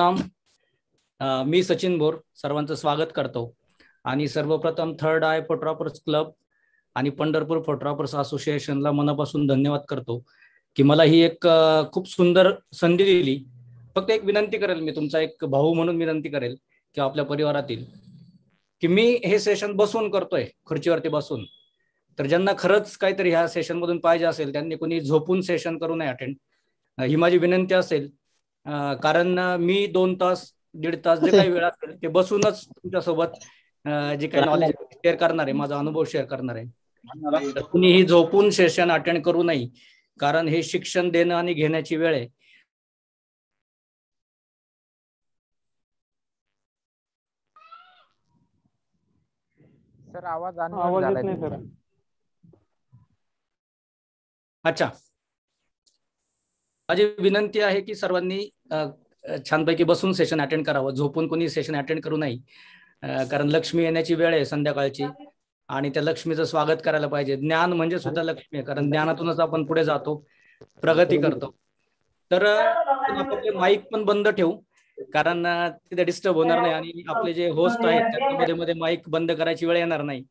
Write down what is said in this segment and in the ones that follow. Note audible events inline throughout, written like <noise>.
नाम मी सचिन बोर सर्वांचं स्वागत करतो आणि सर्वप्रथम थर्ड आय फोटोग्राफर्स क्लब आणि पंढरपूर फोटोग्राफर्स असोसिएशनला मनापासून धन्यवाद करतो की मला ही एक खूप सुंदर संधी दिली फक्त एक विनंती करेल मी तुमचा एक भाऊ म्हणून विनंती करेल किंवा आपल्या परिवारातील की मी हे सेशन बसून करतोय खुर्चीवरती बसून तर ज्यांना खरंच काहीतरी ह्या मधून पाहिजे असेल त्यांनी कोणी झोपून सेशन करू नये अटेंड ही माझी विनंती असेल कारण मी दोन तास दीड तास जे काही वेळ <laughs> असेल ते बसूनच तुमच्यासोबत जे काही नॉलेज शेअर करणार आहे माझा अनुभव शेअर करणार आहे कुणीही झोपून सेशन अटेंड करू नये कारण हे शिक्षण देणं आणि घेण्याची वेळ आहे आवाज अच्छा माझी विनंती आहे की सर्वांनी छानपैकी बसून सेशन अटेंड करावं झोपून कोणी सेशन अटेंड करू नाही कारण लक्ष्मी येण्याची वेळ आहे संध्याकाळची आणि त्या लक्ष्मीचं स्वागत करायला पाहिजे ज्ञान म्हणजे सुद्धा लक्ष्मी आहे कारण ज्ञानातूनच आपण पुढे जातो प्रगती करतो तर आपले माईक पण बंद ठेवू कारण तिथे डिस्टर्ब होणार नाही आणि आपले जे होस्ट आहेत त्यांना मध्ये माईक बंद करायची वेळ येणार नाही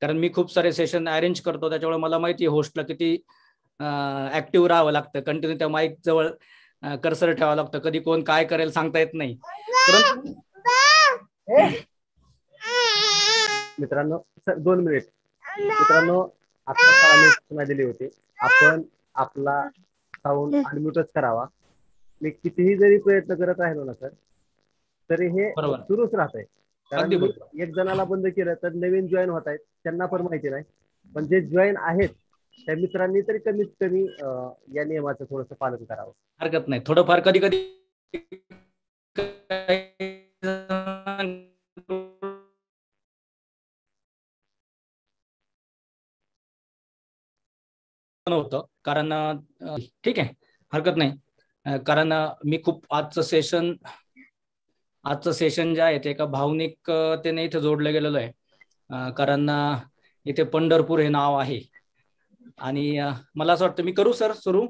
कारण मी खूप सारे सेशन अरेंज करतो त्याच्यामुळे मला माहिती होस्टला किती ऍक्टिव्ह राहावं लागतं कंटिन्यू त्या माईक जवळ कर्सर ठेवावं लागतो कधी कोण काय करेल सांगता येत नाही मित्रांनो सर दोन मिनिट मित्रांनो आता सूचना दिली होती आपण आपला साऊंड अनम्यूटच करावा मी कितीही जरी प्रयत्न करत राहिलो ना सर तरी हे सुरूच राहत आहे कारण एक जणाला बंद केलं तर नवीन जॉईन होत आहेत त्यांना पण माहिती नाही पण जे जॉईन आहेत त्या मित्रांनी तरी कमीत कमी या नियमाचं थोडस पालन करावं हरकत नाही थोडंफार कधी कधी होतं कारण ठीक आहे हरकत नाही कारण मी खूप आजचं सेशन आजचं सेशन जे आहे ते एका भावनिकतेने इथे जोडलं गेलेलं आहे कारण इथे पंढरपूर हे नाव आहे आणि मला असं वाटतं मी करू सर सुरू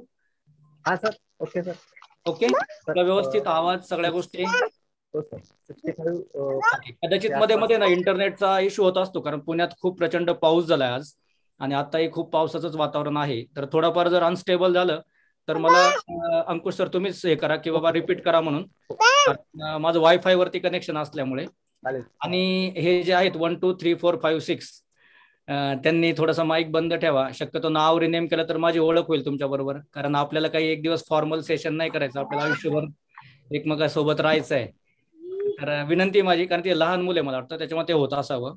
हा सर ओके सर ओके व्यवस्थित आवाज सगळ्या गोष्टी हो, कदाचित मध्ये मध्ये ना इंटरनेटचा इश्यू होत असतो कारण पुण्यात खूप प्रचंड पाऊस झालाय आज आणि आताही खूप पावसाचंच वातावरण आहे तर थोडंफार जर अनस्टेबल झालं तर मला अंकुश सर तुम्हीच हे करा की बाबा रिपीट करा म्हणून माझं वायफाय वरती कनेक्शन असल्यामुळे आणि हे जे आहेत one two three four five six त्यांनी थोडासा माईक बंद ठेवा शक्यतो नाव रिनेम केलं तर माझी ओळख होईल तुमच्या बरोबर कारण आपल्याला काही एक दिवस फॉर्मल सेशन नाही करायचं आपल्याला आयुष्यभर एकमेकांसोबत राहायचं आहे तर विनंती माझी कारण ते लहान मुले मला वाटतं त्याच्यामध्ये होत असावं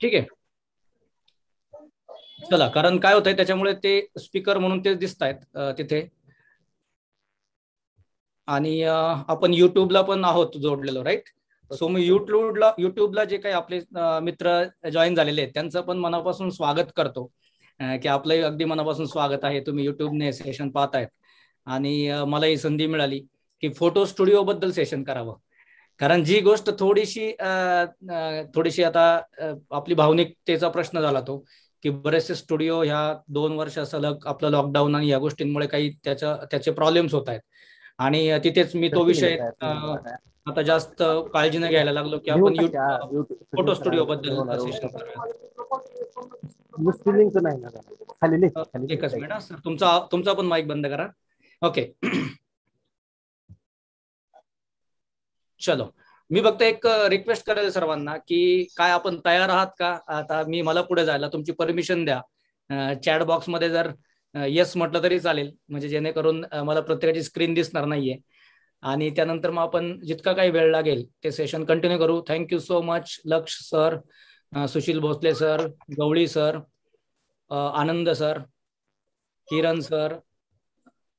ठीक आहे चला कारण काय होतंय त्याच्यामुळे ते स्पीकर म्हणून ते दिसत आहेत तिथे आणि आपण युट्यूबला पण आहोत जोडलेलो राईट सो मी युट्यूबला युट्यूबला जे काही आपले मित्र जॉईन झालेले आहेत त्यांचं पण मनापासून स्वागत करतो की आपलंही अगदी मनापासून स्वागत आहे तुम्ही ने सेशन पाहतायत आणि मला ही संधी मिळाली की फोटो स्टुडिओ बद्दल सेशन करावं कारण जी गोष्ट थोडीशी थोडीशी आता आपली भावनिकतेचा प्रश्न झाला तो की बरेचसे स्टुडिओ ह्या दोन वर्ष सलग आपलं लॉकडाऊन आणि या गोष्टींमुळे काही त्याच्या त्याचे प्रॉब्लेम्स होत आहेत आणि तिथेच मी तो विषय आता जास्त काळजी न घ्यायला लागलो की आपण फोटो स्टुडिओ बद्दल मिनिट सर तुमचा तुमचा पण माईक बंद करा ओके चलो मी फक्त एक रिक्वेस्ट करेल सर्वांना की काय आपण तयार आहात का आता मी मला पुढे जायला तुमची परमिशन द्या चॅट बॉक्समध्ये जर येस म्हटलं तरी चालेल म्हणजे जेणेकरून मला प्रत्येकाची स्क्रीन दिसणार नाहीये आणि त्यानंतर मग आपण जितका काही वेळ लागेल ते सेशन कंटिन्यू करू थँक्यू सो मच लक्ष sir Sushil Bhosale sir Gawali sir Anand sir Kiran sir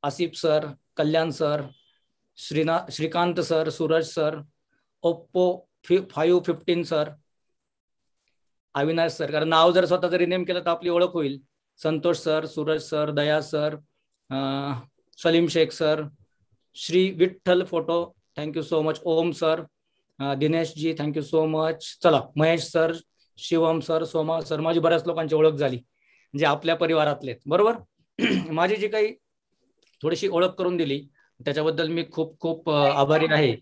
Asif sir Kalyan sir श्रीना Shrikant sir Suraj sir Oppo फि फिफ्टीन सर अविनाश सर कारण नाव जर स्वतः जर रिनेम केलं तर आपली ओळख होईल Santosh sir Suraj sir Daya sir Salim Shaikh sir Shri Vitthal photo thank you so much Om sir Dinesh ji thank you so much चला Mahesh sir Shivam sir Soma sir माझी बऱ्याच लोकांची ओळख झाली जे आपल्या परिवारातले बरोबर <clears throat> माझी जी काही थोडीशी ओळख करून दिली त्याच्याबद्दल मी खूप खूप आभारी आहे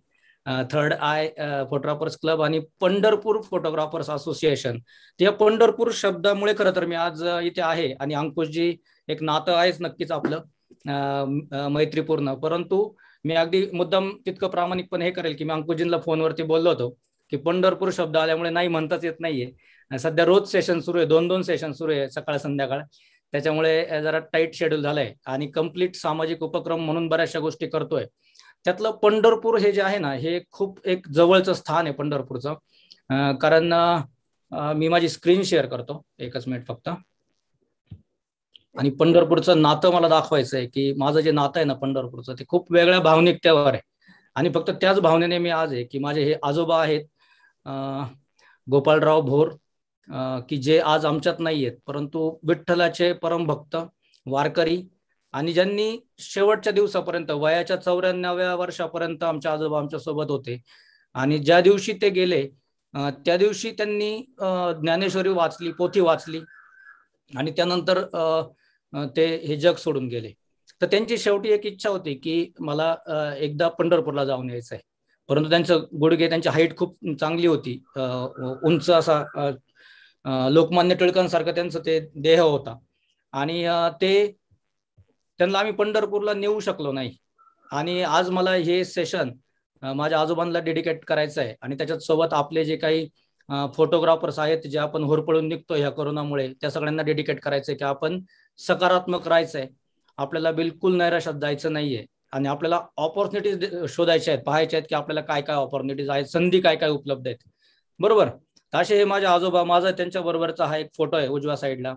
थर्ड आय फोटोग्राफर्स क्लब आणि पंढरपूर फोटोग्राफर्स असोसिएशन या पंढरपूर शब्दामुळे खरं तर मी आज इथे आहे आणि अंकुशजी एक नातं आहेच नक्कीच आपलं मैत्रीपूर्ण परंतु मी अगदी मुद्दाम तितकं प्रामाणिकपणे हे करेल की मी अंकुजींना फोनवरती बोललो होतो की पंढरपूर शब्द आल्यामुळे नाही म्हणताच येत नाहीये सध्या रोज सेशन सुरू आहे दोन दोन सेशन सुरू आहे सकाळ संध्याकाळ त्याच्यामुळे जरा टाईट शेड्यूल झालंय आणि कम्प्लीट सामाजिक उपक्रम म्हणून बऱ्याचशा गोष्टी करतोय त्यातलं पंढरपूर हे जे आहे ना हे खूप एक जवळचं स्थान आहे पंढरपूरचं कारण मी माझी स्क्रीन शेअर करतो एकच मिनिट फक्त आणि पंढरपूरचं नातं मला दाखवायचं आहे की माझं जे नातं आहे ना पंढरपूरचं ते खूप वेगळ्या भावनिकतेवर आहे आणि फक्त त्याच भावनेने मी आज आहे की माझे हे आजोबा आहेत गोपाळराव भोर की जे आज आमच्यात नाही आहेत परंतु विठ्ठलाचे परमभक्त वारकरी आणि ज्यांनी शेवटच्या दिवसापर्यंत वयाच्या चौऱ्याण्णव्या वर्षापर्यंत आमच्या आजोबा आमच्या सोबत होते आणि ज्या दिवशी ते गेले त्या दिवशी त्यांनी ज्ञानेश्वरी वाचली पोथी वाचली आणि त्यानंतर ते हे जग सोडून गेले तर त्यांची शेवटी एक इच्छा होती की मला एकदा पंढरपूरला जाऊन यायचं आहे परंतु त्यांचं गुडघे त्यांची हाईट खूप चांगली होती उंच असा लोकमान्य टिळकांसारखं त्यांचं ते देह होता आणि ते त्यांना आम्ही पंढरपूरला नेऊ शकलो नाही आणि आज मला हे सेशन माझ्या आजोबांना डेडिकेट करायचं आहे आणि त्याच्यात सोबत आपले जे काही फोटोग्राफर्स आहेत जे आपण होरपळून निघतो ह्या कोरोनामुळे त्या सगळ्यांना डेडिकेट करायचंय की आपण सकारात्मक राहायचंय आपल्याला बिलकुल नैराशात जायचं नाहीये आणि आपल्याला ऑपॉर्च्युनिटीज शोधायच्या आहेत पाहायच्या आहेत की आपल्याला काय काय ऑपॉर्च्युनिटीज आहेत संधी काय काय उपलब्ध आहेत बरोबर असे हे माझ्या आजोबा माझा त्यांच्या बरोबरचा हा एक फोटो आहे उजव्या साईडला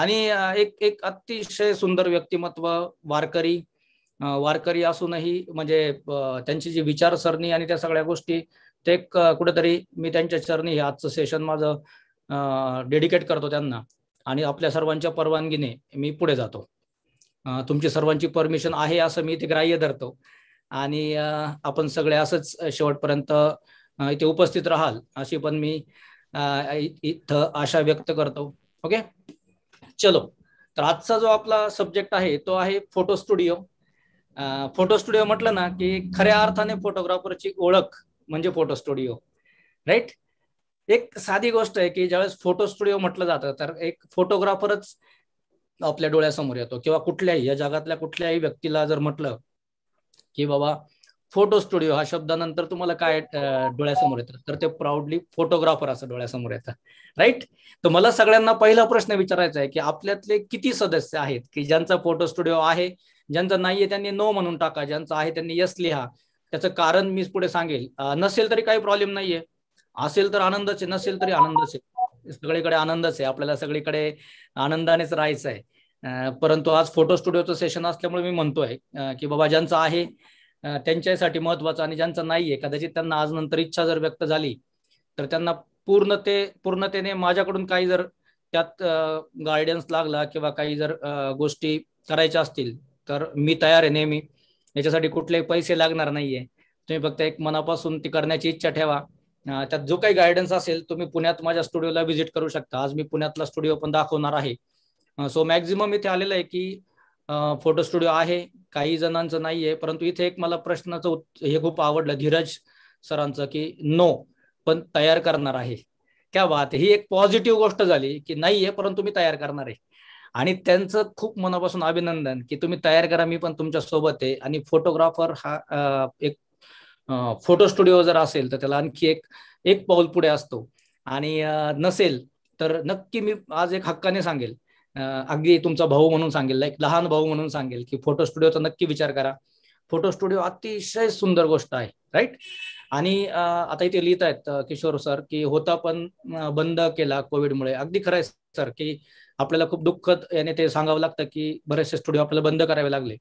आणि एक एक अतिशय सुंदर व्यक्तिमत्व वारकरी वारकरी असूनही म्हणजे त्यांची जी विचारसरणी आणि त्या सगळ्या गोष्टी ते कुठेतरी मी त्यांच्या चरणी हे आजचं सेशन माझं डेडिकेट करतो त्यांना आणि आपल्या सर्वांच्या परवानगीने मी पुढे जातो तुमची सर्वांची परमिशन आहे असं मी ते ग्राह्य धरतो आणि आपण सगळे असंच शेवटपर्यंत इथे उपस्थित राहाल अशी पण मी इथं आशा व्यक्त करतो ओके चलो तर आजचा जो आपला सब्जेक्ट आहे तो आहे फोटो स्टुडिओ फोटो स्टुडिओ म्हटलं ना की खऱ्या अर्थाने फोटोग्राफरची ओळख म्हणजे फोटो स्टुडिओ राईट एक साधी गोष्ट आहे की ज्यावेळेस फोटो स्टुडिओ म्हटलं जातं तर एक फोटोग्राफरच आपल्या डोळ्यासमोर येतो किंवा कुठल्याही या जगातल्या कुठल्याही व्यक्तीला जर म्हटलं की बाबा फोटो स्टुडिओ हा शब्दानंतर तुम्हाला काय डोळ्यासमोर येतं तर ते प्राऊडली फोटोग्राफर असं डोळ्यासमोर येतं राईट तर मला सगळ्यांना पहिला प्रश्न विचारायचा आहे की आपल्यातले किती सदस्य आहेत की ज्यांचा फोटो स्टुडिओ आहे ज्यांचा नाहीये त्यांनी नो म्हणून टाका ज्यांचं आहे त्यांनी यस लिहा त्याचं कारण मी पुढे सांगेल नसेल तरी काही प्रॉब्लेम नाहीये असेल तर आनंदच आहे नसेल तरी आनंदच आहे सगळीकडे आनंदच आहे आपल्याला सगळीकडे आनंदानेच राहायचं आहे परंतु आज फोटो स्टुडिओचं सेशन असल्यामुळे मी म्हणतोय की बाबा ज्यांचं आहे त्यांच्यासाठी महत्वाचं आणि ज्यांचं नाहीये कदाचित त्यांना आज नंतर इच्छा जर व्यक्त झाली तर त्यांना पूर्ण ते पूर्णतेने माझ्याकडून काही जर त्यात गायडन्स लागला किंवा काही जर गोष्टी करायच्या असतील तर मी तयार आहे नेहमी याच्यासाठी कुठलेही पैसे लागणार नाहीये तुम्ही फक्त एक मनापासून ती करण्याची इच्छा ठेवा त्यात जो काही गायडन्स असेल तुम्ही पुण्यात माझ्या स्टुडिओला व्हिजिट करू शकता आज मी पुण्यातला स्टुडिओ पण दाखवणार आहे सो मॅक्झिमम इथे आलेलं आहे की फोटो स्टुडिओ आहे काही जणांचं नाहीये परंतु इथे एक मला प्रश्नाचं हे खूप आवडलं धीरज सरांचं की नो पण तयार करणार आहे क्या बात ही एक पॉझिटिव्ह गोष्ट झाली की नाही आहे परंतु मी तयार करणार आहे आणि त्यांचं खूप मनापासून अभिनंदन की तुम्ही तयार करा मी पण तुमच्या सोबत आहे आणि फोटोग्राफर हा एक फोटो स्टुडिओ जर असेल तर त्याला आणखी एक एक पाऊल पुढे असतो आणि नसेल तर नक्की मी आज एक हक्काने सांगेल अगदी तुमचा भाऊ म्हणून सांगेल एक लहान भाऊ म्हणून सांगेल की फोटो स्टुडिओचा नक्की विचार करा फोटो स्टुडिओ अतिशय सुंदर गोष्ट आहे राईट आणि आता इथे लिहित आहेत किशोर सर की होता पण बंद केला कोविडमुळे अगदी खरं आहे सर की आपल्याला खूप दुःखद याने ते सांगावं लागतं की बरेचसे स्टुडिओ आपल्याला बंद करावे लागले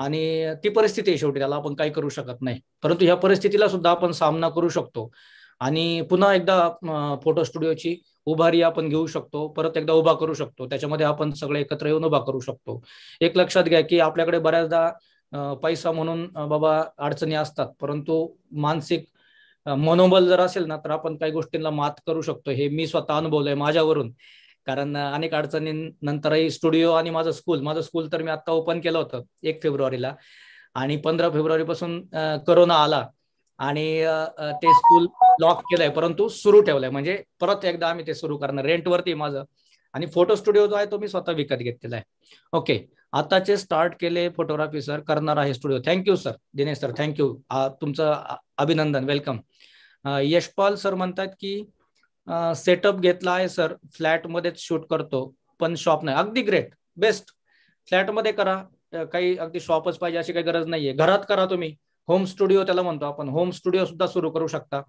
आणि ती परिस्थिती आहे शेवटी त्याला आपण काही करू शकत नाही परंतु ह्या परिस्थितीला सुद्धा आपण सामना करू शकतो आणि पुन्हा एकदा फोटो स्टुडिओची उभारी आपण घेऊ शकतो परत एकदा उभा करू शकतो त्याच्यामध्ये आपण सगळे एकत्र येऊन उभा करू शकतो एक लक्षात घ्या की आपल्याकडे बऱ्याचदा पैसा म्हणून बाबा अडचणी असतात परंतु मानसिक मनोबल जर असेल ना तर आपण काही गोष्टींना मात करू शकतो हे मी स्वतः अनुभवलंय माझ्यावरून कारण अनेक अडचणींनंतरही स्टुडिओ आणि माझं स्कूल माझं स्कूल तर मी आता ओपन केलं होतं एक फेब्रुवारीला आणि पंधरा फेब्रुवारीपासून करोना आला आणि ते स्कूल लॉक केलंय परंतु सुरू ठेवलंय म्हणजे परत एकदा आम्ही ते सुरू करणार रेंटवरती माझं आणि फोटो स्टुडिओ जो आहे तो मी स्वतः विकत घेतलेला आहे ओके आताचे स्टार्ट केले फोटोग्राफी सर करणार आहे studio thank you sir Dinesh sir thank you तुमचं अभिनंदन वेलकम यशपाल सर म्हणतात की सेटअप घेतला आहे सर फ्लॅट मध्येच शूट करतो पण शॉप नाही अगदी ग्रेट बेस्ट फ्लॅट मध्ये करा काही अगदी शॉपच पाहिजे अशी काही गरज नाहीये घरात करा तुम्ही होम स्टुडिओ त्याला म्हणतो आपण होम स्टुडिओ सुद्धा सुरू करू शकता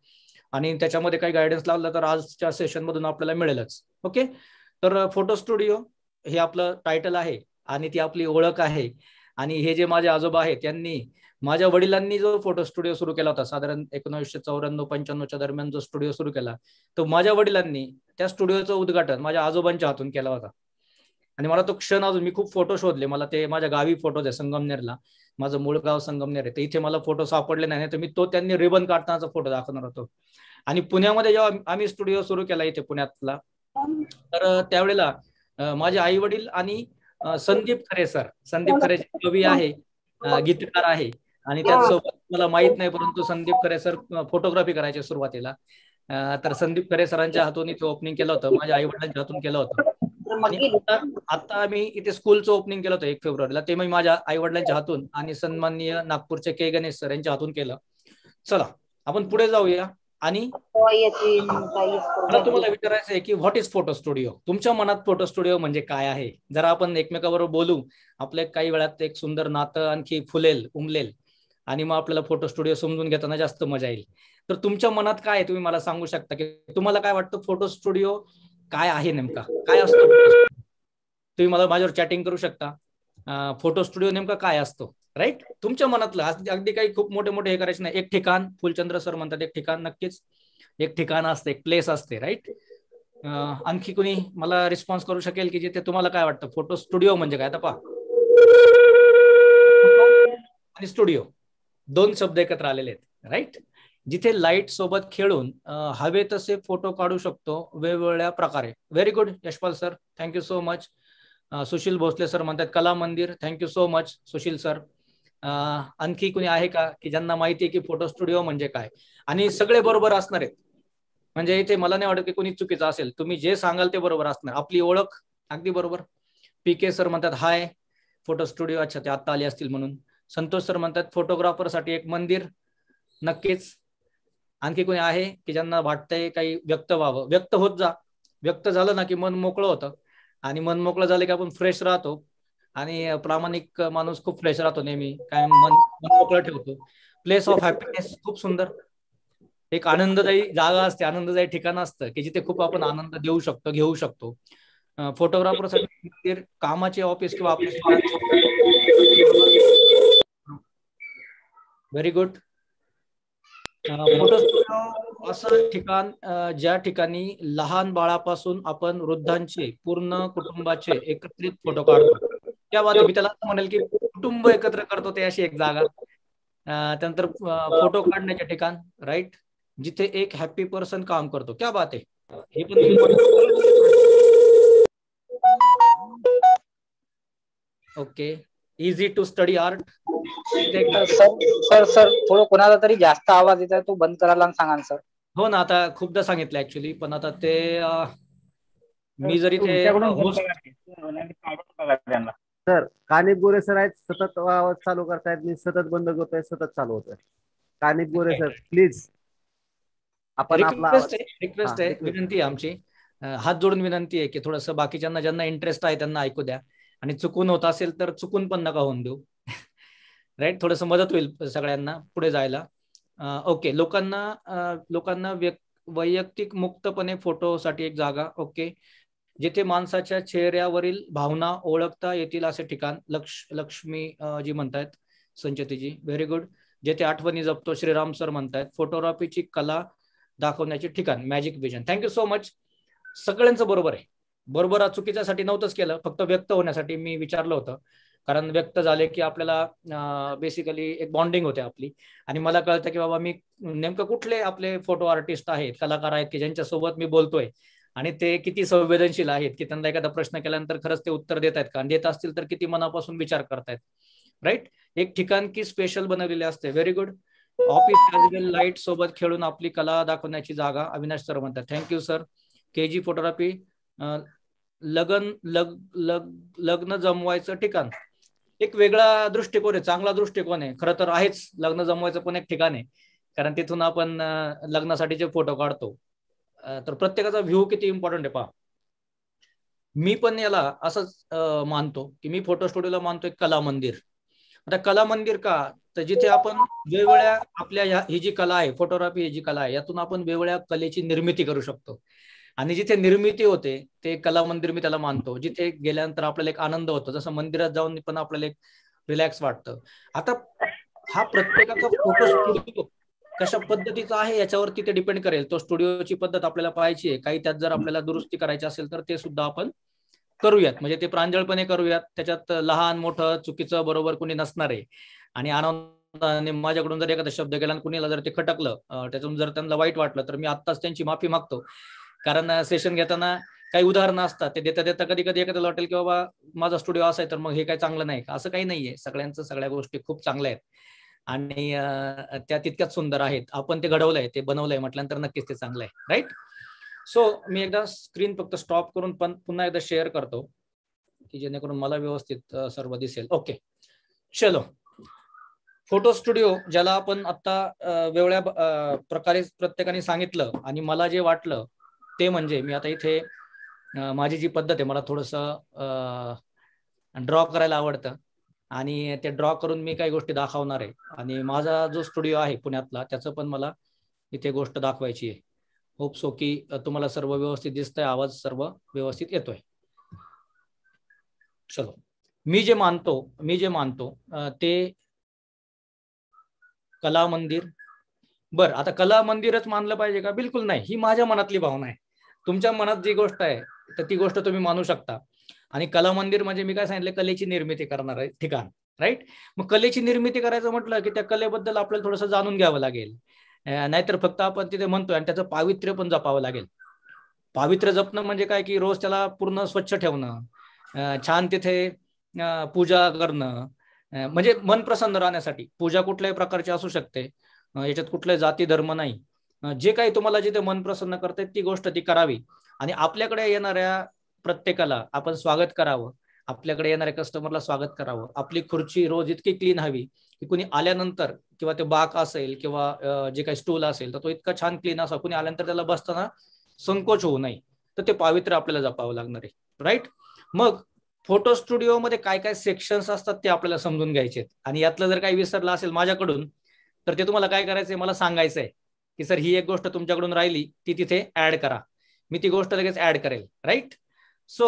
आणि त्याच्यामध्ये काही गायडन्स लावलं तर आजच्या सेशन मधून आपल्याला मिळेलच ओके तर फोटो स्टुडिओ हे आपलं टायटल आहे आणि ती आपली ओळख आहे आणि हे जे माझे आजोबा आहेत त्यांनी माझ्या वडिलांनी जो फोटो स्टुडिओ सुरू केला होता साधारण एकोणीसशे चौऱ्याण्णव पंच्याण्णवच्या दरम्यान जो स्टुडिओ सुरू केला तो माझ्या वडिलांनी त्या स्टुडिओचं उद्घाटन माझ्या आजोबांच्या हातून केला होता आणि मला तो क्षण अजून मी खूप फोटो शोधले मला ते माझ्या गावी फोटो आहे संगमनेरला माझं मूळ गाव संगमनेर आहे तर इथे मला फोटो सापडले नाही तर मी तो त्यांनी रिबन काढतानाचा फोटो दाखवणार होतो आणि पुण्यामध्ये जेव्हा आम्ही स्टुडिओ सुरू केला इथे पुण्यातला तर त्यावेळेला माझे आई वडील आणि संदीप खरे सर संदीप खरे कवी आहे गीतकार आहे आणि हो. त्यासोबत मला माहित नाही परंतु संदीप खरे सर फोटोग्राफी करायची सुरुवातीला तर संदीप खरे सरांच्या हातून इथे ओपनिंग केलं होतं माझ्या आई वडिलांच्या हातून केलं होतं आता आम्ही इथे स्कूलचं ओपनिंग केलं होतं एक फेब्रुवारीला ते मी माझ्या आई वडिलांच्या हातून आणि सन्माननीय नागपूरचे के गणेश सर यांच्या हातून केलं चला आपण पुढे जाऊया आणि हो, मला तुम्हाला विचारायचं आहे की व्हॉट इज फोटो स्टुडिओ तुमच्या मनात फोटो स्टुडिओ म्हणजे काय आहे जरा आपण एकमेकाबरोबर बोलू आपल्या काही वेळात एक सुंदर नातं आणखी फुलेल उमलेल आणि मग आपल्याला फोटो स्टुडिओ समजून घेताना जास्त मजा येईल तर तुमच्या मनात काय तुम्ही मला सांगू शकता की तुम्हाला काय वाटतं फोटो स्टुडिओ काय आहे नेमका काय असतो तुम्ही मला माझ्यावर चॅटिंग करू शकता फोटो स्टुडिओ नेमका काय असतो राईट तुमच्या मनातलं अगदी काही खूप मोठे मोठे हे करायचे नाही एक ठिकाण फुलचंद्र सर म्हणतात एक ठिकाण नक्कीच एक ठिकाण असते एक प्लेस असते राईट आणखी कुणी मला रिस्पॉन्स करू शकेल की जिथे तुम्हाला काय वाटतं फोटो स्टुडिओ म्हणजे काय तपा आणि स्टुडिओ दोन शब्द एकत्र आलेले आहेत राईट जिथे लाईट सोबत खेळून हवे तसे फोटो काढू शकतो वेगवेगळ्या प्रकारे very good Yashpal sir thank you so much Sushil Bhosale sir म्हणतात Kala Mandir thank you so much Sushil sir आणखी कुणी आहे का की ज्यांना माहिती आहे की फोटो स्टुडिओ म्हणजे काय आणि सगळे बरोबर असणार आहेत म्हणजे इथे मला नाही वाटत की कोणी चुकीचं असेल तुम्ही जे सांगाल ते बरोबर असणार आपली ओळख अगदी बरोबर पी के सर म्हणतात हाय फोटो स्टुडिओ अच्छा ते आत्ता आले असतील म्हणून संतोष सर म्हणतात फोटोग्राफरसाठी एक मंदिर नक्कीच आणखी कोणी आहे की ज्यांना वाटतंय काही व्यक्त व्हावं व्यक्त होत जा व्यक्त झालं ना की मन मोकळं होतं आणि मन मोकळं झालं की आपण फ्रेश राहतो आणि प्रामाणिक माणूस खूप फ्रेश राहतो नेहमी काय मन मन मोकळं ठेवतो प्लेस ऑफ हॅपीनेस खूप सुंदर एक आनंददायी जागा असते आनंददायी ठिकाण असतं की जिथे खूप आपण आनंद देऊ शकतो घेऊ शकतो फोटोग्राफरसाठी कामाचे ऑफिस किंवा आपले व्हेरी गुड असं ठिकाण ज्या ठिकाणी लहान बाळापासून आपण वृद्धांचे पूर्ण कुटुंबाचे एकत्रित फोटो काढतो त्या मी त्याला म्हणेल की कुटुंब एकत्र करतो ते अशी एक जागा त्यानंतर फोटो काढण्याचे ठिकाण राईट जिथे एक हॅपी पर्सन काम करतो क्या बात आहे हे पण okay easy to study art sir sir थोडं कोणाला तरी जास्त आवाज येत आहे तो बंद करायला सांगा सर हो ना आता खूपदा सांगितलं ऍक्च्युली पण आता ते मी जरी ते सर कानिप गोरे सर आहेत सतत आवाज चालू करतायत मी सतत बंद करतोय सतत चालू होतोय कानिप गोरे सर प्लीज आपण रिक्वेस्ट आहे विनंती आहे आमची हात जोडून विनंती आहे की थोडस बाकीच्यांना ज्यांना इंटरेस्ट आहे त्यांना ऐकू द्या आणि चुकून होत असेल तर चुकून पण नका होऊन देऊ राईट थोडस मदत होईल सगळ्यांना पुढे जायला ओके लोकांना लोकांना वैयक्तिक मुक्तपणे फोटोसाठी एक जागा ओके जिथे माणसाच्या चेहऱ्यावरील भावना ओळखता येतील असे ठिकाण लक्ष लक्ष्मी जी म्हणतायत संचतीजी व्हेरी गुड जेथे आठवणी जपतो श्रीराम सर म्हणतायत फोटोग्राफीची कला दाखवण्याचे ठिकाण magic vision thank you so much सगळ्यांचं बरोबर आहे बरोबर चुकीच्यासाठी नव्हतंच केलं फक्त व्यक्त होण्यासाठी मी विचारलं होतं कारण व्यक्त झाले की आपल्याला बेसिकली एक बॉन्डिंग होते आपली आणि मला कळतं की बाबा मी नेमकं कुठले आपले फोटो आर्टिस्ट आहेत कलाकार आहेत की ज्यांच्यासोबत मी बोलतोय आणि ते किती संवेदनशील आहेत की त्यांना एखादा प्रश्न केल्यानंतर खरंच ते उत्तर देत आहेत कारण देत असतील तर किती मनापासून विचार करतायत राईट एक ठिकाण की स्पेशल बनवलेले असते व्हेरी गुड ऑफिस लाईट सोबत खेळून आपली कला दाखवण्याची जागा अविनाश सर म्हणतात thank you sir K G photography लगन लग लग लग्न जमवायचं ठिकाण एक वेगळा दृष्टिकोन आहे चांगला दृष्टिकोन आहे खरं तर आहेच लग्न जमवायचं पण एक ठिकाण आहे कारण तिथून आपण लग्नासाठी जे फोटो काढतो तर प्रत्येकाचा व्ह्यू किती इम्पॉर्टंट आहे पहा मी पण याला असंच मानतो की मी फोटो स्टुडिओला मानतो एक कला मंदिर आता कला मंदिर का तर जिथे आपण वेगवेगळ्या आपल्या ही जी कला आहे फोटोग्राफी ही जी कला आहे यातून आपण वेगवेगळ्या कलेची निर्मिती करू शकतो आणि जिथे निर्मिती होते ते कला मंदिर मी त्याला मानतो जिथे गेल्यानंतर आपल्याला एक आनंद होतो जसं मंदिरात जाऊन पण आपल्याला एक रिलॅक्स वाटतं आता हा प्रत्येकाचा फोकस कशा पद्धतीचा आहे याच्यावरती ते डिपेंड करेल तो स्टुडिओची पद्धत आपल्याला पाहायची आहे काही त्यात जर आपल्याला दुरुस्ती करायची असेल तर ते सुद्धा आपण करूयात म्हणजे ते प्रांजळपणे करूयात त्याच्यात लहान मोठं चुकीचं बरोबर कुणी नसणार आहे आणि आनंदाने माझ्याकडून जर एखादा शब्द गेला आणि कुणीला जर ते खटकलं त्याच्यातून जर त्यांना वाईट वाटलं तर मी आत्ताच त्यांची माफी मागतो कारण सेशन घेताना काही उदाहरणं असतात ते देता देता कधी कधी एखाद्याला वाटेल की बाबा माझा स्टुडिओ असाय तर मग हे काही चांगलं नाही असं काही नाहीये सगळ्यांचं सगळ्या गोष्टी खूप चांगल्या आहेत आणि त्या तितक्याच सुंदर आहेत आपण ते घडवलंय ते बनवलंय म्हटल्यानंतर नक्कीच ते चांगलं आहे राईट सो मी एकदा स्क्रीन फक्त स्टॉप करून पण पुन्हा एकदा शेअर करतो की जेणेकरून मला व्यवस्थित सर्व दिसेल ओके चलो फोटो स्टुडिओ ज्याला आपण आता वेगळ्या प्रकारे प्रत्येकाने सांगितलं आणि मला जे वाटलं ते म्हणजे मी आता इथे माझी जी पद्धत आहे मला थोडस ड्रॉ करायला आवडतं आणि ते ड्रॉ करून मी काही गोष्टी दाखवणार आहे आणि माझा जो स्टुडिओ आहे पुण्यातला त्याचं पण मला इथे गोष्ट दाखवायची आहे होप सो की तुम्हाला सर्व व्यवस्थित दिसतंय आवाज सर्व व्यवस्थित येतोय चलो मी जे मानतो मी जे मानतो ते कला मंदिर बर आता कला मंदिरच मानलं पाहिजे का बिलकुल नाही ही माझ्या मनातली भावना आहे तुमच्या मनात जी गोष्ट आहे तर ती गोष्ट तुम्ही मानू शकता आणि कला मंदिर म्हणजे मी काय सांगितलं कलेची निर्मिती करणार आहे ठिकाण राईट मग कलेची निर्मिती करायचं म्हटलं की त्या कलेबद्दल आपल्याला थोडंसं जाणून घ्यावं लागेल नाहीतर फक्त आपण तिथे म्हणतोय आणि त्याचं पावित्र्य पण जपावं लागेल पावित्र्य जपणं म्हणजे काय की रोज त्याला पूर्ण स्वच्छ ठेवणं छान तिथे पूजा करणं म्हणजे मन प्रसन्न राहण्यासाठी पूजा कुठल्याही प्रकारची असू शकते याच्यात कुठलाही जाती धर्म नाही जे काही तुम्हाला जिथे मन प्रसन्न करते ती गोष्ट ती करावी आणि आपल्याकडे येणाऱ्या प्रत्येकाला आपण स्वागत करावं आपल्याकडे येणाऱ्या कस्टमरला स्वागत करावं आपली खुर्ची रोज इतकी क्लीन हवी की कुणी आल्यानंतर किंवा ते बाक असेल किंवा जे काही स्टूल असेल तर तो इतका छान क्लीन असा कुणी आल्यानंतर त्याला बसताना संकोच होऊ नये तर ते पावित्र्य आपल्याला जपावं लागणार आहे राईट मग फोटो स्टुडिओमध्ये काय काय सेक्शन्स असतात ते आपल्याला समजून घ्यायचे आणि यातलं जर काही विसरलं असेल माझ्याकडून तर ते तुम्हाला काय करायचंय मला सांगायचंय की सर ही एक गोष्ट तुमच्याकडून राहिली ती तिथे ऍड करा मी ती गोष्ट लगेच ऍड करेल राईट सो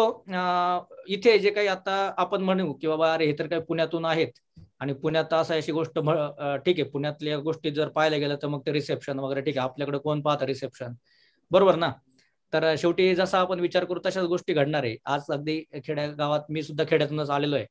इथे जे काही आता आपण म्हणू की बाबा अरे हे तर काही पुण्यातून आहेत आणि पुण्यात असं अशी गोष्ट ठीक आहे पुण्यातल्या गोष्टी जर पाहायला गेलं तर मग ते रिसेप्शन वगैरे ठीक आहे आपल्याकडे कोण पाहतं रिसेप्शन बरोबर ना तर शेवटी जसा आपण विचार करू तशाच गोष्टी घडणार आहे आज अगदी खेड्या गावात मी सुद्धा खेड्यातूनच आलेलो आहे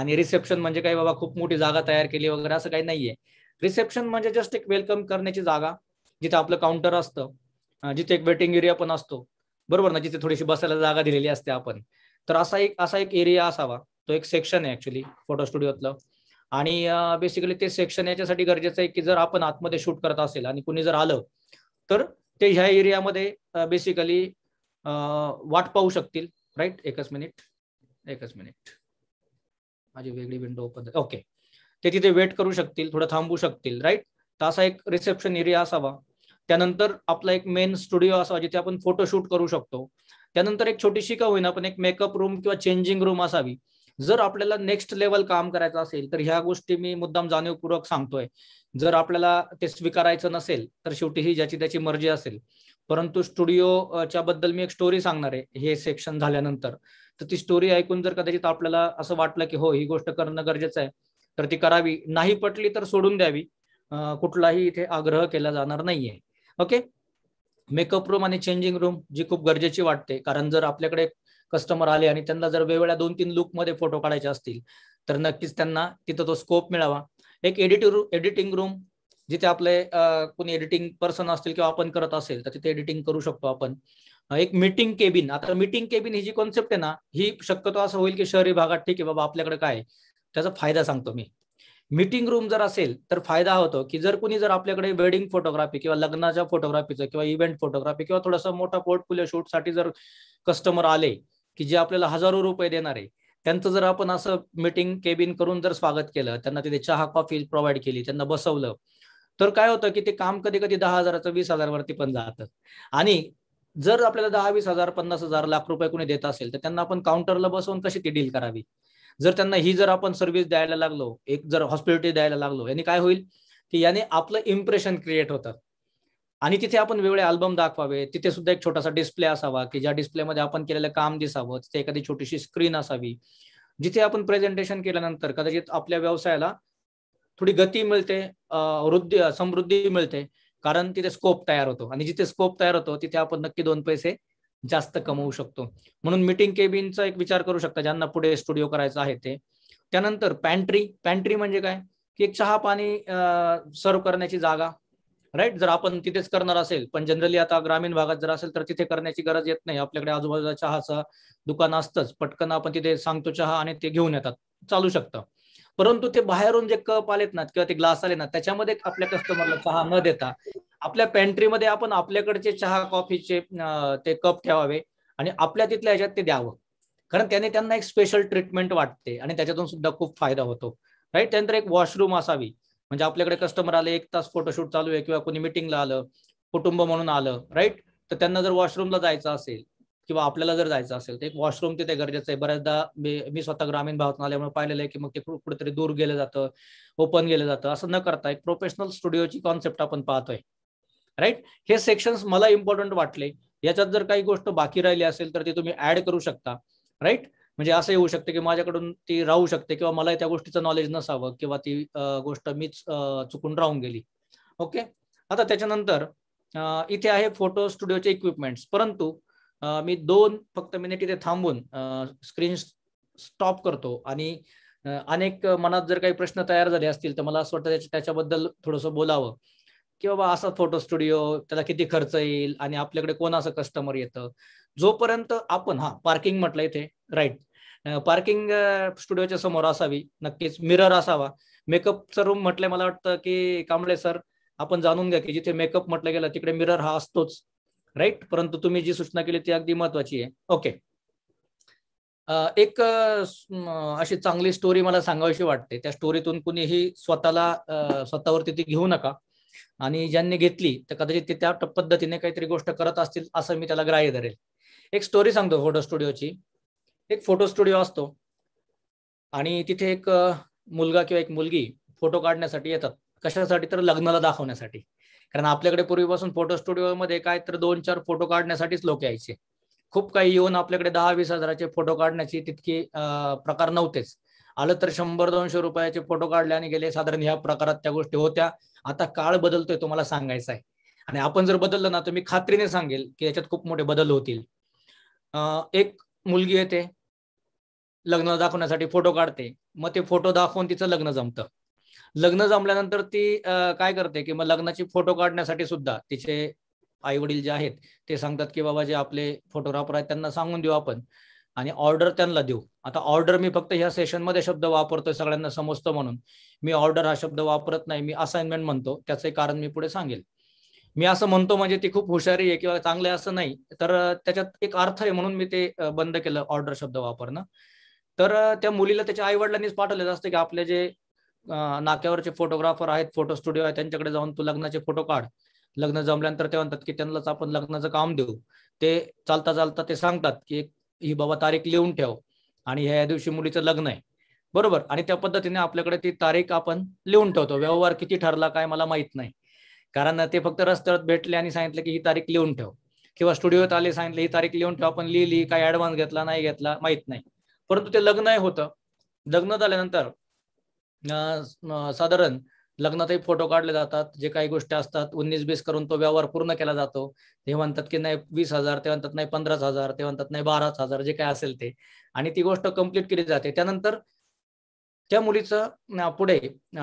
आणि रिसेप्शन म्हणजे काही बाबा खूप मोठी जागा तयार केली वगैरे असं काही नाहीये रिसेप्शन म्हणजे जस्ट एक वेलकम करण्याची जागा जिथे आपलं काउंटर असतं जिथे एक वेटिंग एरिया पण असतो बरोबर ना जिथे थोडीशी बसायला जागा दिलेली असते आपण तर असा एक असा एक एरिया असावा तो एक सेक्शन आहे ऍक्च्युली फोटो स्टुडिओतलं आणि बेसिकली ते सेक्शन याच्यासाठी गरजेचं आहे की जर आपण आतमध्ये शूट करत असेल आणि कुणी जर आलं तर ते ह्या एरियामध्ये बेसिकली वाट पाहू शकतील राईट एकच मिनिट एकच मिनिट माझी वेगळी विंडो ओपन ओके ते तिथे वेट करू शकतील थोडं थांबू शकतील राईट तर असा एक रिसेप्शन एरिया असावा त्यानंतर आपला एक मेन स्टुडिओ असावा जिथे आपण फोटोशूट करू शकतो त्यानंतर एक छोटीशी का होईना पण एक मेकअप रूम किंवा चेंजिंग रूम असावी जर आपल्याला नेक्स्ट लेवल काम करायचं असेल तर ह्या गोष्टी मी मुद्दाम जाणीवपूर्वक सांगतोय जर आपल्याला ते स्वीकारायचं नसेल तर शेवटी ही ज्याची त्याची मर्जी असेल परंतु स्टुडिओच्या बद्दल मी एक स्टोरी सांगणार आहे हे सेक्शन झाल्यानंतर तर ती स्टोरी ऐकून जर कदाचित आपल्याला असं वाटलं की हो ही गोष्ट करणं गरजेचं आहे तर ती करावी नाही पटली तर सोडून द्यावी कुठलाही इथे आग्रह केला जाणार नाहीये ओके मेकअप रूम आणि चेंजिंग रूम जी खूप गरजेची वाटते कारण जर आपल्याकडे कस्टमर आले आणि त्यांना जर वेगवेगळ्या दोन तीन लुक मध्ये फोटो काढायचे असतील तर नक्कीच त्यांना तिथं तो स्कोप मिळावा एक एडिट रू, एडिटिंग रूम जिथे आपले कोणी एडिटिंग पर्सन असतील किंवा आपण करत असेल तर तिथे एडिटिंग करू शकतो आपण एक मीटिंग केबिन आता मीटिंग केबिन ही जी कॉन्सेप्ट आहे ना ही शक्यतो असं होईल की शहरी भागात ठीक आहे बाबा आपल्याकडे काय त्याचा फायदा सांगतो मी मीटिंग रूम जर असेल तर फायदा होतो की जर कोणी जर आपल्याकडे वेडिंग फोटोग्राफी किंवा लग्नाच्या फोटोग्राफीचं किंवा इव्हेंट फोटोग्राफी किंवा थोडासा मोठा पोर्टफोलिओ शूटसाठी जर कस्टमर आले की जे आपल्याला हजारो रुपये देणार आहे त्यांचं जर आपण असं मीटिंग केबिन करून जर स्वागत केलं त्यांना तिथे चहा कॉफी प्रोव्हाइड केली त्यांना बसवलं तर काय होतं की ते काम कधी कधी दहा हजाराचं वीस वरती पण जातं आणि जर आपल्याला दहा वीस हजार पन्नास हजार लाख रुपये कोणी देत असेल तर त्यांना आपण काउंटरला बसवून कशी ती डील करावी जर त्यांना ही जर आपण सर्व्हिस द्यायला लागलो एक जर हॉस्पिटॅलिटी द्यायला लागलो याने काय होईल की याने आपलं इम्प्रेशन क्रिएट होतात आणि तिथे आपण वेगळे अल्बम दाखवावे तिथे सुद्धा एक छोटासा डिस्प्ले असावा की ज्या डिस्प्लेमध्ये आपण केलेलं काम दिसावं तिथे एखादी छोटीशी स्क्रीन असावी जिथे आपण प्रेझेंटेशन केल्यानंतर कदाचित आपल्या व्यवसायाला थोडी गती मिळते वृद्धी समृद्धी मिळते कारण तिथे स्कोप तयार होतो आणि जिथे स्कोप तयार होतो तिथे आपण नक्की दोन पैसे जास्त कमवू शकतो म्हणून मिटिंग केबिनचा एक विचार करू शकता ज्यांना पुढे स्टुडिओ करायचा आहे ते त्यानंतर पॅन्ट्री पॅन्ट्री म्हणजे काय की एक चहा पाणी सर्व करण्याची जागा राईट जर आपण तिथेच करणार असेल पण जनरली आता ग्रामीण भागात जर असेल तर तिथे करण्याची गरज येत नाही आपल्याकडे आजूबाजूला चहाचं दुकान असतंच पटकन आपण तिथे सांगतो चहा आणि ते घेऊन येतात चालू शकतं परंतु ते बाहेरून जे कप आलेत ना किंवा ते ग्लास आले ना त्याच्यामध्ये आपल्या कस्टमरला चहा न देता आपल्या पॅन्ट्रीमध्ये आपण आपल्याकडचे चहा कॉफीचे ते कप ठेवावे आणि आपल्या तिथल्या ह्याच्यात ते द्यावं कारण त्याने त्यांना एक स्पेशल ट्रीटमेंट वाटते आणि त्याच्यातून सुद्धा खूप फायदा होतो राईट त्यानंतर एक वॉशरूम असावी म्हणजे आपल्याकडे कस्टमर आले एक तास फोटोशूट चालू आहे किंवा कोणी मिटिंगला आलं कुटुंब म्हणून आलं राईट तर त्यांना जर वॉशरूमला जायचं असेल किंवा आपल्याला जर जायचं असेल तर एक वॉशरूम तिथे गरजेचं आहे बऱ्याचदा मी स्वतः ग्रामीण भागातून आल्यामुळे पाहिलेलं आहे की मग ते कुठेतरी दूर गेलं जातं ओपन गेलं जातं असं न करता एक प्रोफेशनल स्टुडिओची कॉन्सेप्ट आपण पाहतोय राईट हे सेक्शन्स मला इम्पॉर्टंट वाटले याच्यात जर काही गोष्ट बाकी राहिली असेल तर ती तुम्ही ऍड करू शकता राईट म्हणजे असं येऊ शकते की माझ्याकडून ती राहू शकते किंवा मला त्या गोष्टीचं नॉलेज नसावं किंवा ती गोष्ट मीच चुकून राहून गेली ओके आता त्याच्यानंतर इथे आहे फोटो स्टुडिओचे इक्विपमेंट्स परंतु मी दोन फक्त मिनिट इथे थांबून स्क्रीन स्टॉप करतो आणि अनेक मनात जर काही प्रश्न तयार झाले असतील तर मला असं वाटतं त्याच्याबद्दल थोडंसं बोलावं की बाबा असा फोटो स्टुडिओ त्याला किती खर्च येईल आणि आपल्याकडे कोण असं कस्टमर येतं जोपर्यंत आपण हा पार्किंग म्हटलं इथे राईट पार्किंग स्टुडिओच्या समोर असावी नक्कीच मिरर असावा मेकअपचं रूम म्हटलंय मला वाटतं की कांबळे सर आपण जाणून घ्या की जिथे मेकअप म्हटलं गेलं तिकडे मिरर हा असतोच राईट परंतु तुम्ही जी सूचना केली ती अगदी महत्वाची आहे ओके एक अशी चांगली स्टोरी मला सांगावीशी वाटते त्या स्टोरीतून कुणीही स्वतःला स्वतःवरती ती घेऊ नका आणि ज्यांनी घेतली तर कदाचित ते त्या पद्धतीने काहीतरी गोष्ट करत असतील असं मी त्याला ग्राह्य धरेल एक स्टोरी सांगतो फोटो स्टुडिओची एक फोटो स्टुडिओ असतो आणि तिथे एक मुलगा किंवा एक मुलगी फोटो काढण्यासाठी येतात कशासाठी तर लग्नाला दाखवण्यासाठी कारण आपल्याकडे पूर्वीपासून फोटो स्टुडिओमध्ये काय तर दोन चार फोटो काढण्यासाठीच लोक यायचे खूप काही येऊन आपल्याकडे दहा वीस हजाराचे फोटो काढण्याची तितकी प्रकार नव्हतेच आलं तर शंभर दोनशे रुपयाचे फोटो काढले आणि गेले साधारण ह्या प्रकारात त्या गोष्टी होत्या आता काळ बदलतोय तुम्हाला सांगायचं आहे आणि आपण जर बदललं ना तर मी खात्रीने सांगेल की याच्यात खूप मोठे बदल होतील एक मुलगी येते लग्न दाखवण्यासाठी फोटो काढते मग ते फोटो दाखवून तिचं लग्न जमतं लग्न जमल्यानंतर ती काय करते की मग लग्नाची फोटो काढण्यासाठी सुद्धा तिचे आई वडील जे आहेत ते सांगतात की बाबा जे आपले फोटोग्राफर आहेत त्यांना सांगून देऊ आपण आणि ऑर्डर त्यांना देऊ आता ऑर्डर मी फक्त ह्या सेशनमध्ये शब्द वापरतोय सगळ्यांना समजतो म्हणून मी ऑर्डर हा शब्द वापरत नाही मी असाइनमेंट म्हणतो त्याचे कारण मी पुढे सांगेल मी असं म्हणतो म्हणजे ती खूप हुशारी आहे किंवा चांगले असं नाही तर त्याच्यात एक अर्थ आहे म्हणून मी ते बंद केलं ऑर्डर शब्द वापरणं तर त्या मुलीला त्याच्या आई वडिलांनीच पाठवलेलं असतं की आपले जे नाक्यावरचे फोटोग्राफर आहेत फोटो स्टुडिओ आहे त्यांच्याकडे जाऊन तू लग्नाचे फोटो काढ लग्न जमल्यानंतर ते म्हणतात की त्यांनाच आपण लग्नाचं काम देऊ ते चालता चालता ते सांगतात की ही बाबा तारीख लिहून ठेव आणि ह्या दिवशी मुलीचं लग्न आहे बरोबर आणि त्या पद्धतीने आपल्याकडे ती तारीख आपण लिहून ठेवतो व्यवहार किती ठरला काय मला माहित नाही कारण ते फक्त रस्त्यावर भेटले आणि सांगितलं की ही तारीख लिहून ठेव किंवा स्टुडिओत आले सांगितले ही तारीख लिहून ठेव आपण लिहिली काय ऍडव्हान्स घेतला नाही घेतला माहित नाही परंतु ते लग्न होतं लग्न झाल्यानंतर साधारण लग्नातही फोटो काढले जातात जे काही गोष्टी असतात उन्नीस बीस करून तो व्यवहार पूर्ण केला जातो ते म्हणतात की नाही वीस हजार ते म्हणतात नाही पंधराच हजार ते म्हणतात नाही बाराच हजार जे काय असेल ते आणि ती गोष्ट कम्प्लीट केली जाते त्यानंतर त्या मुलीचं पुढे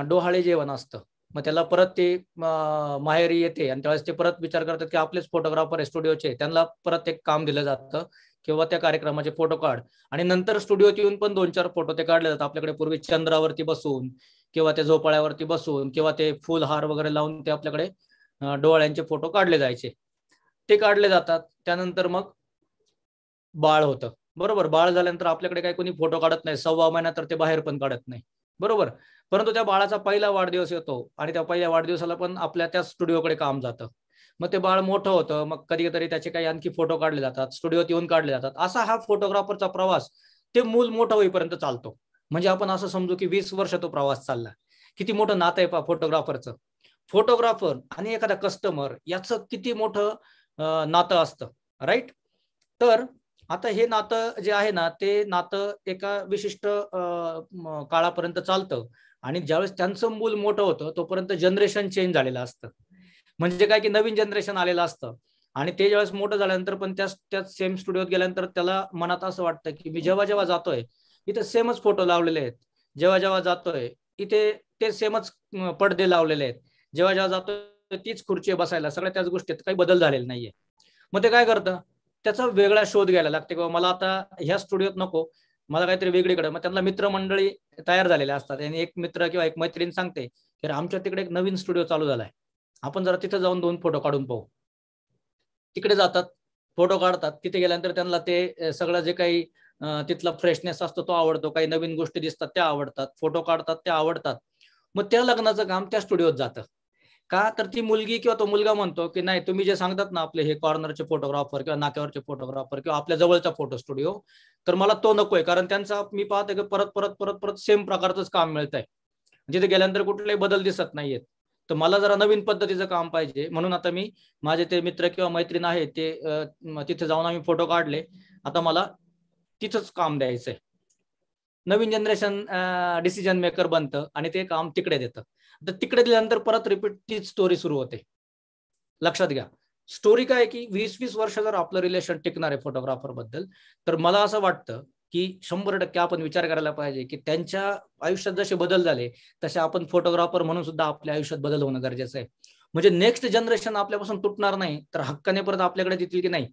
डोहाळे जेवण असतं मग त्याला परत ते माहेरी येते आणि त्यावेळेस ते परत विचार करतात की आपलेच फोटोग्राफर आहे स्टुडिओचे त्यांना परत एक काम दिलं जातं किंवा त्या कार्यक्रमाचे फोटो काढ आणि नंतर स्टुडिओत येऊन पण दोन चार फोटो ते काढले जातात आपल्याकडे पूर्वी चंद्रावरती बसून किंवा त्या झोपाळ्यावरती बसून किंवा ते फुल हार वगैरे लावून ते आपल्याकडे डोळ्यांचे फोटो काढले जायचे ते काढले जातात त्यानंतर मग बाळ होतं बरोबर बाळ झाल्यानंतर आपल्याकडे काही कोणी फोटो काढत नाही सव्वा महिना तर ते बाहेर पण काढत नाही बरोबर परंतु त्या बाळाचा पहिला वाढदिवस येतो आणि त्या पहिल्या वाढदिवसाला पण आपल्या त्या स्टुडिओकडे काम जातं मग ते बाळ मोठं होतं मग कधी कधी त्याचे काही आणखी फोटो काढले जातात स्टुडिओत येऊन काढले जातात असा हा फोटोग्राफरचा प्रवास ते मूल मोठं होईपर्यंत चालतो म्हणजे आपण असं समजू की वीस वर्ष तो प्रवास चालला किती मोठं नातं आहे पा फोटोग्राफरचं फोटोग्राफर आणि एखादा कस्टमर याचं किती मोठं नातं असतं राईट तर आता हे नातं जे आहे ना ते नातं एका विशिष्ट काळापर्यंत चालतं आणि ज्यावेळेस त्यांचं मूल मोठं होतं तोपर्यंत जनरेशन चेंज झालेलं असतं म्हणजे काय की नवीन जनरेशन आलेलं असतं आणि ते ज्यावेळेस मोठं झाल्यानंतर पण त्याच त्याच सेम स्टुडिओत गेल्यानंतर त्याला मनात असं वाटतं की मी जेव्हा जेव्हा जातोय इथे सेमच फोटो लावलेले आहेत जेव्हा जेव्हा जातोय इथे ते सेमच पडदे लावलेले आहेत जेव्हा जेव्हा जातोय तीच खुर्ची बसायला सगळ्या त्याच गोष्टीत काही बदल झालेला नाहीये मग ते काय करतं त्याचा वेगळा शोध घ्यायला लागते किंवा मला आता ह्या स्टुडिओत नको मला काहीतरी वेगळीकडे मग त्यांना मित्रमंडळी तयार झालेल्या असतात आणि एक मित्र किंवा एक मैत्रीण सांगते की आमच्या तिकडे एक नवीन स्टुडिओ चालू झालाय आपण जरा तिथे जाऊन दोन फोटो काढून पाहू तिकडे जातात फोटो काढतात तिथे गेल्यानंतर त्यांना ते सगळं जे काही तिथला फ्रेशनेस असतो तो आवडतो काही नवीन गोष्टी दिसतात त्या आवडतात फोटो काढतात त्या आवडतात मग त्या लग्नाचं काम त्या स्टुडिओत जातं का तर ती मुलगी किंवा तो मुलगा म्हणतो की नाही तुम्ही जे सांगतात ना आपले हे कॉर्नरचे फोटोग्राफर किंवा नाक्यावरचे फोटोग्राफर किंवा आपल्या जवळचा फोटो स्टुडिओ तर मला तो नकोय कारण त्यांचा मी पाहते की परत परत परत परत सेम प्रकारचंच काम मिळत आहे जिथे गेल्यानंतर कुठलेही बदल दिसत नाहीयेत तर मला जरा नवीन पद्धतीचं काम पाहिजे म्हणून आता मी माझे ते मित्र किंवा मैत्रीण आहेत ते तिथे जाऊन आम्ही फोटो काढले आता मला तिथंच काम द्यायचंय नवीन जनरेशन डिसिजन मेकर बनतं आणि ते काम तिकडे देतं तर तिकडे दिल्यानंतर परत रिपीट तीच स्टोरी सुरू होते लक्षात घ्या स्टोरी काय की वीस वीस वर्ष जर आपलं रिलेशन टिकणार आहे फोटोग्राफर बद्दल तर मला असं वाटतं की शंभर टक्के आपण विचार करायला पाहिजे की त्यांच्या आयुष्यात जसे बदल झाले तसे आपण फोटोग्राफर म्हणून सुद्धा आपल्या आयुष्यात बदल होणं गरजेचं आहे म्हणजे नेक्स्ट जनरेशन आपल्यापासून तुटणार नाही तर हक्काने परत आपल्याकडे देतील की नाही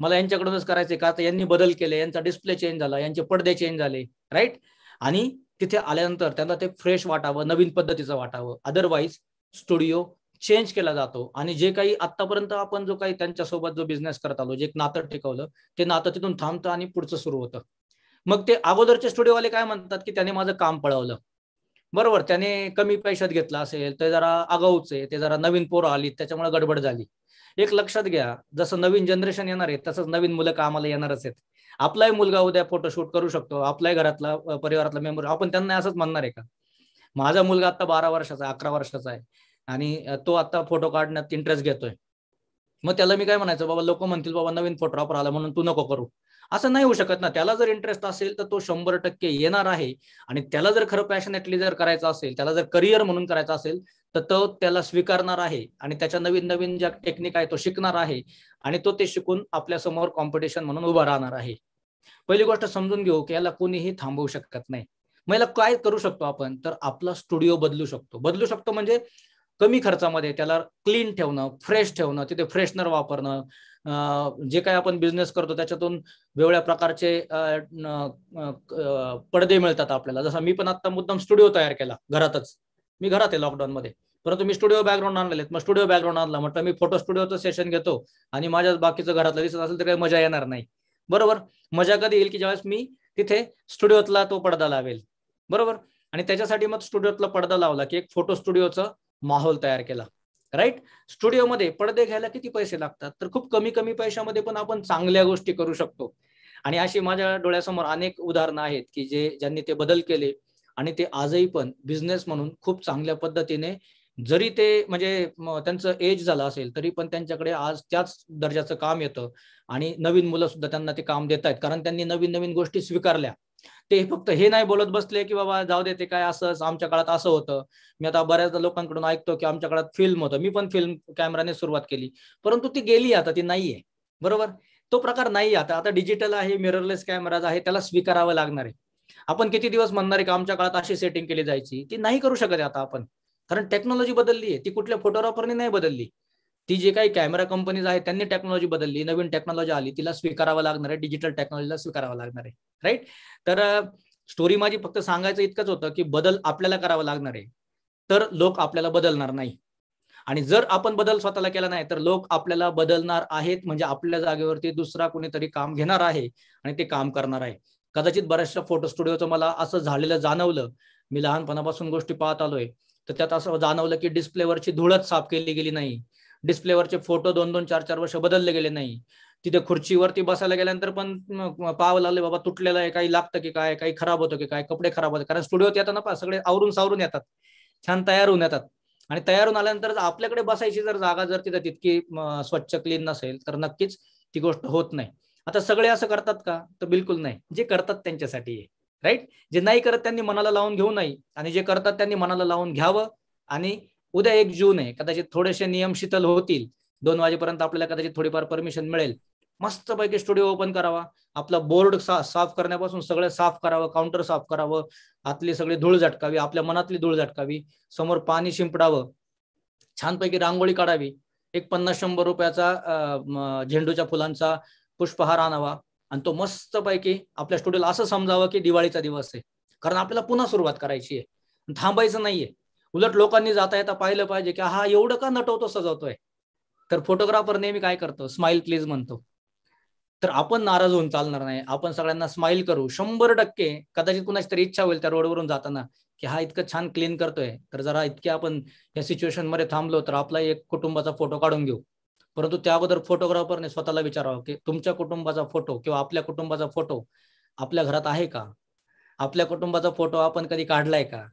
मला यांच्याकडूनच करायचे का तर यांनी बदल केले यांचा डिस्प्ले चेंज झाला यांचे पडदे चेंज झाले राईट आणि तिथे आल्यानंतर त्यांना ते फ्रेश वाटावं नवीन पद्धतीचं वाटावं अदरवाईज स्टुडिओ चेंज केला जातो आणि जे काही आतापर्यंत आपण जो काही त्यांच्यासोबत जो बिझनेस करत आलो जे एक नातं टिकवलं ते नातं तिथून थांबतं आणि पुढचं सुरू होतं मग ते अगोदरचे स्टुडिओवाले काय म्हणतात की त्याने माझं काम पळवलं बरोबर त्याने कमी पैशात घेतला असेल ते जरा आगाऊचे ते जरा नवीन पोरं आली त्याच्यामुळे गडबड झाली एक लक्षात घ्या जसं नवीन जनरेशन येणार आहे तसंच नवीन मुलं कामाला येणारच आहेत आपलाही मुलगा उद्या फोटोशूट करू शकतो आपल्याही घरातला परिवारातला मेंबर आपण त्यांना असंच म्हणणार आहे का माझा मुलगा आता बारा वर्षाचा अकरा वर्षाचा आहे आणि तो आता फोटो काढण्यात इंटरेस्ट घेतोय मग त्याला मी काय म्हणायचं बाबा लोक म्हणतील बाबा नवीन फोटोग्राफर आला म्हणून तू नको करू असं नाही होऊ शकत ना त्याला जर इंटरेस्ट असेल तर तो शंभर टक्के येणार आहे आणि त्याला जर खरं पॅशनेटली जर करायचं असेल त्याला जर करिअर म्हणून करायचं असेल तर तो त्याला स्वीकारणार आहे आणि त्याच्या नवीन नवीन ज्या टेक्निक आहे तो शिकणार आहे आणि तो ते शिकून आपल्या समोर कॉम्पिटिशन म्हणून उभा राहणार आहे पहिली गोष्ट समजून घेऊ की याला कोणीही थांबवू शकत नाही मग याला काय करू शकतो आपण तर आपला स्टुडिओ बदलू शकतो बदलू शकतो म्हणजे कमी खर्चामध्ये त्याला क्लीन ठेवणं फ्रेश ठेवणं तिथे फ्रेशनर वापरणं जे काही आपण बिझनेस करतो त्याच्यातून वेगवेगळ्या प्रकारचे पडदे मिळतात आपल्याला जसं मी पण आता मुद्दाम स्टुडिओ तयार केला घरातच मी घरात आहे लॉकडाऊन मध्ये परंतु मी स्टुडिओ बॅकग्राऊंड आणलेले मग स्टुडिओ बॅकग्राऊंड आणला म्हटलं मी फोटो स्टुडिओचं सेशन घेतो आणि माझ्या बाकीचं घरातलं दिसत असेल तर काही मजा येणार नाही बरोबर मजा कधी येईल की ज्यावेळेस मी तिथे स्टुडिओतला तो पडदा लावेल बरोबर आणि त्याच्यासाठी मग स्टुडिओतला पडदा लावला की एक फोटो स्टुडिओचा माहोल तयार केला राईट स्टुडिओमध्ये पडदे घ्यायला किती पैसे लागतात तर खूप कमी कमी पैशामध्ये पण आपण चांगल्या गोष्टी करू शकतो आणि अशी माझ्या डोळ्यासमोर अनेक उदाहरणं आहेत की जे ज्यांनी ते बदल केले आणि ते आजही पण बिझनेस म्हणून खूप चांगल्या पद्धतीने जरी ते म्हणजे त्यांचं एज झालं असेल तरी पण त्यांच्याकडे आज त्याच दर्जाचं काम येतं आणि नवीन मुलं सुद्धा त्यांना ते काम देत आहेत कारण त्यांनी नवीन नवीन गोष्टी स्वीकारल्या ते फक्त हे नाही बोलत बसले की बाबा जाऊ दे ते काय असं आमच्या काळात असं होतं मी आता बऱ्याचदा लोकांकडून ऐकतो की आमच्या काळात फिल्म होतं मी पण फिल्म कॅमेराने सुरुवात केली परंतु ती गेली आता ती नाहीये बरोबर तो प्रकार नाही आता आता डिजिटल आहे मिररलेस कॅमेराज आहे त्याला स्वीकारावं लागणार आहे आपण किती दिवस म्हणणार आहे की आमच्या काळात अशी सेटिंग केली जायची ती नाही करू शकत आता आपण कारण टेक्नॉलॉजी बदलली आहे ती कुठल्या फोटोग्राफरने नाही बदलली ती जे काही कॅमेरा कंपनीज आहेत त्यांनी टेक्नॉलॉजी बदलली नवीन टेक्नॉलॉजी आली तिला स्वीकारावं लागणार आहे डिजिटल टेक्नॉलॉजीला स्वीकारावं लागणार आहे राईट तर स्टोरी माझी फक्त सांगायचं इतकंच होतं की बदल आपल्याला करावा लागणार आहे तर लोक आपल्याला बदलणार नाही आणि जर आपण बदल स्वतःला केला नाही तर लोक आपल्याला बदलणार आहेत म्हणजे आपल्या जागेवरती दुसरा कोणीतरी काम घेणार आहे आणि ते काम करणार आहे कदाचित बऱ्याचशा फोटो स्टुडिओचं मला असं झालेलं जाणवलं मी लहानपणापासून गोष्टी पाहत आलोय तर त्यात असं जाणवलं की डिस्प्लेवरची धुळच साफ केली गेली नाही डिस्प्लेवरचे फोटो दोन दोन चार चार वर्ष बदलले गेले नाही तिथे खुर्चीवरती बसायला गेल्यानंतर पण पाहावं लागले बाबा तुटलेलं आहे काही लागतं की काय काही खराब होतं की काय कपडे खराब होते कारण स्टुडिओत येताना ना सगळे आवरून सावरून येतात छान तयार होऊन येतात आणि तयार होऊन आल्यानंतर आपल्याकडे बसायची जर जागा जर तिथे तितकी स्वच्छ क्लीन नसेल तर नक्कीच ती गोष्ट होत नाही आता सगळे असं करतात का तर बिलकुल नाही जे करतात त्यांच्यासाठी राईट जे नाही करत त्यांनी मनाला लावून घेऊ नाही आणि जे करतात त्यांनी मनाला लावून घ्यावं आणि उद्या एक जून आहे कदाचित थोडेसे नियम शीतल होतील दोन वाजेपर्यंत आपल्याला कदाचित थोडीफार परमिशन मिळेल मस्तपैकी स्टुडिओ ओपन करावा आपला बोर्ड साफ करण्यापासून सगळं साफ करावं काउंटर साफ करावं आतली सगळी धूळ झटकावी आपल्या मनातली धूळ झटकावी समोर पाणी शिंपडावं छानपैकी रांगोळी काढावी एक पन्नास शंभर रुपयाचा झेंडूच्या फुलांचा पुष्पहार आणावा आणि तो मस्तपैकी आपल्या स्टुडिओला असं समजावं की दिवाळीचा दिवस आहे कारण आपल्याला पुन्हा सुरुवात करायची आहे थांबायचं नाहीये उलट लोकांनी जाता येता पाहिलं पाहिजे की हा एवढं का नटवतो सजवतोय तर फोटोग्राफर नेहमी काय करतो स्माईल प्लीज म्हणतो तर आपण नाराज होऊन चालणार नाही आपण सगळ्यांना स्माईल करू शंभर टक्के कदाचित कुणाची तरी इच्छा होईल त्या रोडवरून जाताना की हा इतकं छान क्लीन करतोय तर जरा इतके आपण या सिच्युएशन मध्ये थांबलो तर आपला एक कुटुंबाचा फोटो काढून घेऊ परंतु त्या अगोदर फोटोग्राफरने स्वतःला विचारावं की तुमच्या कुटुंबाचा फोटो किंवा आपल्या कुटुंबाचा फोटो आपल्या घरात आहे का आपल्या कुटुंबाचा फोटो आपण कधी काढलाय का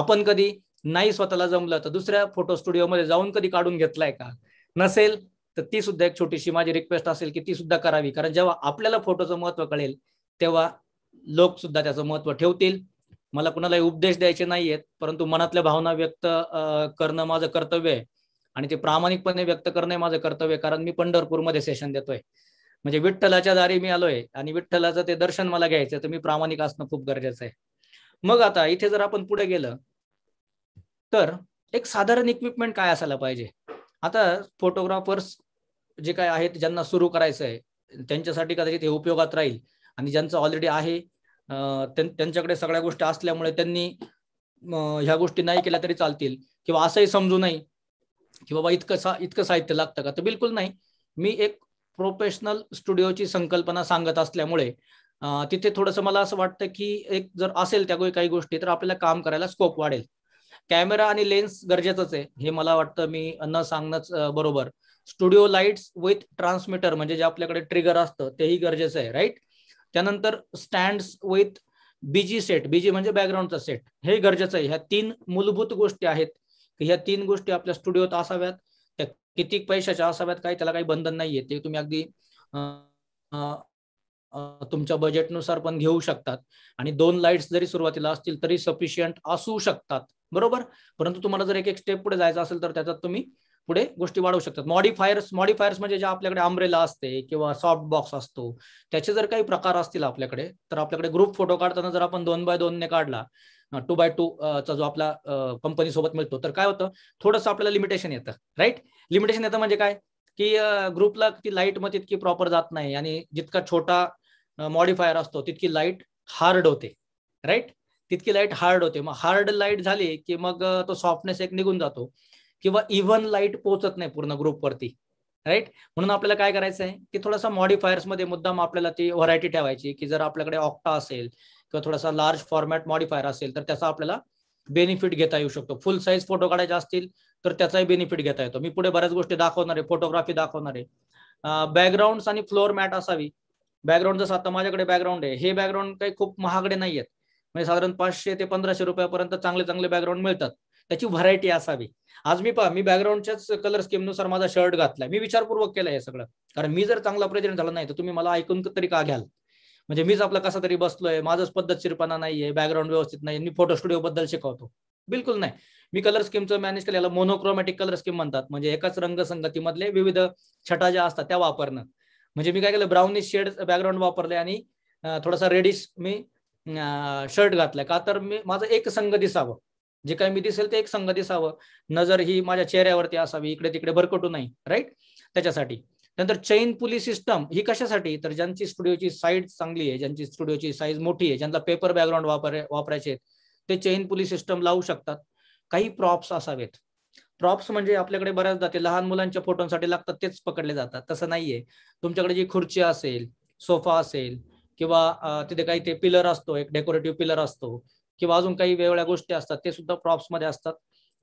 आपण कधी नाही स्वतःला जमलं तर दुसऱ्या फोटो स्टुडिओमध्ये जाऊन कधी काढून घेतलाय का नसेल तर ती सुद्धा एक छोटीशी माझी रिक्वेस्ट असेल की ती सुद्धा करावी कारण जेव्हा आपल्याला फोटोचं महत्व कळेल तेव्हा लोक सुद्धा त्याचं महत्व ठेवतील मला कुणालाही उपदेश द्यायचे नाहीयेत परंतु मनातल्या भावना व्यक्त करणं माझं कर्तव्य आहे आणि ते प्रामाणिकपणे व्यक्त करणं माझं कर्तव्य कारण मी पंढरपूरमध्ये सेशन देतोय म्हणजे विठ्ठलाच्या दारी मी आलोय आणि विठ्ठलाचं ते दर्शन मला घ्यायचं तर मी प्रामाणिक असणं खूप गरजेचं आहे मग आता इथे जर आपण पुढे गेलं तर एक साधारण इक्विपमेंट काय असायला पाहिजे आता फोटोग्राफर्स जे काय आहेत ज्यांना सुरू करायचं आहे त्यांच्यासाठी कदाचित हे उपयोगात राहील आणि ज्यांचं ऑलरेडी आहे त्यांच्याकडे सगळ्या गोष्टी असल्यामुळे त्यांनी ह्या गोष्टी नाही केल्या तरी चालतील किंवा असंही समजू नाही की बाबा इतकं सा इतकं साहित्य लागतं का तर बिलकुल नाही मी एक प्रोफेशनल स्टुडिओची संकल्पना सांगत असल्यामुळे तिथे थोडंसं मला असं वाटतं की एक जर असेल त्या काही गोष्टी तर आपल्याला काम करायला स्कोप वाढेल कॅमेरा आणि लेन्स गरजेचंच आहे हे मला वाटतं मी न सांगणंच बरोबर स्टुडिओ लाईट्स विथ ट्रान्समीटर म्हणजे जे आपल्याकडे ट्रिगर असतं तेही गरजेचं आहे राईट त्यानंतर stand with BG set BG म्हणजे बॅकग्राऊंडचा सेट हे गरजेचं आहे ह्या तीन मूलभूत गोष्टी आहेत की ह्या तीन गोष्टी आपल्या स्टुडिओत असाव्यात त्या किती पैशाच्या असाव्यात काही त्याला काही बंधन नाहीये ते तुम्ही अगदी तुमच्या बजेटनुसार पण घेऊ शकतात आणि दोन लाईट्स जरी सुरुवातीला असतील तरी सफिशियंट असू शकतात बरोबर परंतु तुम्हाला जर एक एक स्टेप पुढे जायचं असेल तर त्याच्यात तुम्ही पुढे गोष्टी वाढवू शकतात मॉडिफायर्स मॉडिफायर्स म्हणजे ज्या आपल्याकडे आंब्रेला असते किंवा सॉफ्ट बॉक्स असतो त्याचे जर काही प्रकार असतील आपल्याकडे तर आपल्याकडे ग्रुप फोटो काढताना जर आपण दोन बाय दोनने काढला टू बाय टू चा जो आपला कंपनी सोबत मिळतो तर काय होतं थोडंसं आपल्याला लिमिटेशन येतं राईट लिमिटेशन येतं म्हणजे काय की ग्रुपला ती लाईट मग तितकी प्रॉपर जात नाही आणि जितका छोटा मॉडिफायर असतो तितकी लाईट हार्ड होते राईट तितकी लाईट हार्ड होते मग हार्ड लाईट झाली की मग तो सॉफ्टनेस एक निघून जातो किंवा इव्हन लाईट पोहोचत नाही पूर्ण ग्रुपवरती राईट म्हणून आपल्याला काय करायचं आहे की थोडासा मध्ये मुद्दाम आपल्याला ती व्हरायटी ठेवायची की जर आपल्याकडे ऑक्टा असेल किंवा थोडासा लार्ज फॉर्मॅट मॉडिफायर असेल तर त्याचा आपल्याला बेनिफिट घेता येऊ शकतो फुल साईज फोटो काढायचे असतील तर त्याचाही बेनिफिट घेता येतो मी पुढे बऱ्याच गोष्टी दाखवणार आहे फोटोग्राफी दाखवणार आहे बॅकग्राऊंड आणि फ्लोअर मॅट असावी बॅकग्राऊंड जसं आता माझ्याकडे बॅकग्राऊंड आहे हे बॅकग्राऊंड काही खूप महागडे नाही आहेत म्हणजे साधारण पाचशे ते पंधराशे रुपयापर्यंत चांगले चांगले बॅकग्राऊंड मिळतात त्याची व्हरायटी असावी आज मी पहा मी बॅकग्राऊंडच्याच कलर स्कीमनुसार माझा शर्ट घातलाय मी विचारपूर्वक केलं हे सगळं कारण मी जर चांगला प्रेझेंट झाला नाही तर तुम्ही मला ऐकून तरी का घ्याल म्हणजे मीच आपला कसा तरी बसलोय माझंच पद्धतशीरपणा नाहीये बॅकग्राऊंड व्यवस्थित नाही मी फोटो स्टुडिओ बद्दल शिकवतो बिलकुल नाही मी कलर स्कीमचं मॅनेज केलं याला मोनोक्रोमॅटिक कलर स्कीम म्हणतात म्हणजे एकाच रंगसंगतीमधले विविध छटा ज्या असतात त्या वापरणं म्हणजे मी काय केलं ब्राउनिश शेड बॅकग्राऊंड वापरले आणि थोडासा रेडिश मी शर्ट घातलाय का तर मी माझं एक संघ दिसावं जे काही मी दिसेल ते एक संघ दिसावं नजर ही माझ्या चेहऱ्यावरती असावी इकडे तिकडे भरकटू नाही राईट त्याच्यासाठी नंतर चैन पुली सिस्टम ही कशासाठी तर ज्यांची स्टुडिओची साईज चांगली आहे ज्यांची स्टुडिओची साईज मोठी आहे ज्यांना पेपर बॅकग्राऊंड वापर वापरायचे ते चैन पुली सिस्टम लावू शकतात काही प्रॉप्स असावेत प्रॉप्स म्हणजे आपल्याकडे बऱ्याचदा ते लहान मुलांच्या फोटोसाठी लागतात तेच पकडले जातात तसं नाहीये तुमच्याकडे जी खुर्ची असेल सोफा असेल किंवा तिथे काही ते पिलर असतो एक डेकोरेटिव्ह पिलर असतो किंवा अजून काही वेगवेगळ्या गोष्टी असतात ते सुद्धा प्रॉप्स मध्ये असतात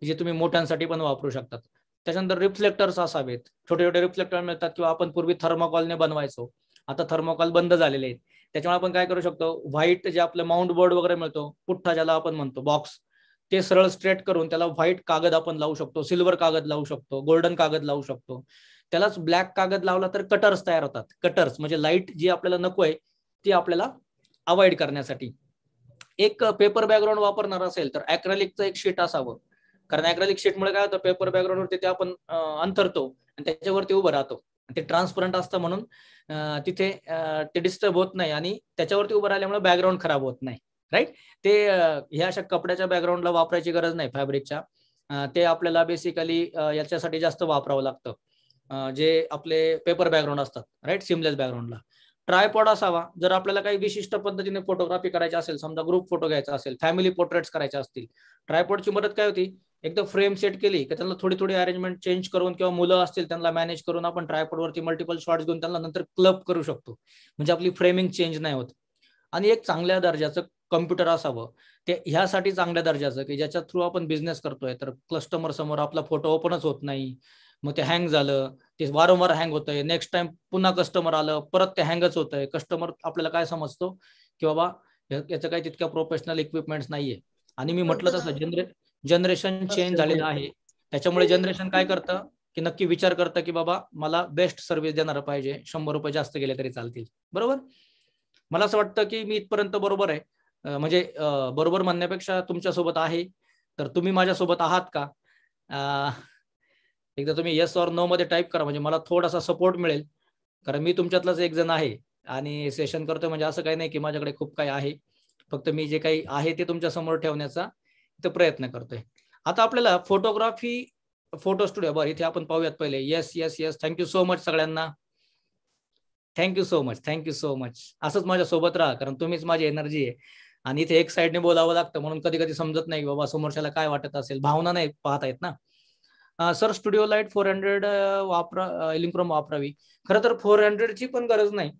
जे तुम्ही मोठ्यांसाठी पण वापरू शकतात त्याच्यानंतर रिफ्लेक्टर्स असावेत छोटे छोटे रिफ्लेक्टर मिळतात किंवा आपण पूर्वी थर्मोकॉलने बनवायचो आता थर्मोकॉल बंद झालेले आहेत त्याच्यामुळे आपण काय करू शकतो व्हाईट जे आपलं माउंट बोर्ड वगैरे मिळतो पुठ्ठा ज्याला आपण म्हणतो बॉक्स ते सरळ स्ट्रेट करून त्याला व्हाईट कागद आपण लावू शकतो सिल्वर कागद लावू शकतो गोल्डन कागद लावू शकतो त्यालाच ब्लॅक कागद लावला तर कटर्स तयार होतात कटर्स म्हणजे लाईट जी आपल्याला नको आहे ती आपल्याला अवॉइड करण्यासाठी एक पेपर बॅकग्राऊंड वापरणार असेल तर अॅक्रॅलिकचं एक शीट असावं कारण अॅक्रॅलिक शीटमुळे काय होतं पेपर बॅकग्राऊंडवरती ते आपण अंतरतो आणि त्याच्यावरती उभं राहतो ते ट्रान्सपरंट असतं म्हणून तिथे ते डिस्टर्ब होत नाही आणि त्याच्यावरती उभं राहिल्यामुळे बॅकग्राऊंड खराब होत नाही राईट ते ह्या अशा कपड्याच्या बॅकग्राऊंडला वापरायची गरज नाही फॅब्रिकच्या ते आपल्याला बेसिकली याच्यासाठी जास्त वापरावं लागतं जे आपले पेपर बॅकग्राऊंड असतात राईट सिमलेस बॅकग्राऊंडला ट्रायपॉड असावा जर आपल्याला काही विशिष्ट पद्धतीने फोटोग्राफी करायची असेल समजा ग्रुप फोटो घ्यायचा असेल फॅमिली पोर्ट्रेट्स करायचे असतील ट्रायपॉडची मदत काय होती एकदम फ्रेम सेट केली की त्यांना थोडी थोडी अरेंजमेंट चेंज करून किंवा मुलं असतील त्यांना मॅनेज करून आपण ट्रायपॉडवरती मल्टिपल शॉट्स घेऊन त्यांना नंतर क्लब करू शकतो म्हणजे आपली फ्रेमिंग चेंज नाही होत आणि एक चांगल्या दर्जाचं कम्प्युटर असावं ते ह्यासाठी चांगल्या दर्जाचं की ज्याच्या थ्रू आपण बिझनेस करतोय तर कस्टमर समोर आपला फोटो ओपनच होत नाही मग ते हँग झालं ते वारंवार हँग होतंय नेक्स्ट टाइम पुन्हा कस्टमर आलं परत ते हँगच होत आहे कस्टमर आपल्याला काय समजतो की बाबा याचं काही तितक्या प्रोफेशनल इक्विपमेंट नाहीये आणि मी म्हटलं तसं जनरे जनरेशन चेंज झालेलं आहे त्याच्यामुळे जनरेशन काय करतं की नक्की विचार करतं की बाबा मला बेस्ट सर्व्हिस देणार पाहिजे शंभर रुपये जास्त गेले तरी चालतील बरोबर मला असं वाटतं की मी इथपर्यंत बरोबर आहे म्हणजे बरोबर म्हणण्यापेक्षा तुमच्यासोबत आहे तर तुम्ही माझ्यासोबत आहात का एकदा तुम्ही येस ऑर नो मध्ये टाईप करा म्हणजे मला थोडासा सपोर्ट मिळेल कारण मी तुमच्यातलाच एक जण आहे आणि सेशन करतोय म्हणजे असं काही नाही की माझ्याकडे खूप काही आहे फक्त मी जे काही आहे ते तुमच्या समोर ठेवण्याचा इथं प्रयत्न करतोय आता आपल्याला फोटोग्राफी फोटो स्टुडिओ बरं इथे आपण पाहूयात पहिले yes yes yes thank you so much सगळ्यांना thank you so much thank you so much असंच माझ्या सोबत राहा कारण तुम्हीच माझी एनर्जी आहे आणि इथे एक साईडने बोलावं लागतं म्हणून कधी कधी समजत नाही बाबा समोरच्याला काय वाटत असेल भावना नाही पाहत आहेत ना sir studio light four hundred वापरा इलिंक्रोम वापरावी खरं तर फोर हंड्रेडची पण गरज नाही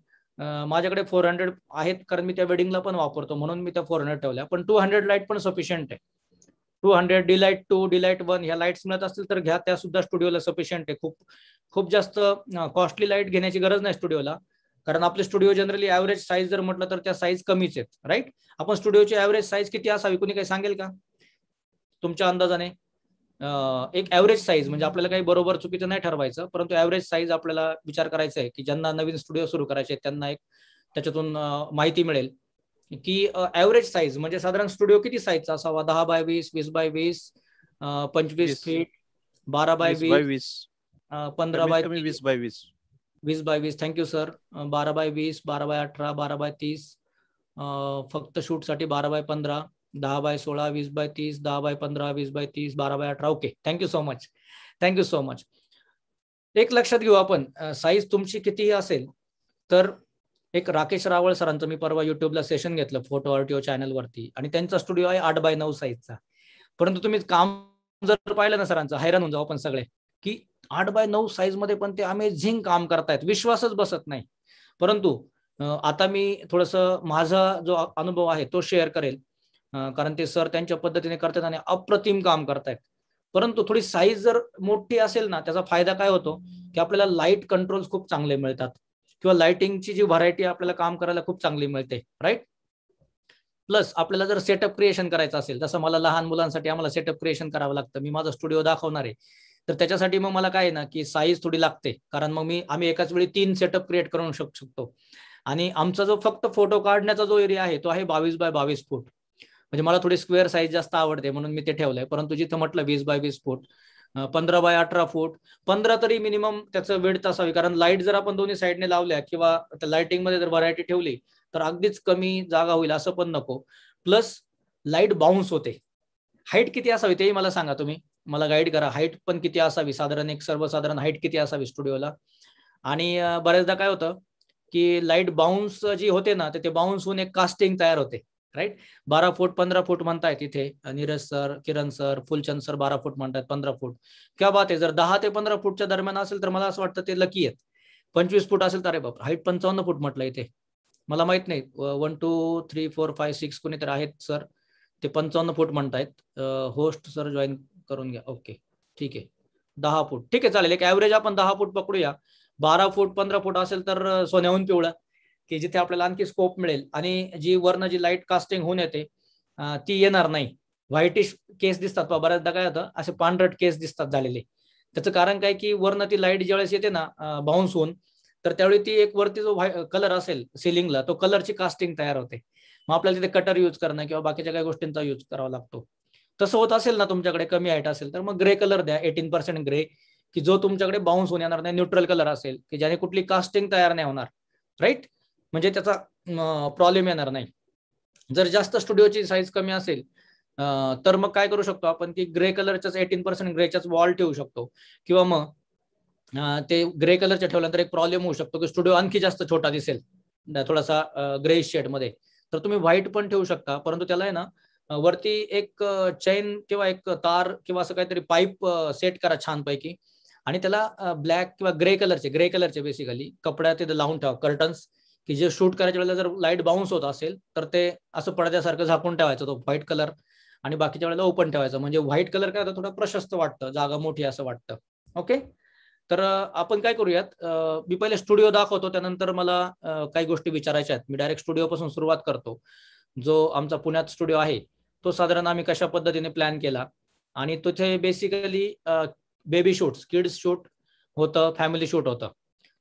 माझ्याकडे फोर हंड्रेड आहेत कारण मी त्या वेडिंगला पण वापरतो म्हणून मी त्या फोर हंड्रेड ठेवल्या पण टू हंड्रेड लाईट पण सफिशियंट आहे two hundred D light two D light one ह्या लाईट्स मिळत असतील तर घ्या त्या सुद्धा स्टुडिओला सफिशियंट आहे खूप खूप जास्त कॉस्टली लाईट घेण्याची गरज नाही स्टुडिओला कारण आपले स्टुडिओ जनरली ऍव्हरेज साईज जर म्हटलं तर त्या साईज कमीच आहेत राईट आपण स्टुडिओची ऍव्हरेज साईज किती असावी कोणी काही सांगेल का तुमच्या अंदाजाने एक ऍव्हरेज साईज म्हणजे आपल्याला काही बरोबर चुकीचं नाही ठरवायचं परंतु ऍव्हरेज साईज आपल्याला विचार करायचा आहे की ज्यांना नवीन स्टुडिओ सुरू करायचे त्यांना एक त्याच्यातून माहिती मिळेल की ऍव्हरेज साईज म्हणजे साधारण स्टुडिओ किती साईजचा असावा दहा बाय वीस वीस बाय वीस पंचवीस फीट बारा बाय वीस पंधरा बाय वीस बाय वीस वीस बाय वीस थँक्यू सर बारा बाय वीस बारा बाय अठरा बारा बाय तीस फक्त शूट साठी बारा बाय पंधरा दहा बाय सोळा वीस बाय तीस दहा बाय पंधरा वीस बाय तीस बारा बाय अठरा okay thank you so much thank you so much एक लक्षात घेऊ आपण साईज तुमची कितीही असेल तर एक राकेश रावळ सरांचं मी परवा युट्यूबला सेशन घेतलं फोटो ऑडिओ चॅनलवरती आणि त्यांचा स्टुडिओ आहे आठ बाय नऊ साईजचा परंतु तुम्ही काम जर पाहिलं ना सरांचं हैराण होऊन जाऊ आपण सगळे की आठ बाय नऊ साईज मध्ये पण ते अमेझिंग काम करतायत विश्वासच बसत नाही परंतु आता मी थोडस माझा जो अनुभव आहे तो शेअर करेल कारण ते सर त्यांच्या पद्धतीने करतात आणि अप्रतिम काम करतायत परंतु थोडी साईज जर मोठी असेल ना त्याचा फायदा काय होतो की आपल्याला लाईट कंट्रोल खूप चांगले मिळतात किंवा लाईटिंगची जी व्हरायटी आपल्याला काम करायला खूप चांगली मिळते राईट प्लस आपल्याला जर सेटअप क्रिएशन करायचं असेल जसं मला लहान मुलांसाठी आम्हाला सेटअप क्रिएशन करावं लागतं मी माझा स्टुडिओ दाखवणार आहे तर त्याच्यासाठी मग मला काय ना की साईज थोडी लागते कारण मग मी आम्ही एकाच वेळी तीन सेटअप क्रिएट करू शकतो आणि आमचा जो फक्त फोटो काढण्याचा जो एरिया आहे तो आहे बावीस बाय बावीस फूट म्हणजे मला थोडी स्क्वेअर साईज जास्त आवडते म्हणून मी ते ठेवलंय परंतु जिथं म्हटलं वीस बाय वीस फूट पंधरा बाय अठरा फूट पंधरा तरी मिनिमम त्याचं वेळ असावी कारण लाईट जर आपण दोन्ही साईडने लावल्या किंवा त्या लाईटिंगमध्ये जर व्हरायटी ठेवली तर अगदीच कमी जागा होईल असं पण नको प्लस लाईट बाउन्स होते हाईट किती असावी तेही मला सांगा तुम्ही मला गाईड करा हाईट पण किती असावी साधारण एक सर्वसाधारण हाईट किती असावी स्टुडिओला आणि बऱ्याचदा काय होतं की लाईट बाउन्स जी होते ना ते बाउन्स होऊन एक कास्टिंग तयार होते राईट बारा फूट पंधरा फूट म्हणतायत इथे Neeraj sir Kiran sir Phulchand sir बारा फूट म्हणतात पंधरा फूट किंवा बात आहे जर दहा ते पंधरा फूटच्या दरम्यान असेल तर मला असं वाटतं ते लकी आहेत पंचवीस फूट असेल तर अरे बाप हाईट पंचावन्न फूट म्हटलं इथे मला माहित नाही one two three four five six कोणी तर आहेत सर ते पंचावन्न फूट म्हणतायत होस्ट सर जॉईन करून घ्या ओके ठीक आहे दहा फूट ठीक आहे चालेल एक ऍव्हरेज आपण दहा फूट पकडूया बारा फूट पंधरा फूट असेल तर सोन्याहून पिवळा की जिथे आपल्याला आणखी स्कोप मिळेल आणि जी वरनं जी लाईट कास्टिंग होऊन येते ती येणार नाही व्हाईटिश केस दिसतात बऱ्याचदा काय होतं असे पांढरट केस दिसतात झालेले त्याचं कारण काय की वरनं ती लाईट ज्यावेळेस येते ना बाउन्स होऊन तर त्यावेळी ती एक वरती जो कलर असेल सिलिंगला तो कलरची कास्टिंग तयार होते मग आपल्याला तिथे कटर यूज करणं किंवा बाकीच्या काही गोष्टींचा यूज करावा लागतो तसं होत असेल ना तुमच्याकडे कमी हाईट असेल तर मग ग्रे कलर द्या एटीन पर्सेंट ग्रे की जो तुमच्याकडे बाउन्स होऊन येणार नाही न्यूट्रल कलर असेल की ज्याने कुठली कास्टिंग तयार नाही होणार राईट म्हणजे त्याचा प्रॉब्लेम येणार नाही जर जास्त स्टुडिओची साईज कमी असेल तर मग काय करू शकतो आपण की ग्रे कलरच्याच एटीन पर्सेंट ग्रेच्याच वॉल ठेवू शकतो किंवा मग ते ग्रे कलरच्या ठेवल्यानंतर एक प्रॉब्लेम होऊ शकतो की स्टुडिओ आणखी जास्त छोटा दिसेल थोडासा ग्रे शेडमध्ये तर तुम्ही व्हाईट पण ठेवू शकता परंतु त्याला आहे ना वरती एक चैन किंवा एक तार किंवा असं काहीतरी पाईप सेट करा छानपैकी आणि त्याला ब्लॅक किंवा ग्रे कलरचे ग्रे कलरचे बेसिकली कपड्या तिथे लावून ठेवा कर्टन्स की जे शूट करायच्या वेळेला जर लाईट बाउन्स होत असेल तर ते असं पडद्यासारखं झाकून ठेवायचं तो व्हाईट कलर आणि बाकीच्या वेळेला ओपन ठेवायचं म्हणजे व्हाईट कलर काय थोडं प्रशस्त वाटतं जागा मोठी असं वाटतं ओके तर आपण काय करूयात मी पहिले स्टुडिओ दाखवतो त्यानंतर मला काही गोष्टी विचारायच्या आहेत मी डायरेक्ट स्टुडिओ पासून सुरुवात करतो जो आमचा पुण्यात स्टुडिओ आहे तो साधारण आम्ही कशा पद्धतीने प्लॅन केला आणि तिथे basically baby shoot kids shoot होतं फॅमिली शूट होतं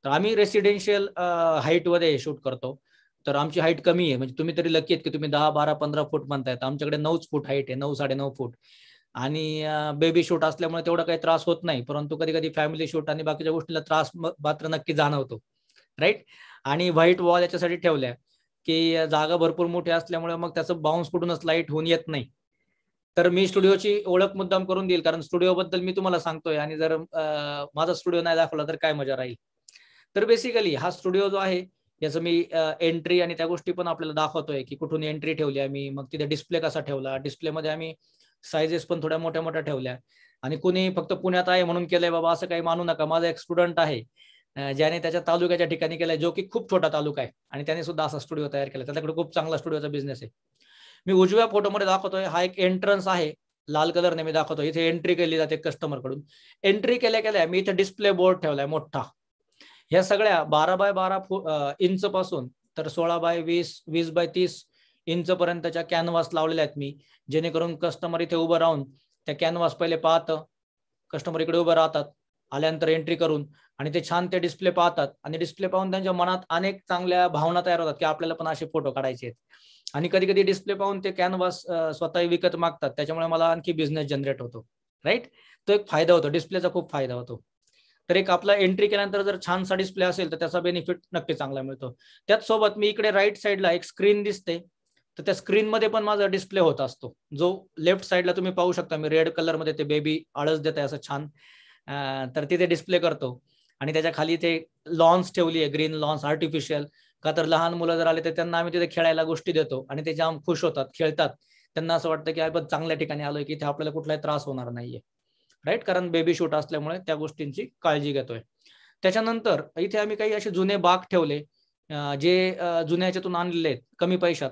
तर आम्ही रेसिडेन्शियल हाईटमध्ये शूट करतो तर आमची हाईट कमी आहे म्हणजे तुम्ही तरी लकी आहेत की तुम्ही दहा बारा पंधरा फूट म्हणतायत आमच्याकडे नऊच फूट हाईट आहे नऊ साडे नऊ फूट आणि बेबी शूट असल्यामुळे तेवढा काही त्रास होत नाही परंतु कधी कधी फॅमिली शूट आणि बाकीच्या गोष्टीला त्रास मात्र नक्की जाणवतो राईट आणि व्हाईट वॉल याच्यासाठी ठेवल्या की जागा भरपूर मोठी असल्यामुळे मग त्याचं बाउन्स कुठूनच लाईट होऊन येत नाही तर मी स्टुडिओची ओळख मुद्दाम करून देईल कारण स्टुडिओ बद्दल मी तुम्हाला सांगतोय आणि जर माझा स्टुडिओ नाही दाखवला तर काय मजा राहील तर बेसिकली हा स्टुडिओ जो आहे याचं मी एंट्री आणि त्या गोष्टी पण आपल्याला दाखवतोय की कुठून एंट्री ठेवली आम्ही मग तिथे डिस्प्ले कसा ठेवला डिस्प्लेमध्ये आम्ही सायझेस पण थोड्या मोठ्या मोठ्या ठेवल्या आणि कुणी फक्त पुण्यात आहे म्हणून केलंय बाबा असं काही मानू नका माझा एक स्टुडंट आहे ज्याने त्याच्या तालुक्याच्या ठिकाणी केलाय जो की खूप छोटा तालुका आहे आणि त्याने सुद्धा असा स्टुडिओ तयार केला त्याच्याकडे खूप चांगला स्टुडिओचा बिझनेस आहे मी उजव्या फोटोमध्ये दाखवतोय हा एक एंट्रन्स आहे लाल कलरने मी दाखवतो इथे एंट्री केली जाते कस्टमरकडून एंट्री केल्या केल्या मी इथे डिस्प्ले बोर्ड ठेवलाय मोठा ह्या सगळ्या बारा बाय बारा इंच पासून तर सोळा बाय वीस वीस बाय तीस इंच पर्यंतच्या कॅनव्हास लावलेल्या आहेत मी जेणेकरून कस्टमर इथे उभं राहून त्या कॅनव्हास पहिले पाहतं कस्टमर इकडे उभं राहतात आल्यानंतर एंट्री करून आणि ते छान ते डिस्प्ले पाहतात आणि डिस्प्ले पाहून त्यांच्या मनात अनेक चांगल्या भावना तयार होतात की आपल्याला पण असे फोटो काढायचे आहेत आणि कधी कधी डिस्प्ले पाहून ते कॅनव्हास स्वतः विकत मागतात त्याच्यामुळे मला आणखी बिझनेस जनरेट होतो राईट तो एक फायदा होतो डिस्प्लेचा खूप फायदा होतो तर एक आपला एंट्री केल्यानंतर जर छानसा डिस्प्ले असेल तर त्याचा बेनिफिट नक्की चांगला मिळतो सोबत मी इकडे राईट साईडला एक स्क्रीन दिसते तर त्या स्क्रीनमध्ये पण माझा डिस्प्ले होत असतो जो लेफ्ट साईडला तुम्ही पाहू शकता मी रेड कलरमध्ये ते बेबी आळस देत आहे असं छान तर तिथे डिस्प्ले करतो आणि त्याच्या खाली ते लॉन्स ठेवली आहे ग्रीन लॉन्स आर्टिफिशियल का तर लहान मुलं जर आले तर त्यांना आम्ही तिथे खेळायला गोष्टी देतो आणि ते जाम खुश होतात खेळतात त्यांना असं वाटतं की आपण चांगल्या ठिकाणी आलोय की इथे आपल्याला कुठलाही त्रास होणार नाहीये राईट कारण बेबी शूट असल्यामुळे त्या गोष्टींची काळजी घेतोय त्याच्यानंतर इथे आम्ही काही असे जुने बाग ठेवले जे जुन्या ह्याच्यातून आणलेले आहेत कमी पैशात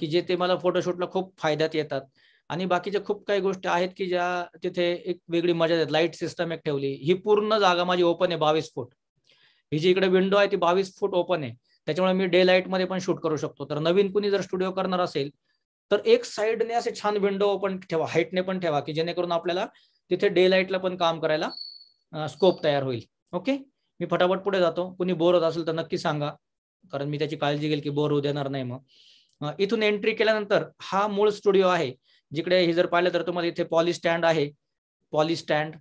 की जे ते मला फोटोशूटला खूप फायद्यात येतात आणि बाकीच्या खूप काही गोष्टी आहेत की ज्या तिथे एक वेगळी मजा देत लाईट सिस्टम एक ठेवली ही पूर्ण जागा माझी ओपन आहे बावीस फूट ही जी इकडे विंडो आहे ती बावीस फूट ओपन आहे त्याच्यामुळे मी डे लाईट मध्ये पण शूट करू शकतो तर नवीन कुणी जर स्टुडिओ करणार असेल तर एक साईडने असे छान विंडो ओपन ठेवा हाईटने पण ठेवा की जेणेकरून आपल्याला तिथे डे लाईटला पण काम करायला स्कोप तयार होईल ओके मी फटाफट पुढे जातो कुणी बोर होत असेल तर नक्की सांगा कारण मी त्याची काळजी घेईल की बोर होऊ देणार नाही मग इथून एंट्री केल्यानंतर हा मूळ स्टुडिओ आहे जिकडे हे जर पाहिलं तर तुम्हाला इथे पॉली स्टँड आहे पॉली स्टँड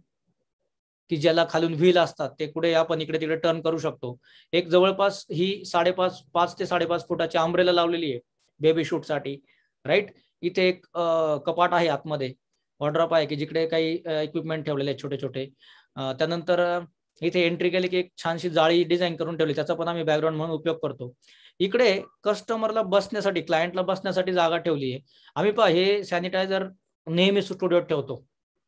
की ज्याला खालून व्हील असतात ते कुठे आपण इकडे तिकडे टर्न करू शकतो एक जवळपास ही साडेपाच पाच ते साडेपाच फुटाची आंब्रेला लावलेली आहे बेबी शूट साठी राईट इथे एक कपाट आहे आतमध्ये वॉड्रॉप आहे की जिकडे काही इक्विपमेंट ठेवलेले आहेत छोटे छोटे त्यानंतर इथे एंट्री केली की एक छानशी जाळी डिझाईन करून ठेवली त्याचा पण आम्ही बॅकग्राऊंड म्हणून उपयोग करतो इकडे कस्टमरला बसण्यासाठी क्लायंटला बसण्यासाठी जागा ठेवली आहे आम्ही पहा हे सॅनिटायझर नेहमी स्टुडिओत ठेवतो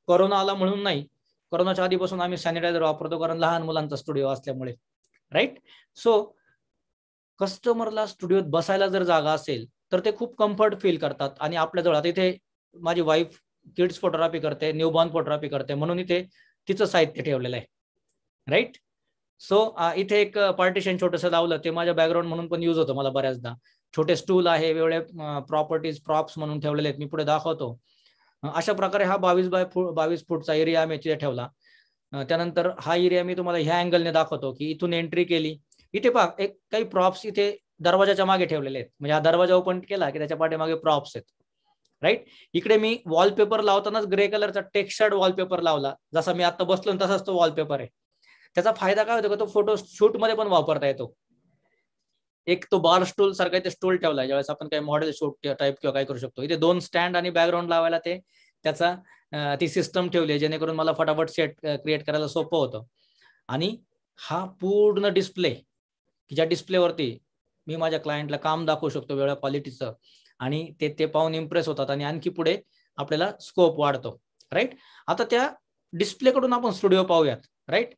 करोना आला म्हणून नाही करोनाच्या आधीपासून आम्ही सॅनिटायझर वापरतो कारण लहान मुलांचा स्टुडिओ असल्यामुळे राईट सो कस्टमरला स्टुडिओत बसायला जर जागा असेल तर ते खूप कम्फर्ट फील करतात आणि आपल्याजवळ आता इथे माझी वाईफ किड्स फोटोग्राफी करते न्यूबॉर्न फोटोग्राफी करते म्हणून इथे तिचं साहित्य ठेवलेलं आहे राईट सो इथे एक पार्टिशन छोटस लावलं ते माझ्या बॅकग्राऊंड म्हणून पण यूज होतं मला बऱ्याचदा छोटे स्टूल आहे वेगळे प्रॉपर्टीज प्रॉप्स म्हणून ठेवलेले आहेत मी पुढे दाखवतो अशा प्रकारे हा बावीस बाय बावीस फूटचा एरिया मी तिथे ठेवला त्यानंतर हा एरिया मी तुम्हाला ह्या अँगलने दाखवतो की इथून एंट्री केली इथे पहा एक काही प्रॉप्स इथे दरवाजाच्या मागे ठेवलेले आहेत म्हणजे हा दरवाजा ओपन केला की त्याच्या पाठीमागे प्रॉप्स आहेत राईट इकडे मी वॉलपेपर लावतानाच ग्रे कलरचा टेक्स्चर्ड वॉलपेपर लावला जसा मी आता बसलो तसाच तो वॉलपेपर आहे त्याचा फायदा काय होतो का तो फोटो शूटमध्ये पण वापरता येतो एक तो बार स्टूल सारखा इथे स्टूल ठेवला ज्यावेळेस आपण काही मॉडेल शूट टाईप किंवा काय करू शकतो इथे दोन स्टँड आणि बॅकग्राऊंड लावायला ते त्याचा ती सिस्टम ठेवली आहे जेणेकरून मला फटाफट सेट क्रिएट करायला सोपं होतं आणि हा पूर्ण डिस्प्ले की ज्या डिस्प्लेवरती मी माझ्या क्लायंटला काम दाखवू शकतो वेगळ्या क्वालिटीचं आणि ते ते पाहून इम्प्रेस होतात आणि आणखी पुढे आपल्याला स्कोप वाढतो राईट आता त्या डिस्प्लेकडून आपण स्टुडिओ पाहूयात राईट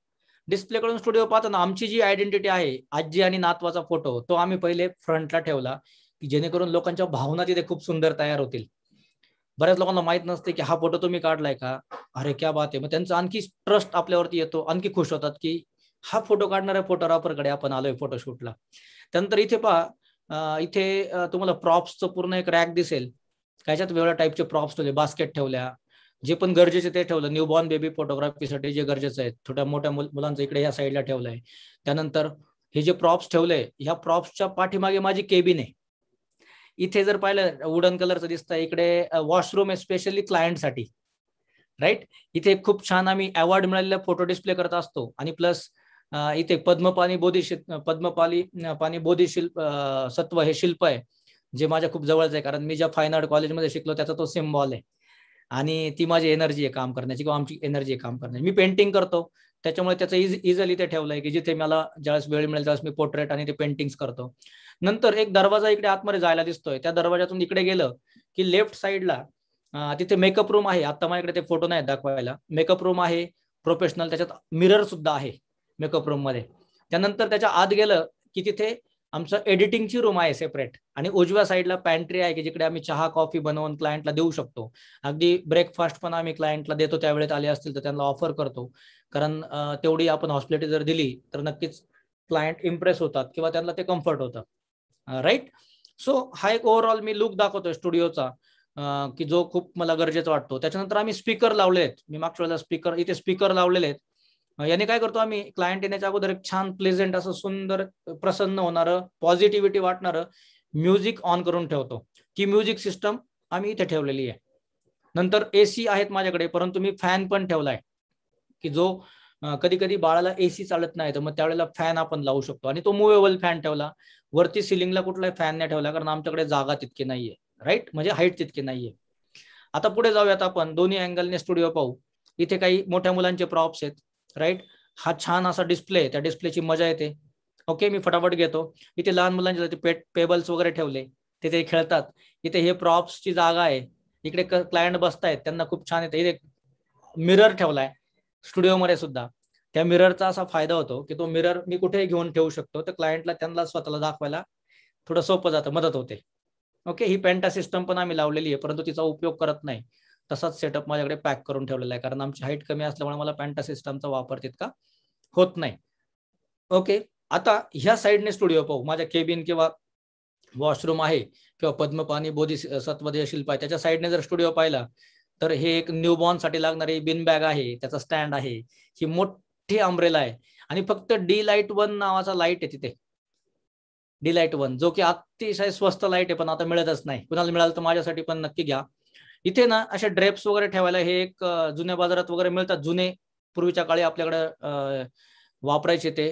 डिस्प्ले कडून स्टुडिओ पाहताना आमची जी आयडेंटिटी आहे आजी आणि नातवाचा फोटो तो आम्ही पहिले फ्रंटला ठेवला की जेणेकरून लोकांच्या भावना तिथे खूप सुंदर तयार होतील बऱ्याच लोकांना माहित नसते की हा फोटो तुम्ही काढलाय का अरे क्या बात आहे मग त्यांचा आणखी ट्रस्ट आपल्यावरती येतो आणखी खुश होतात की हा फोटो काढणाऱ्या फोटोग्राफरकडे आपण आलोय फोटोशूटला त्यानंतर इथे पहा इथे तुम्हाला प्रॉप्सचं पूर्ण एक रॅक दिसेल त्याच्यात वेगळ्या टाईपचे प्रॉप्स ठेवले बास्केट ठेवल्या जे पण गरजेचे ते ठेवलं न्यूबॉर्न बेबी फोटोग्राफीसाठी जे गरजेचं आहे छोट्या मोठ्या मुलांचं इकडे या साईडला ठेवलं आहे त्यानंतर हे जे प्रॉप्स ठेवले ह्या प्रॉप्सच्या पाठीमागे माझी केबिन आहे इथे जर पाहिलं वुडन कलरचं दिसतं इकडे वॉशरूम आहे स्पेशली क्लायंटसाठी राईट इथे खूप छान आम्ही अवॉर्ड मिळालेला फोटो डिस्प्ले करत असतो आणि प्लस इथे बोधी बोधिशिल्प पद्मपाली पाणी बोधी शिल्प सत्व हे शिल्प आहे जे माझ्या खूप जवळचं आहे कारण मी ज्या फायन आर्ट कॉलेजमध्ये शिकलो त्याचा तो सिम्बॉल आहे आणि ती माझी एनर्जी आहे काम करण्याची किंवा आमची एनर्जी आहे काम करण्याची मी पेंटिंग करतो त्याच्यामुळे त्याचं इज इझिली ते ठेवलंय की जिथे मला ज्यावेळेस वेळ मिळेल त्यावेळेस मी पोर्ट्रेट आणि ते पेंटिंग्स करतो नंतर एक दरवाजा इकडे आतमध्ये जायला दिसतोय त्या दरवाजातून इकडे गेलं की लेफ्ट साईडला तिथे मेकअप रूम आहे आता माझ्याकडे ते फोटो नाही दाखवायला मेकअप रूम आहे प्रोफेशनल त्याच्यात मिरर सुद्धा आहे मेकअप रूम मध्ये त्यानंतर त्याच्या आत गेलं की तिथे आमचं एडिटिंगची रूम आहे सेपरेट आणि उजव्या साईडला पॅन्ट्री आहे की जिकडे आम्ही चहा कॉफी बनवून क्लायंटला देऊ शकतो अगदी ब्रेकफास्ट पण आम्ही क्लायंटला देतो त्यावेळेस आले असतील तर त्यांना ऑफर करतो कारण तेवढी आपण हॉस्पिटॅलिटी जर दिली तर नक्कीच क्लायंट इम्प्रेस होतात किंवा त्यांना ते कम्फर्ट होतं राईट सो हा एक ओव्हरऑल मी लुक दाखवतोय स्टुडिओचा की जो खूप मला गरजेचा वाटतो त्याच्यानंतर आम्ही स्पीकर लावलेत मी मागच्या वेळेला स्पीकर इथे स्पीकर लावलेले आहेत याने काय करतो आम्ही क्लायंट येण्याच्या अगोदर एक छान प्लेझेंट असं सुंदर प्रसन्न होणारं पॉझिटिव्हिटी वाटणारं म्युझिक ऑन करून ठेवतो ती म्युझिक सिस्टम आम्ही इथे ठेवलेली आहे नंतर एसी आहेत माझ्याकडे परंतु मी फॅन पण ठेवलाय की जो कधी कधी बाळाला एसी चालत नाही तर मग त्यावेळेला फॅन आपण लावू शकतो आणि तो मुवेबल फॅन ठेवला वरती सिलिंगला कुठलाही फॅन नाही ठेवला कारण आमच्याकडे जागा तितकी नाहीये राईट म्हणजे हाईट तितकी नाहीये आता पुढे जाऊयात आपण दोन्ही अँगलने स्टुडिओ पाहू इथे काही मोठ्या मुलांचे प्रॉप्स आहेत राईट हा छान असा डिस्प्ले त्या डिस्प्लेची मजा येते ओके मी फटाफट घेतो इथे लहान मुलांचे पेट पेबल्स वगैरे ठेवले ते खेळतात इथे हे प्रॉप्सची जागा आहे इकडे क्लायंट बसतायत त्यांना खूप छान येते इथे मिरर ठेवलाय स्टुडिओमध्ये सुद्धा त्या मिररचा असा फायदा होतो की तो मिरर मी कुठेही घेऊन ठेवू शकतो तर क्लायंटला त्यांना स्वतःला दाखवायला थोडं सोपं जातं मदत होते ओके ही पेंटा सिस्टम पण आम्ही लावलेली आहे परंतु तिचा उपयोग करत नाही तसाच सेटअप माझ्याकडे पॅक करून ठेवलेला आहे कारण आमची हाईट कमी असल्यामुळे मला पॅन्टा सिस्टमचा वापर तितका होत नाही ओके आता ह्या साईडने स्टुडिओ पाहू माझ्या केबिन किंवा वॉशरूम आहे किंवा पद्मपाणी बोधी सत्व शिल्प आहे त्याच्या साईडने जर स्टुडिओ पाहिला तर हे एक न्यूबॉर्नसाठी लागणारी बिन बॅग आहे त्याचा स्टँड आहे ही मोठी आंब्रेला आहे आणि फक्त डी लाईट वन नावाचा लाईट आहे तिथे डी लाईट वन जो की अतिशय स्वस्त लाईट आहे पण आता मिळतच नाही कुणाला मिळालं तर माझ्यासाठी पण नक्की घ्या इथे ना अशा ड्रेप्स वगैरे ठेवायला हे एक जुन्या बाजारात वगैरे मिळतात जुने पूर्वीच्या काळी आपल्याकडे वापरायचे ते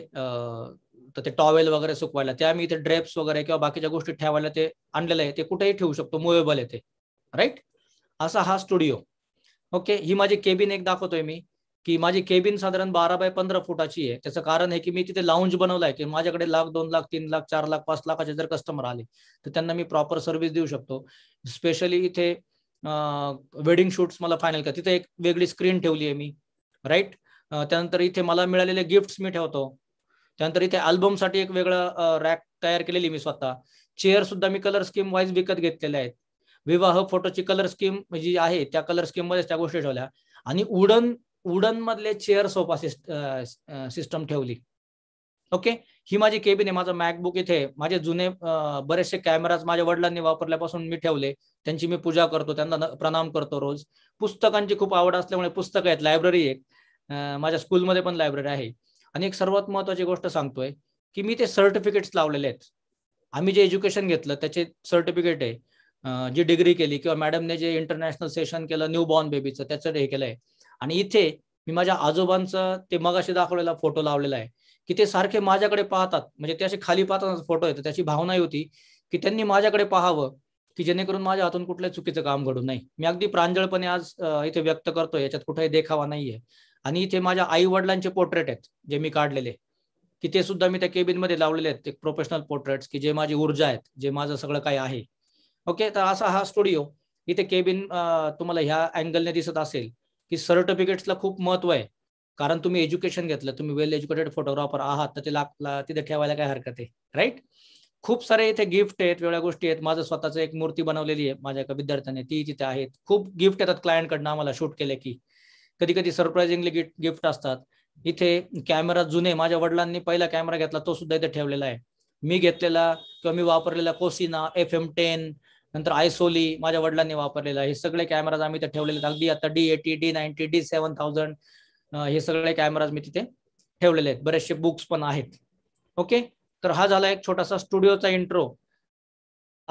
तर ते टॉवेल वगैरे सुकवायला ते आम्ही इथे ड्रेप्स वगैरे किंवा बाकीच्या गोष्टी ठेवायला ते आणलेलं आहे ते कुठेही ठेवू शकतो मुवेबल ते राईट असा हा स्टुडिओ ओके ही माझी केबिन एक दाखवतोय मी की माझी केबिन साधारण बारा बाय पंधरा फुटाची आहे त्याचं कारण आहे की मी तिथे लाऊंज बनवलाय की माझ्याकडे लाख दोन लाख तीन लाख चार लाख पाच लाखाचे जर कस्टमर आले तर त्यांना मी प्रॉपर सर्व्हिस देऊ शकतो स्पेशली इथे वेडिंग शूट्स मला फायनल कर तिथे एक वेगळी स्क्रीन ठेवली आहे मी राईट त्यानंतर इथे मला मिळालेले गिफ्ट्स मी ठेवतो त्यानंतर इथे अल्बमसाठी एक वेगळं रॅक तयार केलेली मी स्वतः चेअर सुद्धा मी कलर स्कीम वाईज विकत घेतलेले आहेत विवाह फोटोची कलर स्कीम जी आहे त्या कलर स्कीम मध्ये त्या गोष्टी ठेवल्या आणि उडन उडन मधले चेअर सोफा सिस्टम ठेवली ओके ही माझी केबिन आहे माझं मॅकबुक इथे माझे जुने बरेचसे कॅमेराज माझ्या वडिलांनी वापरल्यापासून मी ठेवले त्यांची मी पूजा करतो त्यांना प्रणाम करतो रोज पुस्तकांची खूप आवड असल्यामुळे पुस्तकं आहेत लायब्ररी आहे माझ्या स्कूलमध्ये पण लायब्ररी आहे आणि एक सर्वात महत्वाची गोष्ट सांगतोय की मी ते सर्टिफिकेट्स लावलेले आहेत आम्ही जे एज्युकेशन घेतलं त्याचे सर्टिफिकेट आहे जी डिग्री केली किंवा मॅडमने जे इंटरनॅशनल सेशन केलं न्यू बॉर्न बेबीचं त्याचं हे केलंय आणि इथे मी माझ्या आजोबांचं ते मगाशी दाखवलेला फोटो लावलेला आहे की ते सारखे माझ्याकडे पाहतात म्हणजे ते असे खाली पाहतात फोटो येतात त्याची भावना होती की त्यांनी माझ्याकडे पाहावं की जेणेकरून माझ्या हातून कुठलंही चुकीचं काम घडू नाही मी अगदी प्रांजळपणे आज इथे व्यक्त करतोय याच्यात कुठेही देखावा नाहीये आणि इथे माझ्या आई वडिलांचे पोर्ट्रेट आहेत जे मी काढलेले की ते सुद्धा मी त्या केबिन मध्ये लावलेले आहेत प्रोफेशनल पोर्ट्रेट्स की जे माझी ऊर्जा आहेत जे माझं सगळं काही आहे ओके तर असा हा स्टुडिओ इथे केबिन तुम्हाला ह्या अँगलने दिसत असेल की सर्टिफिकेट्सला खूप महत्व आहे कारण तुम्ही एज्युकेशन घेतलं तुम्ही वेल एज्युकेटेड फोटोग्राफर आहात तर ते ला तिथे ठेवायला काय हरकत आहे राईट खूप सारे इथे गिफ्ट आहेत वेगळ्या गोष्टी आहेत माझं स्वतःच एक मूर्ती बनवलेली आहे माझ्या एका विद्यार्थ्याने ती तिथे आहेत खूप गिफ्ट येतात क्लायंटकडनं आम्हाला शूट केले की कधी कधी सरप्राइजिंगली गिफ्ट गिफ्ट असतात इथे कॅमेरा जुने माझ्या वडिलांनी पहिला कॅमेरा घेतला तो सुद्धा इथे ठेवलेला आहे मी घेतलेला किंवा मी वापरलेला कोसिना एफ एम टेन नंतर आयसोली माझ्या वडिलांनी वापरलेला हे सगळे कॅमेराज आम्ही इथे ठेवलेले अगदी आता D eighty D ninety D seven thousand हे सगळे कॅमेराज मी तिथे ठेवलेले आहेत बरेचसे बुक्स पण आहेत ओके तर हा झाला एक छोटासा स्टुडिओचा इंट्रो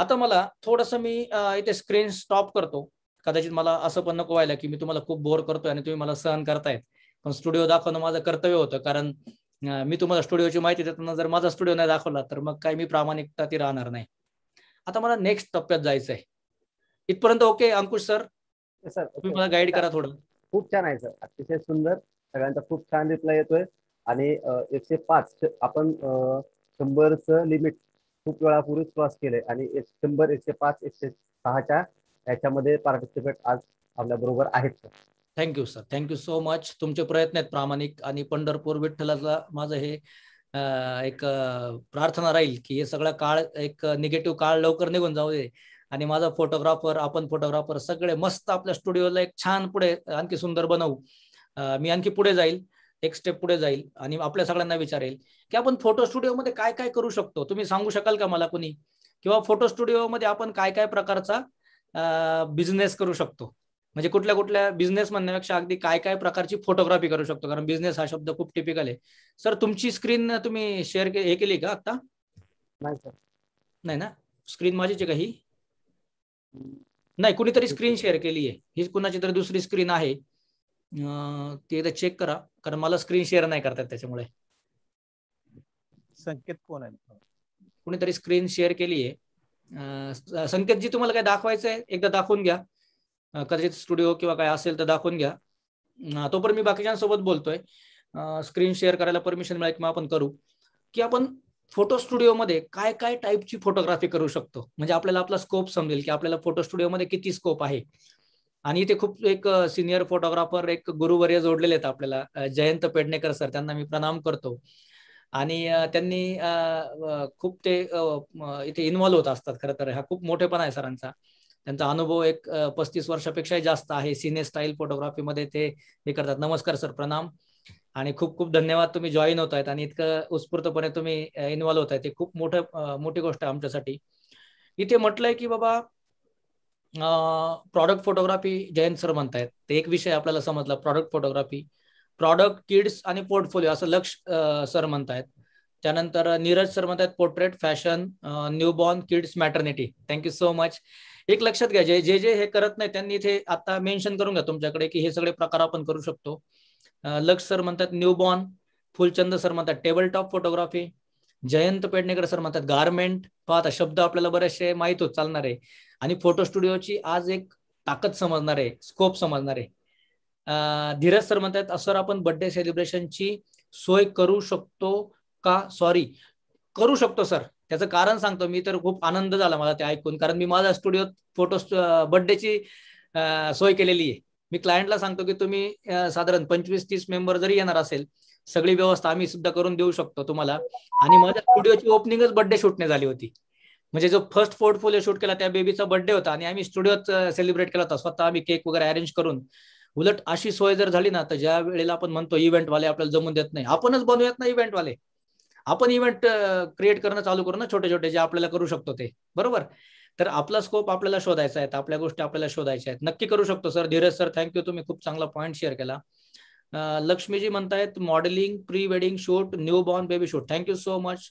आता मला थोडंसं मी इथे स्क्रीन स्टॉप करतो कदाचित मला असं पण नको व्हायला की मी तुम्हाला खूप बोर करतोय आणि तुम्ही मला सहन करतायत पण स्टुडिओ दाखवणं माझं कर्तव्य होतं कारण मी तुम्हाला स्टुडिओची माहिती देताना जर माझा स्टुडिओ नाही दाखवला तर मग काय मी प्रामाणिकता ती राहणार नाही आता मला नेक्स्ट टप्प्यात जायचं आहे इथपर्यंत ओके अंकुश सर तुम्ही मला गाईड करा थोडं खूप छान आहे सर अतिशय सुंदर सगळ्यांचा खूप छान रिप्लाय येतोय आणि एकशे पाच आपण शंभरच लिमिट खूप वेळापूर्वीच क्रॉस केले आणि शंभर एकशे पाच एकशे सहाच्या याच्यामध्ये पार्टिसिपेट आज आपल्या बरोबर आहेत sir thank you sir thank you so much तुमचे प्रयत्न आहेत प्रामाणिक आणि पंढरपूर विठ्ठलाचा माझं हे एक प्रार्थना राहील की हे सगळा काळ एक निगेटिव्ह काळ लवकर निघून जाऊ दे आणि माझा फोटोग्राफर आपण फोटोग्राफर सगळे मस्त आपल्या स्टुडिओला एक छान पुढे आणखी सुंदर बनवू मी आणखी पुढे जाईल एक स्टेप पुढे जाईल आणि आपल्या सगळ्यांना विचारेल की आपण फोटो स्टुडिओमध्ये काय काय करू शकतो तुम्ही सांगू शकाल का मला कोणी किंवा फोटो स्टुडिओमध्ये आपण काय काय प्रकारचा बिझनेस करू शकतो म्हणजे कुठल्या कुठल्या बिझनेस म्हणण्यापेक्षा अगदी काय काय प्रकारची फोटोग्राफी करू शकतो कारण बिझनेस हा शब्द खूप टिपिकल आहे सर तुमची स्क्रीन तुम्ही शेअर हे केली का आता नाही सर नाही ना स्क्रीन माझीच आहे का ही नाही कुणीतरी स्क्रीन शेअर केली आहे ही कुणाची तरी दुसरी स्क्रीन आहे ते एकदा चेक करा कारण मला स्क्रीन शेअर नाही करतात त्याच्यामुळे संकेत कोण आहे कुणीतरी स्क्रीन शेअर केली आहे संकेत जी तुम्हाला काय दाखवायचं आहे एकदा दाखवून घ्या कदाचित स्टुडिओ किंवा काय असेल तर दाखवून घ्या तोपर्यंत मी बाकीच्यांसोबत बोलतोय स्क्रीन शेअर करायला परमिशन मिळेल किंवा आपण करू की आपण फोटो स्टुडिओमध्ये काय काय टाईपची फोटोग्राफी करू शकतो म्हणजे आपल्याला आपला स्कोप समजेल की आपल्याला फोटो स्टुडिओमध्ये किती स्कोप आहे आणि इथे खूप एक सिनियर फोटोग्राफर एक गुरुवर्य जोडलेले आहेत आपल्याला जयंत पेडणेकर सर त्यांना मी प्रणाम करतो आणि त्यांनी खूप ते इथे इन्व्हॉल्व्ह होत असतात खरं तर हा खूप मोठेपणा आहे सरांचा त्यांचा अनुभव एक पस्तीस वर्षापेक्षाही जास्त आहे सिने स्टाईल फोटोग्राफीमध्ये ते हे करतात नमस्कार सर प्रणाम आणि खूप खूप धन्यवाद तुम्ही जॉईन होत आहेत आणि इतकं उत्स्फूर्तपणे तुम्ही इन्वॉल्व्ह होत आहे ते खूप मोठं मोठी गोष्ट आहे आमच्यासाठी इथे म्हटलंय की बाबा प्रॉडक्ट फोटोग्राफी जयंत सर म्हणतायत ते एक विषय आपल्याला समजला प्रॉडक्ट फोटोग्राफी प्रॉडक्ट किड्स आणि पोर्टफोलिओ असं लक्ष सर म्हणतायत त्यानंतर नीरज सर म्हणतात portrait fashion newborn kids maternity thank you so much एक लक्षात घ्या जे जे जे हे करत नाही त्यांनी इथे आता मेन्शन करून घ्या तुमच्याकडे की हे सगळे प्रकार आपण करू शकतो लक्ष सर म्हणतात न्यूबॉर्न फुलचंद सर म्हणतात table top photography Jayant Pednekar sir म्हणतात गारमेंट पाहता शब्द आपल्याला बरेचसे माहीत होत चालणार आहे आणि फोटो स्टुडिओची आज एक ताकद समजणार आहे स्कोप समजणार आहे धीरज सर म्हणतात असं आपण बर्थडे सेलिब्रेशनची सोय करू शकतो का सॉरी करू शकतो सर त्याचं कारण सांगतो मी तर खूप आनंद झाला मला ते ऐकून कारण मी माझ्या स्टुडिओत फोटो बर्थडेची सोय केलेली आहे मी क्लायंटला सांगतो की तुम्ही साधारण पंचवीस तीस मेंबर जरी येणार असेल सगळी व्यवस्था आम्ही सुद्धा करून देऊ शकतो तुम्हाला आणि माझ्या स्टुडिओची ओपनिंगच बर्थडे शूटने झाली होती म्हणजे जो फर्स्ट पोर्टफोलिओ शूट केला त्या बेबीचा बर्थडे होता आणि आम्ही स्टुडिओत सेलिब्रेट केला होता स्वतः आम्ही केक वगैरे अरेंज करून उलट अशी सोय जर झाली ना तर ज्या वेळेला आपण म्हणतो इव्हेंटवाले आपल्याला जमून देत नाही आपणच बनवूयात ना इव्हेंटवाले आपण इव्हेंट क्रिएट करणं चालू करू ना छोटे छोटे जे आपल्याला करू शकतो ते बरोबर तर आपला स्कोप आपल्याला शोधायचा आहे आपल्या गोष्टी आपल्याला शोधायच्या आहेत नक्की करू शकतो सर धीरज सर थँक्यू तुम्ही खूप चांगला पॉईंट शेअर केला लक्ष्मीजी म्हणतायत modelling pre wedding shoot newborn baby shoot thank you so much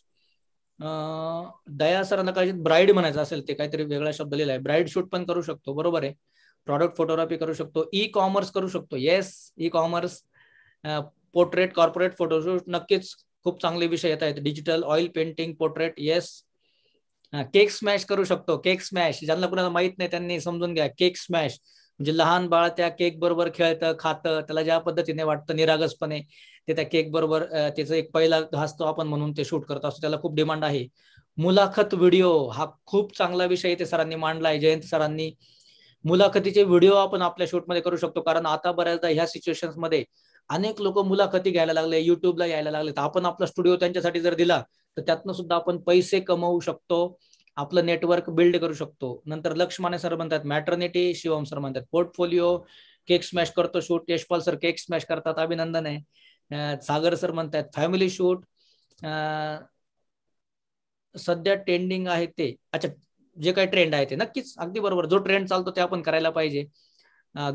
Daya सरांना कदाचित ब्राईड म्हणायचं असेल ते काहीतरी वेगळा शब्द लिहिला आहे ब्राईड शूट पण करू शकतो बरोबर आहे प्रॉडक्ट फोटोग्राफी करू शकतो ई कॉमर्स करू शकतो yes e commerce portrait corporate photoshoot नक्कीच खूप चांगले विषय येत आहेत digital oil painting portrait yes cake smash करू शकतो केक स्मॅश ज्यांना कुणाला माहित नाही त्यांनी समजून घ्या केक स्मॅश म्हणजे लहान बाळ त्या केक बरोबर खेळतं खातं त्याला ज्या पद्धतीने वाटतं निरागसपणे ते त्या केक बरोबर त्याचा एक पहिला घासतो आपण म्हणून ते शूट करत असतो त्याला खूप डिमांड आहे मुलाखत व्हिडिओ हा खूप चांगला विषय ते सरांनी मांडला आहे जयंत सरांनी मुलाखतीचे व्हिडिओ आपण आपल्या शूटमध्ये करू शकतो कारण आता बऱ्याचदा ह्या सिच्युएशन मध्ये अनेक लोक मुलाखती घ्यायला लागले युट्यूबला यायला लागले तर आपण आपला स्टुडिओ त्यांच्यासाठी जर दिला तर त्यातनं सुद्धा आपण पैसे कमवू शकतो आपलं नेटवर्क बिल्ड करू शकतो नंतर लक्ष्माने सर म्हणतात मॅटर्निटी शिवम सर म्हणतात पोर्टफोलिओ केक स्मॅश करतो shoot Yashpal sir cake smash करतात अभिनंदन आहे सागर सर म्हणतात फॅमिली शूट सध्या ट्रेंडिंग आहे ते अच्छा जे काही ट्रेंड आहे ते नक्कीच अगदी बरोबर जो ट्रेंड चालतो ते आपण करायला पाहिजे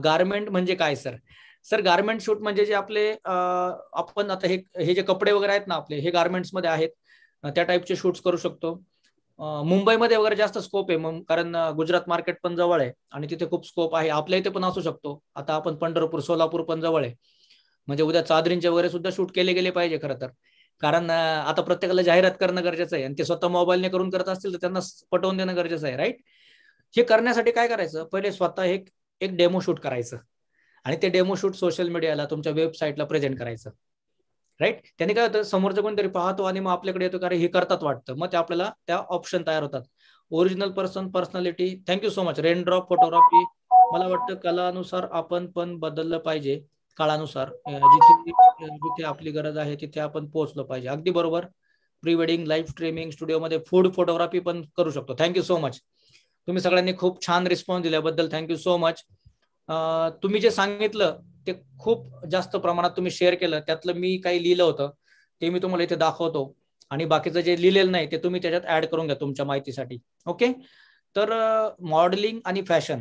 गारमेंट म्हणजे काय सर सर गारमेंट शूट म्हणजे जे आपले आपण आता हे हे जे कपडे वगैरे आहेत ना आपले हे गारमेंट्स मध्ये आहेत त्या टाईपचे शूट्स करू शकतो मुंबईमध्ये वगैरे जास्त स्कोप आहे कारण गुजरात मार्केट पण जवळ आहे आणि तिथे खूप स्कोप आहे आपल्या इथे पण असू शकतो आता आपण पंढरपूर सोलापूर पण जवळ आहे म्हणजे उद्या चादरींचे वगैरे सुद्धा शूट केले गेले पाहिजे खरं तर कारण आता प्रत्येकाला जाहिरात करणं गरजेचं आहे आणि ते स्वतः मोबाईलने करून करत असतील तर त्यांना पटवून देणं गरजेचं आहे राईट हे करण्यासाठी काय करायचं पहिले स्वतः एक एक डेमो शूट करायचं आणि ते डेमो शूट सोशल मीडियाला तुमच्या वेबसाईटला प्रेझेंट करायचं राईट त्याने काय होतं समोरचं कोणीतरी पाहतो आणि मग आपल्याकडे येतो कारण हे करतात वाटतं मग ते आपल्याला त्या ऑप्शन तयार होतात original person personality thank you so much raindrop photography मला वाटतं कलानुसार आपण पण बदललं पाहिजे काळानुसार जिथे जिथे आपली गरज आहे तिथे आपण पोहोचलो पाहिजे अगदी बरोबर प्री वेडिंग लाईव्ह स्ट्रीमिंग स्टुडिओमध्ये फूड फोटोग्राफी पण करू शकतो थँक्यू सो मच तुम्ही सगळ्यांनी खूप छान रिस्पॉन्स दिल्याबद्दल थँक्यू सो मच तुम्ही जे सांगितलं ते खूप जास्त प्रमाणात तुम्ही शेअर केलं त्यातलं मी काही लिहिलं होतं ते मी तुम्हाला इथे दाखवतो आणि बाकीचं जे लिहिलेलं नाही ते तुम्ही त्याच्यात ऍड करून घ्या तुमच्या माहितीसाठी ओके तर मॉडेलिंग आणि फॅशन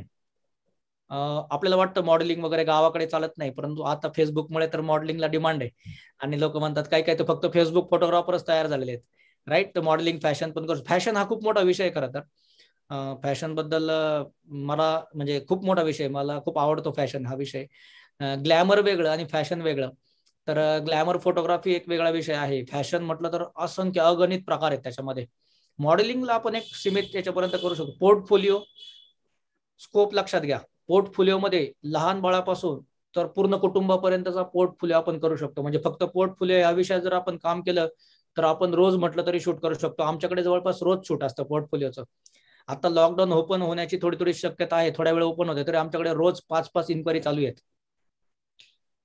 आपल्याला वाटतं मॉडेलिंग वगैरे गावाकडे चालत नाही परंतु आता फेसबुकमुळे तर मॉडेलिंगला डिमांड आहे आणि लोक म्हणतात काही काही तर फक्त फेसबुक फोटोग्राफरच तयार झालेले आहेत राईट तर मॉडेलिंग फॅशन पण करू फॅशन हा खूप मोठा विषय खरं तर बद्दल मला म्हणजे खूप मोठा विषय मला खूप आवडतो फॅशन हा विषय ग्लॅमर वेगळं आणि फॅशन वेगळं तर ग्लॅमर फोटोग्राफी एक वेगळा विषय आहे फॅशन म्हटलं तर असंख्य अगणित प्रकार आहेत त्याच्यामध्ये मॉडेलिंगला आपण एक सीमित त्याच्यापर्यंत करू शकतो पोर्टफोलिओ स्कोप लक्षात घ्या पोर्टफोलिओमध्ये लहान बाळापासून तर पूर्ण कुटुंबापर्यंतचा पोर्टफोलिओ आपण करू शकतो म्हणजे फक्त पोर्टफोलिओ या विषयात जर आपण काम केलं तर आपण रोज म्हटलं तरी शूट करू शकतो आमच्याकडे जवळपास रोज शूट असतं पोर्टफोलिओचं आता लॉकडाऊन ओपन होण्याची थोडी थोडी शक्यता आहे थोड्या वेळ ओपन होते तरी आमच्याकडे रोज पाच पाच इन्क्वायरी चालू आहेत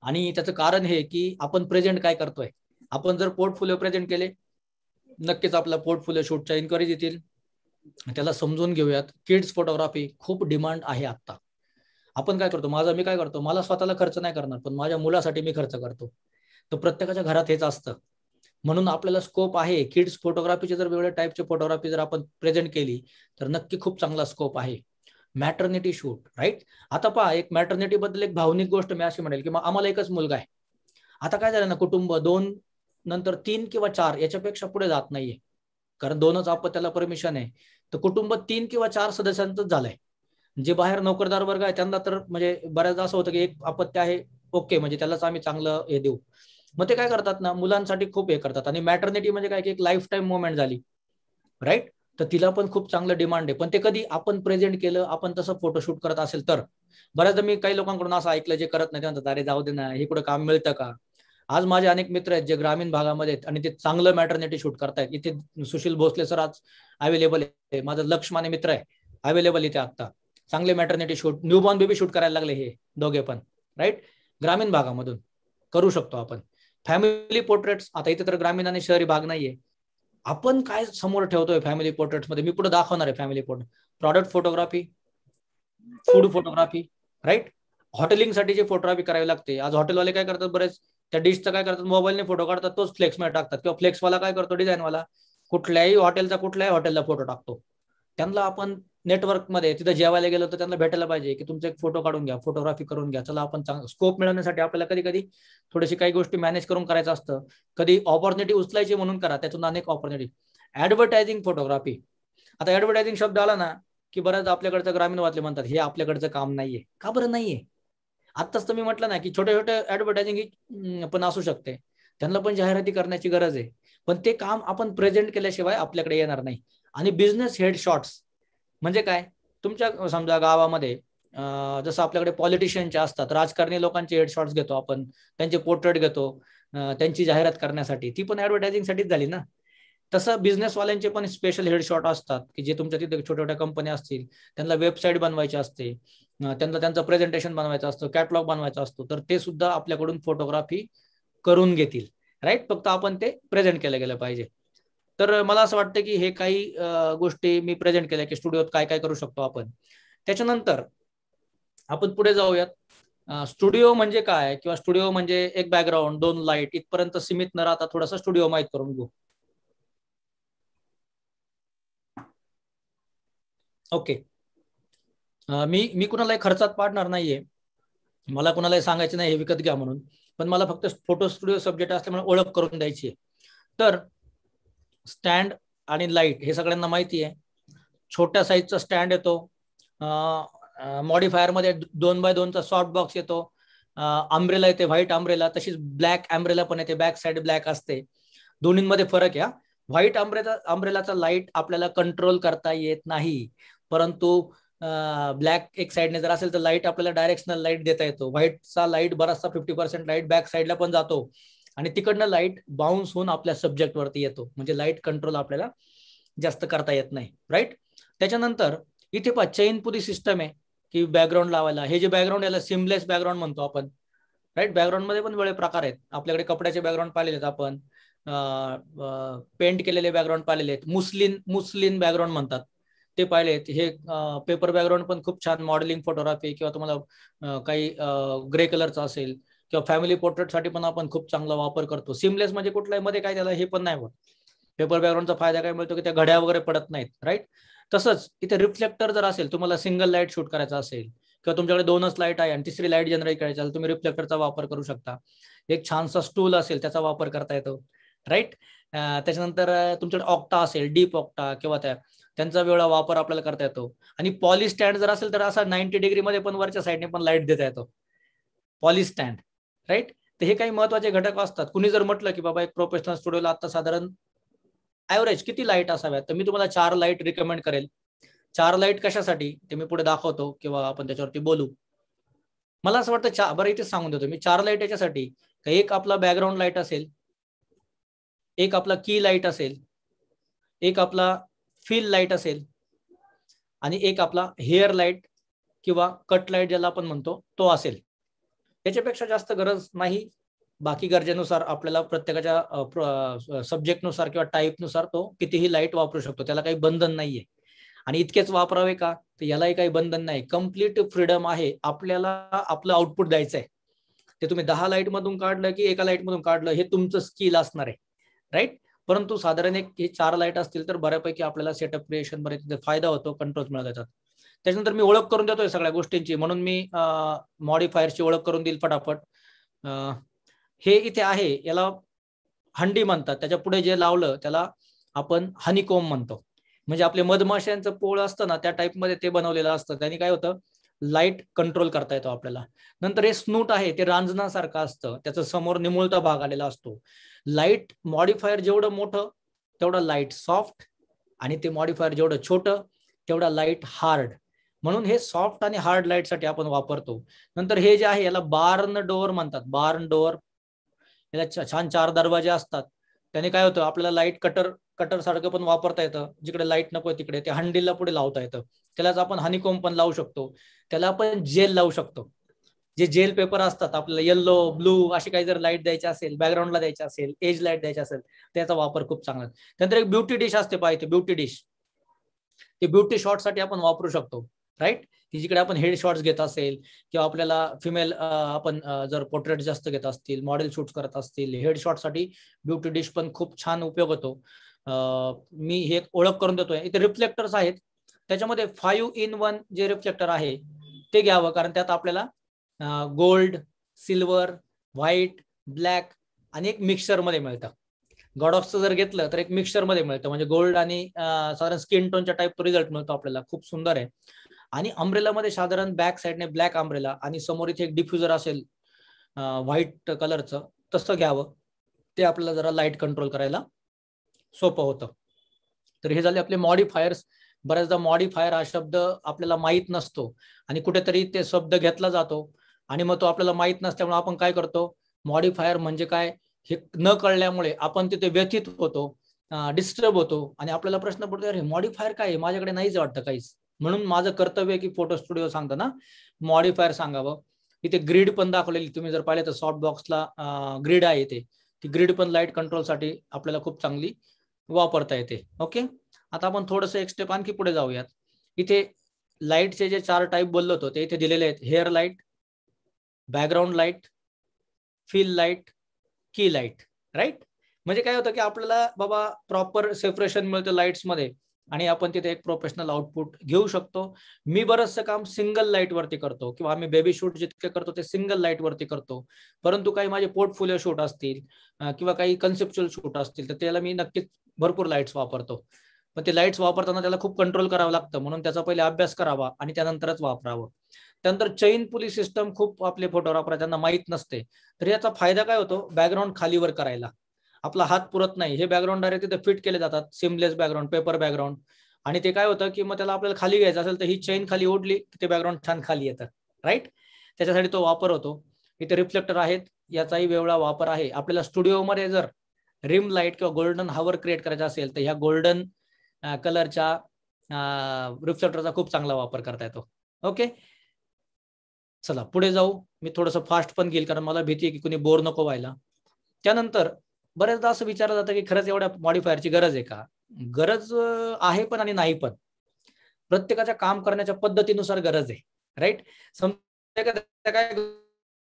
आणि त्याचं कारण हे की आपण प्रेझेंट काय करतोय आपण जर पोर्टफोलिओ प्रेझेंट केले नक्कीच आपला पोर्टफोलिओ शूटच्या इन्क्वायरीज येतील त्याला समजून घेऊयात किड्स फोटोग्राफी खूप डिमांड आहे आत्ता आपण काय करतो माझा मी काय करतो मला स्वतःला खर्च नाही करणार पण माझ्या मुलासाठी मी खर्च करतो तर प्रत्येकाच्या घरात हेच असतं म्हणून आपल्याला स्कोप आहे किड्स फोटोग्राफीचे जर वेगळ्या टाईपचे फोटोग्राफी जर आपण प्रेझेंट केली तर नक्की खूप चांगला स्कोप आहे मॅटर्निटी शूट राईट आता पहा एक मॅटर्निटी बद्दल एक भावनिक गोष्ट मी अशी म्हणेल की मग आम्हाला एकच मुलगा आहे आता काय झालं ना कुटुंब दोन नंतर तीन किंवा चार याच्यापेक्षा पुढे जात नाहीये कारण दोनच आप त्याला परमिशन आहे तर कुटुंब तीन किंवा चार सदस्यांचंच झालंय जे बाहेर नोकरदार वर्ग आहे त्यांना तर म्हणजे बऱ्याचदा असं होतं की एक आपत्य आहे ओके म्हणजे त्यालाच आम्ही चांगलं हे देऊ मग ते काय करतात ना मुलांसाठी खूप हे करतात आणि मॅटर्निटी म्हणजे काय की एक लाईफ टाईम मुवमेंट झाली राईट तर तिला पण खूप चांगलं डिमांड आहे पण ते कधी आपण प्रेझेंट केलं आपण तसं फोटोशूट करत असेल तर बऱ्याचदा मी काही लोकांकडून असं ऐकलं जे करत नाही म्हणतात अरे जाऊ दे ना हे कुठं काम मिळतं का आज माझे अनेक मित्र आहेत जे ग्रामीण भागामध्ये आहेत आणि ते चांगलं मॅटर्निटी शूट करतायत इथे सुशील भोसले सर आज अवेलेबल आहे माझा लक्ष मित्र आहे अवेलेबल इथे आता चांगले maternity shoot newborn baby shoot करायला लागले हे दोघे पण राईट ग्रामीण भागामधून करू शकतो आपण फॅमिली पोर्ट्रेट्स आता इथे तर ग्रामीण आणि शहरी भाग नाहीये आपण काय समोर ठेवतोय फॅमिली पोर्ट्रेट मध्ये मी पुढे दाखवणार आहे family portrait product photography food photography right साठी जे फोटोग्राफी करावी लागते आज हॉटेलवाले काय करतात बरेच त्या डिशचा काय करतात मोबाईलने फोटो काढतात तोच मध्ये टाकतात किंवा फ्लेक्सवाला काय करतो डिझाईनवाला कुठल्याही हॉटेलचा कुठल्याही हॉटेलला फोटो टाकतो त्यांना आपण नेटवर्कमध्ये तिथं जेवायला गेलो तर त्यांना भेटायला पाहिजे की तुमचा एक फोटो काढून घ्या फोटोग्राफी करून घ्या चला आपण चांगला स्कोप मिळवण्यासाठी आपल्याला कधी कधी थोडीशी काही गोष्टी मॅनेज करून करायचं असतं कधी ऑपॉर्च्युनिटी उचलायची म्हणून करा त्यातून अनेक ऑपॉर्च्युनिटी ऍडव्हर्टायझिंग फोटोग्राफी आता ऍडव्हर्टायझिंग शब्द आला ना की बऱ्याच आपल्याकडचं ग्रामीण वाचले म्हणतात हे आपल्याकडचं काम नाहीये का बरं नाहीये आत्ताच तर मी म्हटलं ना की छोटे छोटे ऍडव्हर्टायझिंग पण असू शकते त्यांना पण जाहिराती करण्याची गरज आहे पण ते काम आपण प्रेझेंट केल्याशिवाय आपल्याकडे येणार नाही आणि बिझनेस हेड शॉर्ट्स म्हणजे काय तुमच्या समजा गावामध्ये जसं आपल्याकडे पॉलिटिशियनचे असतात राजकारणी लोकांचे हेडशॉट्स घेतो आपण त्यांचे पोर्ट्रेट घेतो त्यांची जाहिरात करण्यासाठी ती पण ऍडव्हर्टायझिंगसाठीच झाली ना तसं बिझनेसवाल्यांचे पण स्पेशल हेडशॉट असतात की जे तुमच्या तिथे छोट्या छोट्या कंपन्या असतील त्यांना वेबसाईट बनवायची असते त्यांना त्यांचं प्रेझेंटेशन बनवायचं असतं कॅटलॉग बनवायचा असतो तर ते सुद्धा आपल्याकडून फोटोग्राफी करून घेतील राईट फक्त आपण ते प्रेझेंट केलं गेलं पाहिजे तर मला असं वाटतं की हे काही गोष्टी मी प्रेझेंट केल्या की स्टुडिओत काय काय करू शकतो आपण त्याच्यानंतर आपण पुढे जाऊयात स्टुडिओ म्हणजे काय किंवा स्टुडिओ म्हणजे एक बॅकग्राऊंड दोन लाईट इथपर्यंत सीमित न राहता थोडासा स्टुडिओ माहीत करून घेऊ ओके मी मी कुणालाही खर्चात पाडणार नाहीये मला कुणालाही सांगायचं नाही हे विकत घ्या म्हणून पण मला फक्त फोटो स्टुडिओ सब्जेक्ट असल्यामुळे ओळख करून द्यायची तर स्टँड आणि लाईट हे सगळ्यांना माहिती आहे छोट्या साईजचा स्टँड येतो मॉडिफायरमध्ये दोन बाय दोनचा सॉफ्ट बॉक्स येतो आंब्रेला येते व्हाईट आंब्रेला तशीच ब्लॅक आंब्रेला पण येते बॅक साईड ब्लॅक असते दोन्हीमध्ये फरक आहे व्हाईट आंब्रेला आंब्रेलाचा लाईट आपल्याला कंट्रोल करता येत नाही परंतु ब्लॅक एक साईडने जर असेल तर लाईट आपल्याला डायरेक्शनल लाईट देता येतो व्हाईटचा लाईट बराचसा फिफ्टी पर्सेंट लाईट बॅक साईडला पण जातो आणि तिकडनं लाईट बाउन्स होऊन आपल्या सब्जेक्ट वरती येतो म्हणजे लाईट कंट्रोल आपल्याला जास्त करता येत नाही राईट त्याच्यानंतर इथे पहा चेन सिस्टम आहे की बॅकग्राऊंड लावायला हे जे बॅकग्राऊंड याला सिमलेस बॅकग्राऊंड म्हणतो आपण राईट बॅकग्राऊंड मध्ये पण वेळे प्रकार आहेत आपल्याकडे कपड्याचे बॅकग्राऊंड पाहिलेले आहेत आपण पेंट केलेले बॅकग्राऊंड पाहिलेले आहेत मुस्लिन मुस्लिन बॅकग्राऊंड म्हणतात ते पाहिलेत हे पेपर बॅकग्राऊंड पण खूप छान मॉडेलिंग फोटोग्राफी किंवा तुम्हाला काही ग्रे कलरचं असेल किंवा फॅमिली पोर्ट्रेट साठी पण आपण खूप चांगला वापर करतो सिमलेस म्हणजे कुठल्याही मध्ये काय त्याला हे पण नाही होत पेपर बॅकग्राऊंडचा फायदा काय मिळतो की त्या घड्या वगैरे पडत नाहीत राईट तसंच इथे रिफ्लेक्टर जर असेल तुम्हाला सिंगल लाईट शूट करायचा असेल किंवा तुमच्याकडे दोनच लाईट आहे आणि तिसरी लाईट जनरेट करायची असेल तुम्ही रिफ्लेक्टरचा वापर करू शकता एक छानसा स्टूल असेल त्याचा वापर करता येतो राईट त्याच्यानंतर तुमच्याकडे ऑक्टा असेल डीप ऑक्टा किंवा त्या त्यांचा वेगळा वापर आपल्याला करता येतो आणि पॉलिश स्टँड जर असेल तर असा नाईन्टी डिग्रीमध्ये पण वरच्या साईडने पण लाईट देता येतो पॉलिश स्टँड राईट तर हे काही महत्वाचे घटक असतात कुणी जर म्हटलं की बाबा एक प्रोफेशनल स्टुडिओला आता साधारण ऍव्हरेज किती लाईट असाव्यात तर मी तुम्हाला चार लाईट रिकमेंड करेल चार लाईट कशासाठी ते मी पुढे दाखवतो किंवा आपण त्याच्यावरती बोलू मला असं वाटतं चार बरं इथेच सांगून देतो मी चार लाईट याच्यासाठी एक आपला बॅकग्राऊंड लाईट असेल एक आपला की लाईट असेल एक आपला फील लाईट असेल आणि एक आपला हेअर लाईट किंवा कट लाईट ज्याला आपण म्हणतो तो असेल याच्यापेक्षा जास्त गरज नाही बाकी गरजेनुसार आपल्याला प्रत्येकाच्या सब्जेक्टनुसार किंवा टाईपनुसार तो कितीही लाईट वापरू शकतो त्याला काही बंधन नाहीये आणि इतकेच वापरावे का तर यालाही काही बंधन नाही कम्प्लीट फ्रीडम आहे आपल्याला आपलं आउटपुट द्यायचं आहे ते तुम्ही दहा लाईट मधून काढलं की एका लाईट मधून काढलं हे तुमचं स्किल असणार आहे राईट परंतु साधारण एक हे चार लाईट असतील तर बऱ्यापैकी आपल्याला सेटअप क्रिएशन मध्ये फायदा होतो कंट्रोल मिळत जातात त्याच्यानंतर मी ओळख करून देतोय सगळ्या गोष्टींची म्हणून मी मॉडिफायरची ओळख करून देईल फटाफट हे इथे आहे याला हंडी म्हणतात त्याच्या पुढे जे लावलं त्याला आपण हनीकोम म्हणतो म्हणजे आपले मधमाशांचं पोळ असतं ना त्या टाईपमध्ये ते बनवलेलं असतं त्याने काय होतं लाईट कंट्रोल करता येतो आपल्याला नंतर हे स्नूट आहे ते रांजनासारखं असतं त्याचा समोर निमुळता भाग आलेला असतो लाईट मॉडिफायर जेवढं मोठं तेवढं लाईट सॉफ्ट आणि ते मॉडिफायर जेवढं छोटं तेवढा लाईट हार्ड म्हणून हे सॉफ्ट आणि हार्ड लाईट साठी आपण वापरतो नंतर हे जे आहे याला बार्न डोअर म्हणतात बार्न डोअर याला छान चार दरवाजे असतात त्याने काय होतं आपल्याला लाईट कटर कटर सारखं पण वापरता येतं जिकडे लाईट नको तिकडे ते हंडीला पुढे लावता येतं त्यालाच आपण हनीकोम पण लावू शकतो त्याला आपण जेल लावू शकतो जे जेल पेपर असतात आपल्याला येल्लो ब्लू अशी काही जर लाईट द्यायची असेल बॅकग्राऊंडला द्यायची असेल एज लाईट द्यायची असेल त्याचा वापर खूप चांगला त्यानंतर एक ब्युटी डिश असते पाहिजे ब्युटी डिश ते ब्युटी शॉट साठी आपण वापरू शकतो राईट तिच्याकडे आपण हेड शॉट्स घेत असेल किंवा आपल्याला फिमेल आपण जर पोर्ट्रेट जास्त घेत असतील मॉडेल शूट करत असतील हेड साठी ब्युटी डिश पण खूप छान उपयोग होतो मी हे ओळख करून देतोय इथे रिफ्लेक्टर्स आहेत त्याच्यामध्ये फाईव्ह इन वन जे रिफ्लेक्टर आहे ते घ्यावं कारण त्यात आपल्याला गोल्ड सिल्वर व्हाईट ब्लॅक आणि एक मध्ये मिळतं गॉड ऑफचं जर घेतलं तर एक मध्ये मिळतं म्हणजे गोल्ड आणि साधारण स्किन टोनच्या टाइप रिझल्ट मिळतो आपल्याला खूप सुंदर आहे आणि अम्ब्रेलामध्ये साधारण बॅक साईडने ब्लॅक अम्ब्रेला आणि समोर इथे एक डिफ्युजर असेल व्हाईट कलरचं तसं घ्यावं ते आपल्याला जरा लाईट कंट्रोल करायला सोपं होतं तर हे झाले आपले मॉडिफायर्स बऱ्याचदा मॉडिफायर हा शब्द आपल्याला माहीत नसतो आणि कुठेतरी ते शब्द घेतला जातो आणि मग तो आपल्याला माहीत नसल्यामुळे आपण काय करतो मॉडिफायर म्हणजे काय हे न कळल्यामुळे आपण तिथे व्यथित होतो डिस्टर्ब होतो आणि आपल्याला प्रश्न पडतो अरे मॉडिफायर काय माझ्याकडे नाहीच वाटतं काहीच म्हणून माझं कर्तव्य की फोटो स्टुडिओ सांगताना मॉडिफायर सांगावं इथे ग्रीड पण दाखवलेली तुम्ही जर पाहिलं तर सॉफ्ट बॉक्सला ग्रीड आहे इथे ती ग्रीड पण लाईट कंट्रोलसाठी आपल्याला खूप चांगली वापरता येते ओके आता आपण थोडस एक स्टेप आणखी पुढे जाऊयात इथे लाईटचे जे चार टाईप बोललो होतो ते इथे दिलेले आहेत hair light background light fill light key light right म्हणजे काय होतं की आपल्याला बाबा प्रॉपर सेपरेशन मिळतं लाईट्समध्ये आणि आपण तिथे एक प्रोफेशनल आउटपुट घेऊ शकतो मी बरंचसं काम सिंगल लाईट वरती करतो किंवा आम्ही बेबी शूट जितके करतो ते सिंगल लाईट वरती करतो परंतु काही माझे पोर्टफोलिओ शूट असतील किंवा काही कन्सेप्च्युअल शूट असतील तर त्याला मी नक्कीच भरपूर लाईट्स वापरतो पण ते लाईट्स वापरताना त्याला खूप कंट्रोल करावं लागतं म्हणून त्याचा पहिले अभ्यास करावा आणि त्यानंतरच वापरावं त्यानंतर चैन पुली सिस्टम खूप आपले फोटोग्राफर त्यांना माहीत नसते तर याचा फायदा काय होतो बॅकग्राऊंड खालीवर करायला आपला हात पुरत नाही हे बॅकग्राऊंड डायरेक्ट तिथे फिट केले जातात सिमलेस बॅकग्राऊंड पेपर बॅकग्राऊंड आणि ते काय होतं की मग त्याला आपल्याला खाली घ्यायचं असेल तर ही चेन खाली ओढली ते बॅकग्राऊंड छान खाली येतं राईट त्याच्यासाठी तो वापर होतो इथे रिफ्लेक्टर आहेत याचाही वेगळा वापर आहे आपल्याला स्टुडिओमध्ये जर रिम लाईट किंवा गोल्डन हावर क्रिएट करायचा असेल तर ह्या गोल्डन कलरच्या रिफ्लेक्टरचा खूप चांगला वापर करता येतो ओके चला पुढे जाऊ मी थोडस फास्ट पण घेईल कारण मला भीती आहे की कुणी बोर नको व्हायला त्यानंतर बऱ्याचदा असं विचारलं जातं की खरंच एवढ्या मॉडिफायरची गरज आहे का गरज आहे पण आणि नाही पण प्रत्येकाच्या काम करण्याच्या पद्धतीनुसार गरज आहे राईट काय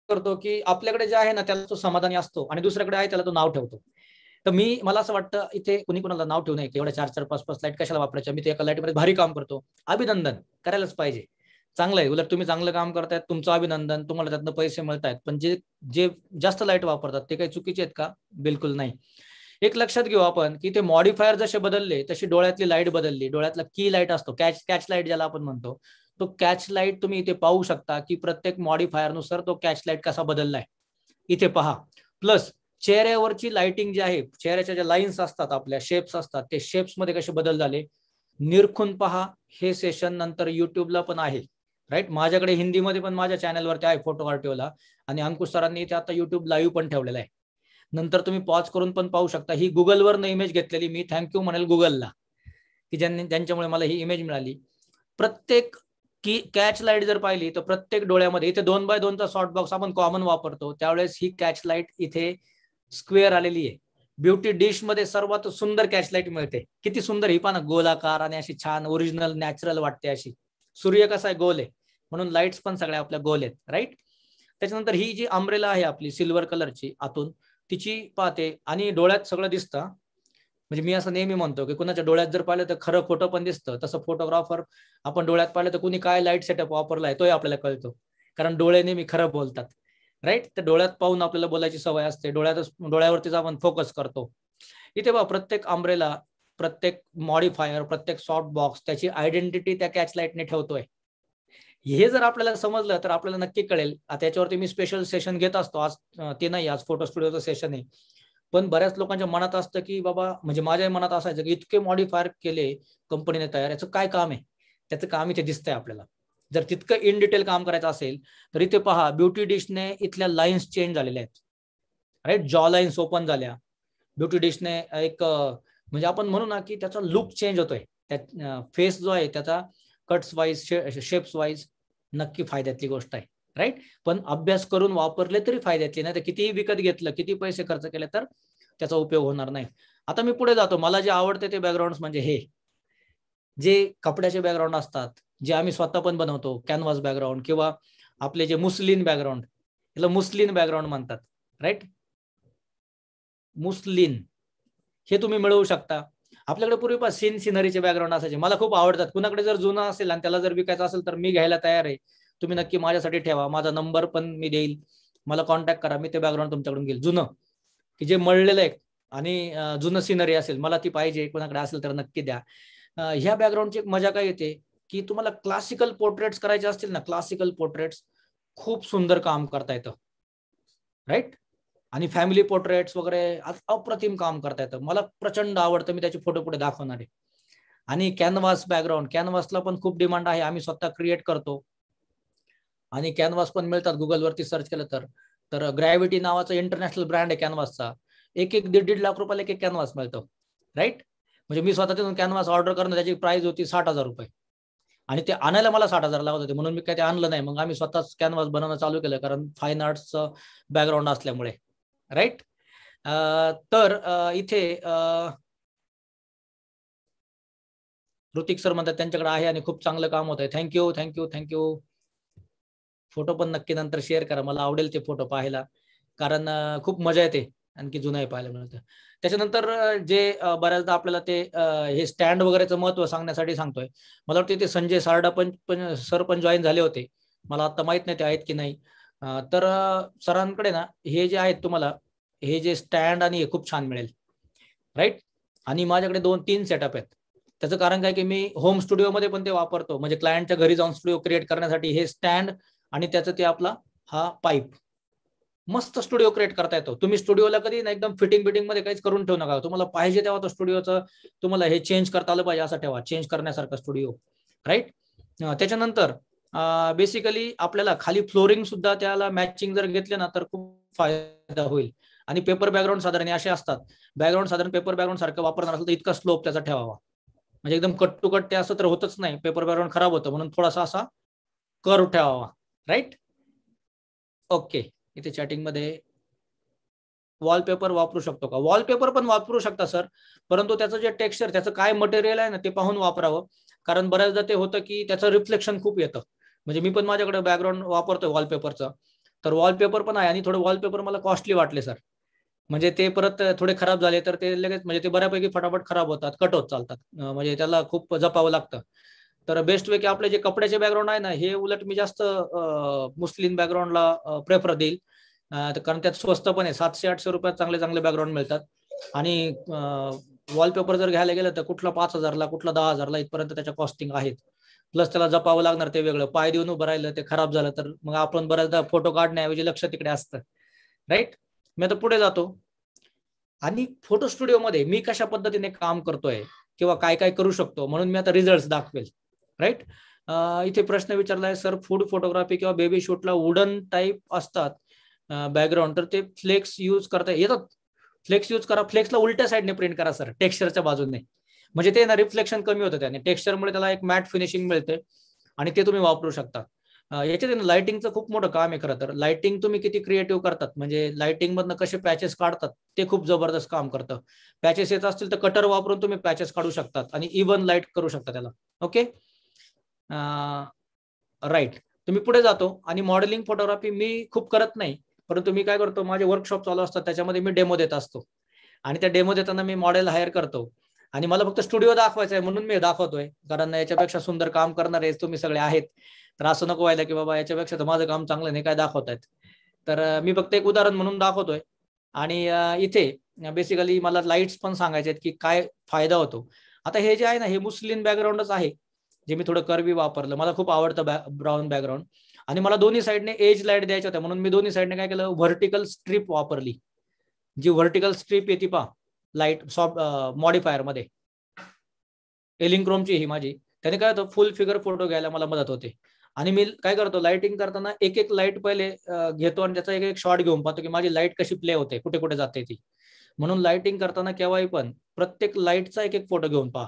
करतो की आपल्याकडे जे आहे ना त्याला तो समाधानी असतो आणि दुसऱ्याकडे आहे त्याला तो नाव ठेवतो तर मी मला असं वाटतं इथे कुणी कुणाला नाव ठेवू नये एवढ्या चार चार पाच पाच लाईट कशाला वापरायच्या मी ते एका लाईटमध्ये भारी काम करतो अभिनंदन करायलाच पाहिजे चांगलं आहे उलट तुम्ही चांगलं काम करतायत तुमचं अभिनंदन तुम्हाला त्यातनं पैसे मिळत आहेत पण जे जे जास्त लाईट वापरतात ते काही चुकीचे आहेत का बिलकुल नाही एक लक्षात घेऊ आपण की ते मॉडिफायर जसे बदलले तशी डोळ्यातली लाईट बदलली डोळ्यातला की लाईट असतो कॅच कॅच लाईट ज्याला आपण म्हणतो तो कॅच लाईट तुम्ही इथे पाहू शकता की प्रत्येक मॉडिफायरनुसार तो कॅच लाईट कसा बदललाय इथे पहा प्लस चेहऱ्यावरची लाइटिंग जी आहे चेहऱ्याच्या ज्या लाईन्स असतात आपल्या शेप्स असतात ते शेप्समध्ये कसे बदल झाले निरखून पहा हे सेशन नंतर युट्यूबला पण आहे राईट माझ्याकडे हिंदीमध्ये पण माझ्या चॅनलवरती आहे फोटो ठेवला आणि अंकुश सरांनी ते आता युट्यूब लाईव्ह पण ठेवलेलं आहे नंतर तुम्ही पॉज करून पण पाहू शकता ही गुगलवरनं इमेज घेतलेली मी थँक्यू म्हणेल गुगलला की ज्यांनी ज्यांच्यामुळे मला ही इमेज मिळाली प्रत्येक की कॅच लाईट जर पाहिली तर प्रत्येक डोळ्यामध्ये इथे दोन बाय दोनचा शॉर्ट बॉक्स आपण कॉमन वापरतो त्यावेळेस ही कॅच लाईट इथे स्क्वेअर आलेली आहे ब्युटी डिश मध्ये सर्वात सुंदर कॅच लाईट मिळते किती सुंदर ही पण गोलाकार आणि अशी छान ओरिजिनल नॅचरल वाटते अशी सूर्य कसा आहे गोल आहे म्हणून लाईट पण सगळ्या आपल्या गोल आहेत राईट त्याच्यानंतर ही जी अम्ब्रेला आहे आपली सिल्वर कलरची आतून तिची पाहते आणि डोळ्यात सगळं दिसतं म्हणजे मी असं नेहमी म्हणतो की कुणाच्या डोळ्यात जर पाहिलं तर खरं फोटो पण दिसतं तसं फोटोग्राफर आपण डोळ्यात पाहिलं तर कुणी काय लाईट सेटअप वापरला आहे तोही आपल्याला कळतो कारण डोळे नेहमी खरं बोलतात राईट तर डोळ्यात पाहून आपल्याला बोलायची सवय असते डोळ्यात डोळ्यावरतीच आपण फोकस करतो इथे बा प्रत्येक आंब्रेला प्रत्येक मॉडिफायर प्रत्येक सॉफ्ट बॉक्स त्याची आयडेंटिटी त्या कॅच लाईटने ठेवतोय हे जर आपल्याला समजलं तर आपल्याला नक्की कळेल आता मी स्पेशल सेशन घेत असतो आज ते नाही आज फोटो स्टुडिओचं सेशन आहे पण बऱ्याच लोकांच्या मनात असतं की बाबा म्हणजे माझ्या मनात असायचं की इतके मॉडिफायर केले कंपनीने तयार याचं काय काम आहे त्याचं काम इथे दिसतंय आपल्याला जर तितकं इन डिटेल काम करायचं असेल तर इथे पहा ब्युटी डिशने इथल्या लाईन्स चेंज झालेल्या आहेत राईट जॉ लाईन्स ओपन झाल्या ब्युटी डिशने एक म्हणजे आपण म्हणू ना की त्याचा लुक चेंज होतोय त्या फेस जो आहे त्याचा कट्स वाईज शेप्स वाईज नक्की फायद्यातली गोष्ट आहे राईट पण अभ्यास करून वापरले तरी फायद्यातली नाही तर कितीही विकत घेतलं किती पैसे खर्च केले तर त्याचा उपयोग होणार नाही आता मी पुढे जातो मला जे आवडते ते बॅकग्राऊंड म्हणजे हे जे कपड्याचे बॅकग्राऊंड असतात जे आम्ही स्वतः पण बनवतो कॅनव्हास बॅकग्राऊंड किंवा आपले जे मुस्लिन बॅकग्राऊंड याला मुस्लिन बॅकग्राऊंड म्हणतात राईट मुस्लिन हे तुम्ही मिळवू शकता आपल्याकडे पूर्वी सीन सिनरीचे बॅकग्राऊंड असायचे मला खूप आवडतात कुणाकडे जर जुना असेल आणि त्याला जर विकायचं असेल तर मी घ्यायला तयार आहे तुम्ही नक्की माझ्यासाठी ठेवा माझा नंबर पण मी देईल मला कॉन्टॅक्ट करा मी ते बॅकग्राऊंड तुमच्याकडून घेईल जुनं की जे मळलेलं आहे आणि जुनं सिनरी असेल मला ती पाहिजे कुणाकडे असेल तर नक्की द्या ह्या बॅकग्राऊंडची एक मजा काय येते की तुम्हाला क्लासिकल पोर्ट्रेट्स करायचे असतील ना क्लासिकल पोर्ट्रेट्स खूप सुंदर काम करता येतं राईट आणि फॅमिली पोर्ट्रेट्स वगैरे अप्रतिम काम करता येतं मला प्रचंड आवडतं मी त्याचे फोटो पुढे दाखवणार आहे आणि कॅनव्हास बॅकग्राऊंड कॅनव्हासला पण खूप डिमांड आहे आम्ही स्वतः क्रिएट करतो आणि कॅनव्हास पण मिळतात गुगलवरती सर्च केलं तर तर ग्रॅव्हिटी नावाचा इंटरनॅशनल ब्रँड आहे कॅनव्हासचा एक एक दीड दीड लाख रुपयाला एक एक कॅनव्हास मिळतो राईट म्हणजे मी स्वतः तिथून कॅनव्हास ऑर्डर करणं त्याची प्राइस होती साठ हजार रुपये आणि ते आणायला मला साठ हजार लागत होते म्हणून मी काय ते आणलं नाही मग आम्ही स्वतःच कॅनव्हास बनवणं चालू केलं कारण फाईन आर्ट्सचं बॅकग्राऊंड असल्यामुळे राईट तर इथे ऋतिक सर म्हणतात त्यांच्याकडे आहे आणि खूप चांगलं काम होत आहे थँक्यू थँक्यू थँक्यू फोटो पण नक्की नंतर शेअर करा मला आवडेल ते फोटो पाहायला कारण खूप मजा येते आणखी जुनाही पाहायला मिळतं त्याच्यानंतर जे बऱ्याचदा आपल्याला ते हे स्टँड वगैरेचं महत्व सांगण्यासाठी सांगतोय मला वाटतं ते संजय सारडा पण सर पण जॉईन झाले होते मला आता माहित नाही ते आहेत की नाही तर सरांकडे ना हे जे आहेत तुम्हाला हे जे स्टँड आणि हे खूप छान मिळेल राईट आणि माझ्याकडे दोन तीन सेटअप आहेत त्याचं कारण काय की मी होम स्टुडिओमध्ये पण ते वापरतो म्हणजे क्लायंटच्या घरी जाऊन स्टुडिओ क्रिएट करण्यासाठी हे स्टँड आणि त्याचं ते आपला हा पाईप मस्त स्टुडिओ क्रिएट करता येतो तुम्ही स्टुडिओला कधी ना एकदम फिटिंग बिटिंग मध्ये काहीच करून ठेवू नका तुम्हाला पाहिजे तेव्हा तो स्टुडिओचं तुम्हाला हे चेंज करता आलं पाहिजे असं ठेवा चेंज करण्यासारखा स्टुडिओ राईट त्याच्यानंतर बेसिकली आपल्याला खाली फ्लोरिंग सुद्धा त्याला मॅचिंग जर घेतले ना तर खूप फायदा होईल आणि पेपर बॅकग्राऊंड साधारण असे असतात बॅकग्राऊंड साधारण पेपर बॅकग्राऊंड सारखं वापरणार असेल तर इतका स्लोप त्याचा ठेवावा म्हणजे एकदम कट टू कट ते असं तर होतच नाही पेपर बॅकग्राऊंड खराब होतं म्हणून थोडासा असा कर ठेवावा राईट ओके इथे मध्ये वॉलपेपर वापरू शकतो का वॉलपेपर पण वापरू शकता सर परंतु त्याचं जे टेक्स्चर त्याचं काय मटेरियल आहे ना ते पाहून वापरावं कारण बऱ्याचदा ते होतं की त्याचं रिफ्लेक्शन खूप येतं म्हणजे मी पण माझ्याकडे बॅकग्राऊंड वापरतोय वॉलपेपरचं तर वॉलपेपर पण आहे आणि थोडं वॉलपेपर मला कॉस्टली वाटले सर म्हणजे ते परत थोडे खराब झाले तर ते लगेच म्हणजे ते बऱ्यापैकी फटाफट खराब होतात कट होत चालतात म्हणजे त्याला खूप जपावं लागतं तर बेस्ट वे की आपले जे कपड्याचे बॅकग्राऊंड आहे ना हे उलट मी जास्त मुस्लिम बॅकग्राऊंडला प्रेफर देईल कारण त्यात स्वस्त पण आहे सातशे आठशे रुपयात चांगले चांगले बॅकग्राऊंड मिळतात आणि वॉलपेपर जर घ्यायला गेलं तर कुठला पाच हजारला कुठला दहा हजारला इथपर्यंत त्याच्या कॉस्टिंग आहेत प्लस त्याला जपावं लागणार ते वेगळं पाय देऊन उभं राहिलं ते खराब झालं तर मग आपण बऱ्याचदा फोटो काढण्याऐवजी लक्ष तिकडे असतं राईट मी आता पुढे जातो आणि फोटो स्टुडिओमध्ये मी कशा पद्धतीने काम करतोय किंवा काय काय करू शकतो म्हणून मी आता रिझल्ट दाखवेल राईट इथे प्रश्न विचारलाय सर फूड फोटोग्राफी किंवा बेबी शूटला वुडन टाईप असतात बॅकग्राऊंड तर ते फ्लेक्स यूज करता येतात फ्लेक्स यूज करा फ्लेक्सला उलट्या साईडने प्रिंट करा सर टेक्स्चरच्या बाजूने म्हणजे ते ना रिफ्लेक्शन कमी होतं त्याने टेक्स्चरमुळे त्याला एक मॅट फिनिशिंग मिळते आणि ते तुम्ही वापरू शकता याच्यात लाइटिंगचं खूप मोठं काम आहे खरं तर लाइटिंग तुम्ही किती क्रिएटिव्ह करतात म्हणजे लाइटिंग मधनं कसे पॅचेस काढतात ते खूप जबरदस्त काम करतं पॅचेस येत असतील तर कटर वापरून तुम्ही पॅचेस काढू शकतात आणि इवन लाईट करू शकता त्याला ओके राईट तुम्ही पुढे जातो आणि मॉडेलिंग फोटोग्राफी मी खूप करत नाही परंतु मी काय करतो माझे वर्कशॉप चालू असतात त्याच्यामध्ये मी डेमो देत असतो आणि त्या डेमो देताना मी मॉडेल हायर करतो आणि मला फक्त स्टुडिओ दाखवायचा आहे म्हणून मी दाखवतोय कारण याच्यापेक्षा सुंदर काम करणारे तुम्ही सगळे आहेत तर असं नको व्हायला की बाबा याच्यापेक्षा तर माझं काम चांगलं नाही काय दाखवतायत तर मी फक्त एक उदाहरण म्हणून दाखवतोय आणि इथे बेसिकली मला लाईट्स पण सांगायचे आहेत की काय फायदा होतो आता हे जे आहे ना हे मुस्लिम बॅकग्राऊंडच आहे जे मी थोडं कर्वी वापरलं मला खूप आवडतं ब्राऊन बॅकग्राऊंड आणि मला दोन्ही साईडने एज लाईट द्यायच्या होत्या म्हणून मी दोन्ही साईडने काय केलं व्हर्टिकल स्ट्रीप वापरली जी व्हर्टिकल स्ट्रीप येते पा लाईट सॉफ्ट मॉडिफायर मध्ये एलिंग्रोमची ही माझी त्याने काय होतं फुल फिगर फोटो घ्यायला मला मदत होते आणि मी काय करतो लाइटिंग करताना एक एक लाईट पहिले घेतो आणि त्याचा एक एक शॉट घेऊन पाहतो की माझी लाईट कशी प्ले होते कुठे कुठे जाते ती म्हणून लाइटिंग करताना केव्हाही पण प्रत्येक लाईटचा एक एक फोटो घेऊन पहा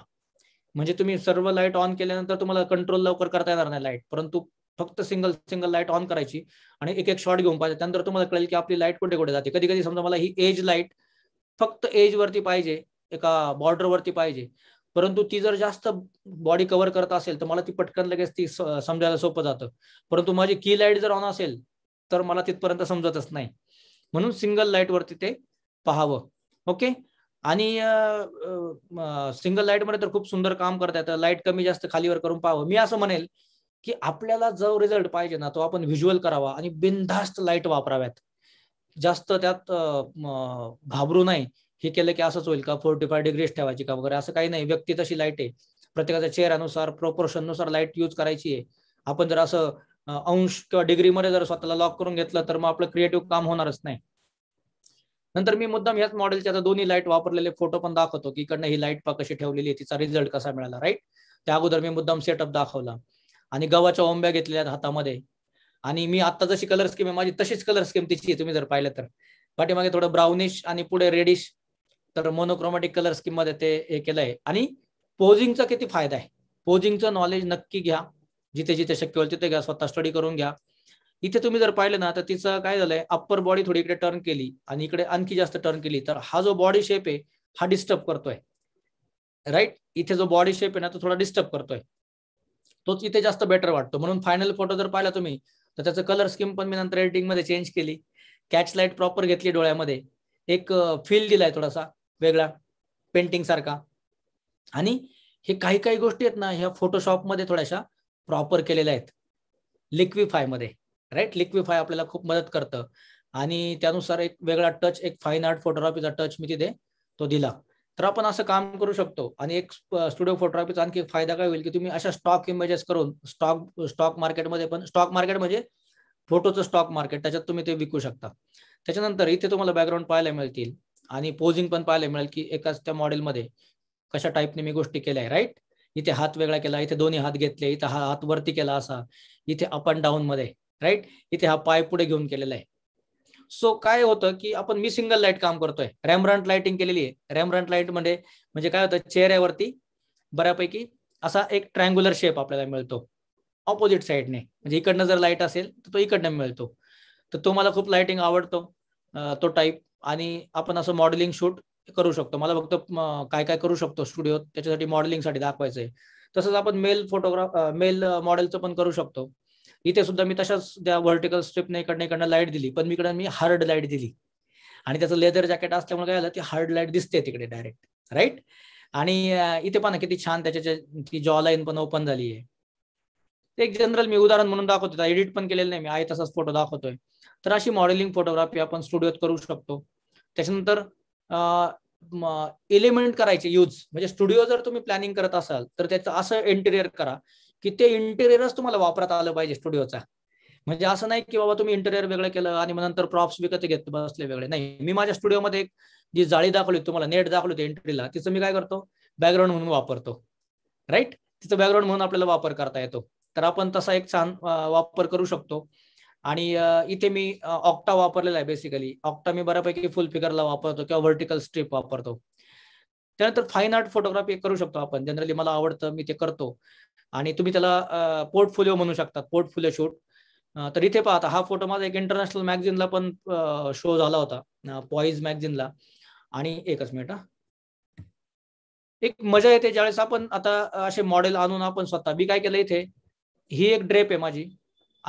म्हणजे तुम्ही सर्व लाईट ऑन केल्यानंतर तुम्हाला कंट्रोल लवकर करता येणार नाही लाईट परंतु फक्त सिंगल सिंगल लाईट ऑन करायची आणि एक एक शॉट घेऊन पाहिजे त्यानंतर तुम्हाला कळेल की आपली लाईट कुठे कुठे जाते कधी कधी समजा मला ही एज लाईट फक्त एज वरती पाहिजे एका बॉर्डरवरती पाहिजे परंतु ती जर जास्त बॉडी कव्हर करत असेल तर मला ती पटकन लगेच ती समजायला सोपं जातं परंतु माझी की लाईट जर ऑन असेल तर मला तिथपर्यंत समजतच नाही म्हणून सिंगल लाईट वरती ते पाहावं ओके आणि सिंगल लाईट मध्ये तर खूप सुंदर काम करता येतं लाईट कमी जास्त खालीवर करून पाहावं मी असं म्हणेल की आपल्याला जो रिझल्ट पाहिजे ना तो आपण व्हिज्युअल करावा आणि बिनधास्त लाईट वापराव्यात जास्त त्यात घाबरू नाही हे केलं की असंच होईल का फोर्टी फाय डिग्रीज ठेवायची का वगैरे असं काही नाही व्यक्ती तशी लाईट आहे प्रत्येकाच्या चेहऱ्यानुसार प्रोपोर्शननुसार लाईट युज करायची आहे आपण जर असं अंश किंवा डिग्रीमध्ये जर स्वतःला लॉक करून घेतलं तर मग आपलं क्रिएटिव्ह काम होणारच नाही नंतर मी मुद्दाम याच मॉडेलचे आता दोन्ही लाईट वापरलेले फोटो पण दाखवतो की इकडनं ही लाईट कशी ठेवलेली आहे तिचा रिझल्ट कसा मिळाला राईट त्या अगोदर मी मुद्दाम सेटअप दाखवला आणि गव्हाच्या ओंब्या घेतलेल्या हातामध्ये आणि मी आता जशी कलर स्कीम आहे माझी तशीच कलर स्कीम तिची तुम्ही जर पाहिलं तर पाठीमागे थोडं ब्राउनिश आणि पुढे रेडिश तर मोनोक्रोमॅटिक कलर स्कीम मध्ये ते हे केलंय आणि पोझिंगचा किती फायदा आहे पोजिंगचं नॉलेज नक्की घ्या जिथे जिथे शक्य होईल तिथे घ्या स्वतः स्टडी करून घ्या इथे तुम्ही जर पाहिलं ना तर तिचं काय झालंय अप्पर बॉडी थोडी इकडे टर्न केली आणि इकडे आणखी जास्त टर्न केली तर हा जो बॉडी शेप आहे हा डिस्टर्ब करतोय राईट इथे जो बॉडी शेप आहे ना तो थोडा डिस्टर्ब करतोय तोच इथे जास्त बेटर वाटतो म्हणून फायनल फोटो जर पाहिला तुम्ही तर त्याचं कलर स्कीम पण मी नंतर एडिटिंगमध्ये चेंज केली कॅच लाईट प्रॉपर घेतली डोळ्यामध्ये एक फील दिलाय थोडासा वेगळा पेंटिंग सारखा आणि हे काही काही गोष्टी आहेत ना ह्या फोटोशॉपमध्ये थोड्याशा प्रॉपर केलेल्या आहेत लिक्विफायमध्ये राईट लिक्विफाय आपल्याला खूप मदत करतं आणि त्यानुसार एक वेगळा टच एक फाईन आर्ट फोटोग्राफीचा टच मी तिथे तो दिला तर आपण असं काम करू शकतो आणि एक स्टुडिओ फोटोग्राफीचा आणखी फायदा काय होईल की तुम्ही अशा स्टॉक इमेजेस करून स्टॉक स्टॉक मार्केटमध्ये पण स्टॉक मार्केट म्हणजे फोटोचं स्टॉक मार्केट त्याच्यात तुम्ही ते विकू शकता त्याच्यानंतर इथे तुम्हाला बॅकग्राऊंड पाहायला मिळतील आणि पोझिंग पण पाहायला मिळेल की एकाच त्या मॉडेलमध्ये कशा टाईपने मी गोष्टी केल्या आहे राईट इथे हात वेगळा केला इथे दोन्ही हात घेतले इथे हा हात वरती केला असा इथे अप अँड डाऊन मध्ये राईट इथे हा पाय पुढे घेऊन केलेला आहे सो काय होतं की आपण मी सिंगल लाईट काम करतोय रॅमरंट लाइटिंग केलेली आहे रॅमरंट लाईट मध्ये म्हणजे काय होतं चेहऱ्यावरती बऱ्यापैकी असा एक ट्रँग्युलर शेप आपल्याला मिळतो ऑपोजिट साईडने म्हणजे इकडनं जर लाईट असेल तर तो इकडनं मिळतो तर तो मला खूप लाइटिंग आवडतो तो टाईप आणि आपण असं मॉडेलिंग शूट करू शकतो मला फक्त काय काय करू शकतो स्टुडिओ त्याच्यासाठी मॉडेलिंगसाठी दाखवायचं आहे तसंच आपण मेल फोटोग्राफ मेल मॉडेलचं पण करू शकतो इथे सुद्धा मी तशाच त्या व्हर्टिकल स्ट्रिपने इकडनं इकडनं लाईट दिली पण मी मी हार्ड लाईट दिली आणि त्याचं लेदर जॅकेट असल्यामुळे काय झालं ती हार्ड लाईट दिसते तिकडे डायरेक्ट राईट आणि इथे पण किती छान त्याच्या जॉ लाईन पण ओपन झाली आहे एक जनरल मी उदाहरण म्हणून दाखवतो एडिट पण केलेलं नाही मी आहे तसाच फोटो दाखवतोय तर अशी मॉडेलिंग फोटोग्राफी आपण स्टुडिओत करू शकतो त्याच्यानंतर एलिमेंट करायचे यूज म्हणजे स्टुडिओ जर तुम्ही प्लॅनिंग करत असाल तर त्याचं असं इंटेरियर करा की ते इंटेरियरच तुम्हाला वापरात आलं पाहिजे स्टुडिओचा म्हणजे असं नाही की बाबा तुम्ही इंटेरियर वेगळं केलं आणि मग नंतर प्रॉप्स विकत घेत बसले वेगळे नाही मी माझ्या स्टुडिओमध्ये एक जी जाळी दाखवली तुम्हाला नेट दाखवली होती एंट्रीला तिचं मी काय करतो बॅकग्राऊंड म्हणून वापरतो राईट तिचं बॅकग्राऊंड म्हणून आपल्याला वापर करता येतो तर आपण तसा एक छान वापर करू शकतो आणि इथे मी ऑक्टा वापरलेला आहे बेसिकली ऑक्टा मी बऱ्यापैकी फुल फिगरला वापरतो किंवा व्हर्टिकल स्ट्रीप वापरतो त्यानंतर फाईन आर्ट फोटोग्राफी करू शकतो आपण जनरली मला आवडतं मी ते करतो आणि तुम्ही त्याला पोर्टफोलिओ म्हणू शकता पोर्टफोलिओ शूट तर इथे पाहता हा फोटो माझा एक इंटरनॅशनल मॅगझिनला पण शो झाला होता पॉईज मॅगझिनला आणि एकच मिनिट एक मजा येते ज्यावेळेस आपण आता असे मॉडेल आणून आपण स्वतः मी काय केलं इथे ही एक ड्रेप आहे माझी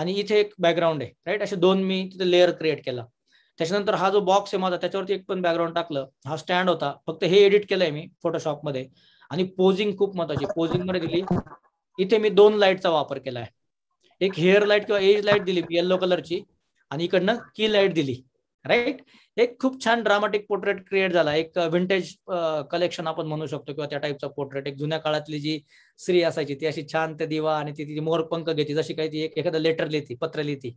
आणि इथे एक बॅकग्राऊंड आहे राईट असे दोन मी तिथे लेअर क्रिएट केला त्याच्यानंतर हा जो बॉक्स आहे माझा त्याच्यावरती एक पण बॅकग्राऊंड टाकलं हा स्टँड होता फक्त हे एडिट केलंय मी फोटोशॉपमध्ये आणि पोझिंग खूप महत्वाची पोझिंग मध्ये दिली इथे मी दोन लाईटचा वापर केला आहे एक हेअर लाईट किंवा एज लाईट दिली येल्लो कलरची आणि इकडनं की लाईट दिली राईट एक खूप छान ड्रामॅटिक पोर्ट्रेट क्रिएट झाला एक विंटेज कलेक्शन आपण म्हणू शकतो किंवा त्या टाईपचा पोर्ट्रेट एक जुन्या काळातली जी स्त्री असायची ती अशी छान ते दिवा आणि ती तिथे मोरपंख घेते जशी काही ती एक एखादं लेटर लिहिती पत्र लिहिती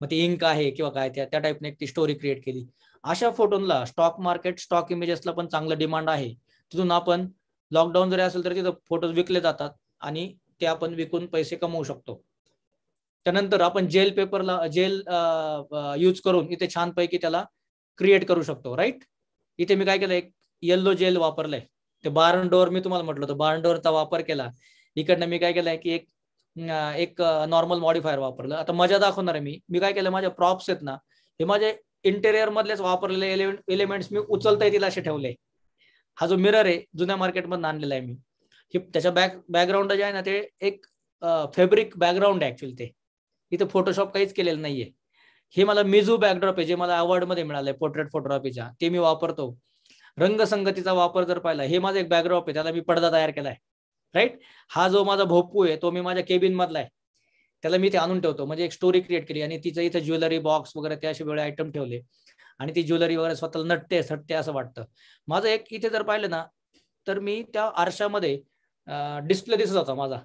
मग ती इंक आहे किंवा काय त्या त्या टाईपने एक ती स्टोरी क्रिएट केली अशा फोटोला स्टॉक मार्केट स्टॉक इमेजेसला पण चांगलं डिमांड आहे तिथून आपण लॉकडाऊन जरी असेल तर तिथं फोटोज विकले जातात आणि ते आपण विकून पैसे कमवू शकतो त्यानंतर आपण जेल पेपरला जेल यूज करून इथे छानपैकी त्याला क्रिएट करू शकतो राईट इथे मी काय केलं एक येल्लो जेल वापरलंय ते बार्न डोअर मी तुम्हाला म्हटलं होतं बार्न डोअरचा वापर केला इकडनं मी काय केलंय की एक एक नॉर्मल मॉडिफायर वापरलं आता मजा दाखवणार आहे मी मी काय केलं माझ्या प्रॉप्स आहेत ना हे माझे इंटेरियर मधलेच वापरलेले एलिमेंट्स मी उचलता येतील असे ठेवले हा जो मिरर आहे जुन्या मार्केटमधून आणलेला आहे मी की त्याच्या बॅक बॅकग्राऊंड जे आहे ना ते एक फेब्रिक बॅकग्राऊंड आहे ते इथे फोटोशॉप काहीच केलेलं नाहीये हे मला मिझू बॅकड्रॉप आहे जे मला मध्ये मिळालंय पोर्ट्रेट फोटोग्राफीच्या ते मी वापरतो रंगसंगतीचा वापर जर पाहिला हे माझा एक बॅकड्रॉप आहे त्याला मी पडदा तयार केलाय राईट हा जो माझा भोपू आहे तो मी माझ्या केबिन मधला आहे त्याला मी ते आणून ठेवतो म्हणजे एक स्टोरी क्रिएट केली आणि तिचं इथं ज्वेलरी बॉक्स वगैरे त्या वेळे आयटम ठेवले आणि ती ज्वेलरी वगैरे स्वतःला नटते सटते असं वाटतं माझं एक इथे जर पाहिलं ना तर मी त्या आरशामध्ये डिस्प्ले दिसत होता माझा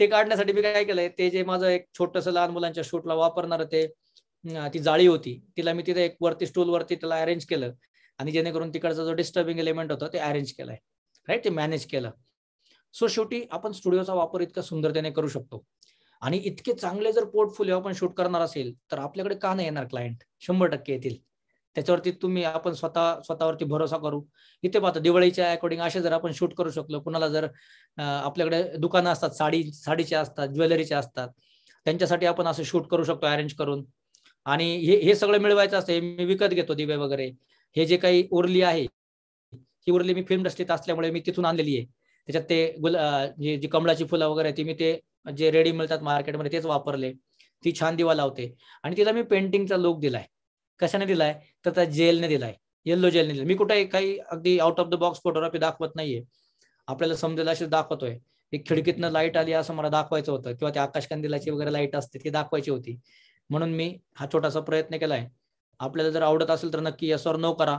ते काढण्यासाठी मी काय केलंय ते जे माझं एक छोटस लहान मुलांच्या शूटला वापरणार ते ती जाळी होती तिला मी तिथे एक वरती स्टूल वरती तिला अरेंज केलं आणि जेणेकरून तिकडचा जो डिस्टर्बिंग एलिमेंट होता ते अरेंज केलंय राईट ते मॅनेज केलं सो शेवटी आपण स्टुडिओचा वापर इतका सुंदरतेने करू शकतो आणि इतके चांगले जर पोर्टफोलिओ आपण शूट करणार असेल तर आपल्याकडे का नाही येणार क्लायंट शंभर टक्के येतील त्याच्यावरती तुम्ही आपण स्वतः स्वतःवरती भरोसा करू इथे पाहतो दिवाळीच्या अकॉर्डिंग असे जर आपण शूट करू शकलो कुणाला जर आपल्याकडे दुकानं असतात साडी साडीचे असतात ज्वेलरीचे असतात त्यांच्यासाठी आपण असं शूट करू शकतो अरेंज करून आणि हे हे सगळं मिळवायचं असतं हे मी विकत घेतो दिवे वगैरे हे जे काही उरली आहे ही उरली मी फिल्म इंडस्ट्रीत असल्यामुळे मी तिथून आणलेली आहे त्याच्यात ते गुल जी कमळाची फुलं वगैरे ती मी ते जे रेडी मिळतात मार्केटमध्ये तेच वापरले ती छान दिवा लावते आणि तिला मी पेंटिंगचा लुक दिलाय कशाने दिलाय तर त्या जेलने दिलाय येल्लो जेलने दिलाय मी कुठे काही अगदी out of the box photography दाखवत नाहीये आपल्याला समजेल असे दाखवतोय एक खिडकीतनं लाईट आली असं मला दाखवायचं होतं किंवा ते आकाशकंदिलाची वगैरे लाईट असते ती दाखवायची होती म्हणून मी हा छोटासा प्रयत्न केलाय आपल्याला जर आवडत असेल तर नक्की यासवर नो करा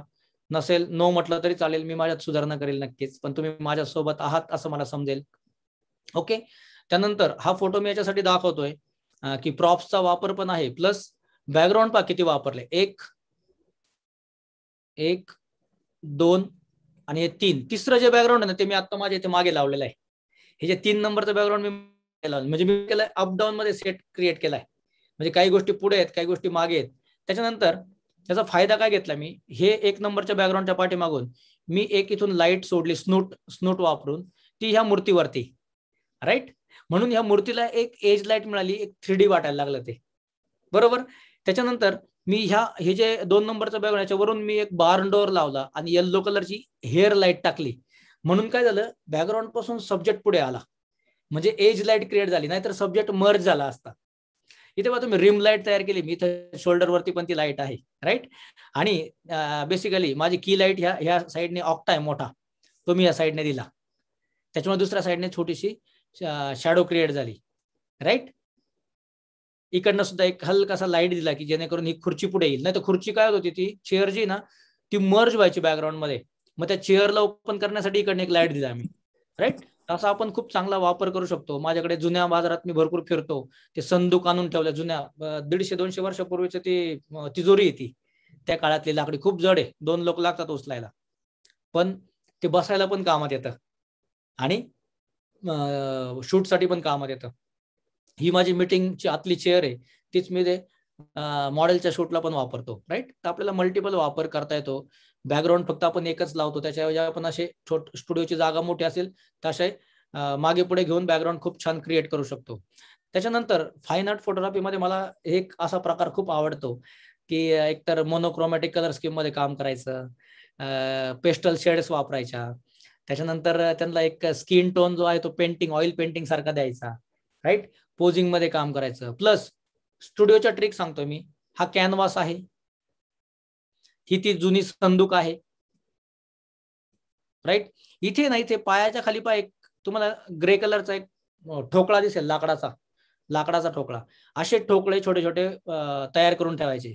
नसेल नो म्हटलं तरी चालेल मी माझ्यात सुधारणा करेल नक्कीच पण तुम्ही माझ्यासोबत आहात असं मला समजेल ओके त्यानंतर हा फोटो मी याच्यासाठी दाखवतोय की प्रॉप्सचा वापर पण आहे प्लस बॅकग्राऊंड पा किती वापरले एक एक दोन आणि हे तीन तिसरं जे बॅकग्राऊंड आहे ना ते मी आता माझ्या इथे मागे लावलेलं आहे हे जे तीन नंबरचं बॅकग्राऊंड मी लावलं म्हणजे मी केलं अपडाऊन मध्ये सेट क्रिएट केलाय म्हणजे काही गोष्टी पुढे आहेत काही गोष्टी मागे आहेत त्याच्यानंतर त्याचा फायदा काय घेतला मी हे एक नंबरच्या बॅकग्राऊंडच्या मागून मी एक इथून लाईट सोडली स्नूट स्नूट वापरून ती ह्या मूर्तीवरती राईट म्हणून ह्या मूर्तीला एक एज लाईट मिळाली एक थ्री डी वाटायला लागलं ते बरोबर त्याच्यानंतर मी ह्या हे जे दोन नंबरचं बॅग याच्यावरून मी एक बार डोअर लावला आणि येल्लो कलरची हेअर लाईट टाकली म्हणून काय झालं बॅकग्राऊंड पासून सब्जेक्ट पुढे आला म्हणजे एज लाईट क्रिएट झाली नाहीतर सब्जेक्ट मर्ज झाला असता इथे बघा तुम्ही रिम लाईट तयार केली मी इथं शोल्डरवरती पण ती लाईट आहे राईट आणि बेसिकली माझी की लाईट ह्या ह्या साईडने ऑक्टा आहे मोठा तो मी या साईडने दिला त्याच्यामुळे दुसऱ्या साईडने छोटीशी शॅडो क्रिएट झाली राईट इकडनं सुद्धा एक हलकासा लाईट दिला की जेणेकरून ही खुर्ची पुढे येईल नाही तर खुर्ची काय होती ती चेअर जी ना ती मर्ज व्हायची बॅकग्राऊंड मध्ये मग त्या चेअरला ओपन करण्यासाठी इकडनं एक लाईट दिला आम्ही राईट असा आपण खूप चांगला वापर करू शकतो माझ्याकडे जुन्या बाजारात मी भरपूर फिरतो ते संदूक आणून ठेवल्या जुन्या दीडशे दोनशे वर्षापूर्वीची ती तिजोरी येते त्या काळातली लाकडी खूप जड आहे दोन लोक लागतात उचलायला पण ते बसायला पण कामात येतं आणि शूटसाठी पण कामात येतं ही माझी मीटिंगची आतली चेअर आहे तीच मी ते मॉडेलच्या शूटला पण वापरतो राईट तर आपल्याला मल्टिपल वापर करता येतो बॅकग्राऊंड फक्त आपण एकच लावतो त्याच्याऐवजी आपण असे छोट स्टुडिओची जागा मोठी असेल तर असे मागे पुढे घेऊन बॅकग्राऊंड खूप छान क्रिएट करू शकतो त्याच्यानंतर फाईन आर्ट फोटोग्राफीमध्ये मला एक असा प्रकार खूप आवडतो की एकतर मोनोक्रोमॅटिक कलर मध्ये काम करायचं पेस्टल शेड्स वापरायच्या त्याच्यानंतर त्यांना एक स्किन टोन जो आहे तो पेंटिंग ऑइल पेंटिंग सारखा द्यायचा राईट पोजिंग मध्ये काम करायचं प्लस स्टुडिओच्या ट्रिक सांगतो मी हा कॅनव्हास आहे ही ती जुनी संदूक आहे राईट इथे ना इथे पायाच्या खाली पाय एक तुम्हाला ग्रे कलरचा एक ठोकळा दिसेल लाकडाचा लाकडाचा ठोकळा असे ठोकळे छोटे छोटे तयार करून ठेवायचे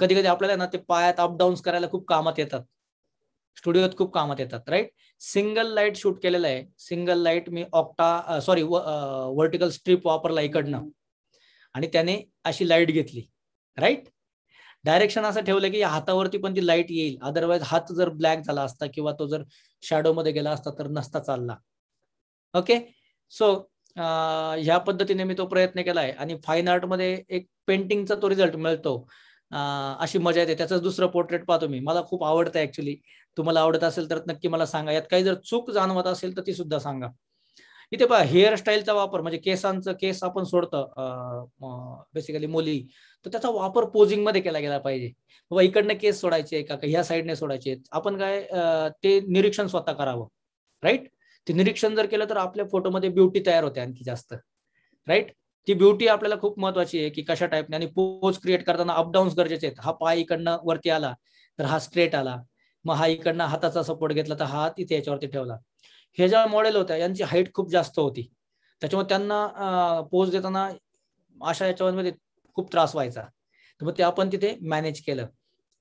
कधी कधी आपल्याला ना ते पायात अप डाऊन करायला खूप कामात येतात स्टुडिओत खूप कामात येतात राईट सिंगल लाईट शूट केलेलं आहे सिंगल लाईट मी ऑक्टा सॉरी व्हर्टिकल स्ट्रीप वापरला इकडनं आणि त्याने अशी लाईट घेतली राईट डायरेक्शन असं ठेवलं की हातावरती पण ती लाईट येईल अदरवाईज हात जर ब्लॅक झाला असता किंवा तो जर शॅडो मध्ये गेला असता तर नसता चालला ओके सो ह्या पद्धतीने मी तो प्रयत्न केला आहे आणि फाईन आर्टमध्ये एक पेंटिंगचा तो रिझल्ट मिळतो अशी मजा येते त्याचं दुसरं पोर्ट्रेट पाहतो मी मला खूप आवडतं ऍक्च्युली तुम्हाला आवडत असेल तर नक्की मला सांगा यात काही जर चूक जाणवत असेल तर ती सुद्धा सांगा इथे पहा हेअरस्टाईलचा वापर म्हणजे केसांचं केस आपण सोडतं बेसिकली मुली तर त्याचा वापर पोझिंग मध्ये केला गेला पाहिजे बाबा इकडनं केस सोडायचे का ह्या साईडने सोडायचे आपण काय ते निरीक्षण स्वतः करावं राईट ते निरीक्षण जर केलं तर आपल्या फोटोमध्ये ब्युटी तयार होते आणखी जास्त राईट ती ब्युटी आपल्याला खूप महत्वाची आहे की कशा टाईपने आणि पोज क्रिएट करताना अपडाऊन्स गरजेचे आहेत हा पाय इकडनं वरती आला तर हा स्ट्रेट आला मग हा इकडनं हाताचा सपोर्ट घेतला तर हात इथे याच्यावरती ठेवला हे ज्या मॉडेल होत्या यांची हाईट खूप जास्त होती त्याच्यामुळे त्यांना पोज देताना अशा याच्यामध्ये खूप त्रास व्हायचा तर मग ते आपण तिथे मॅनेज केलं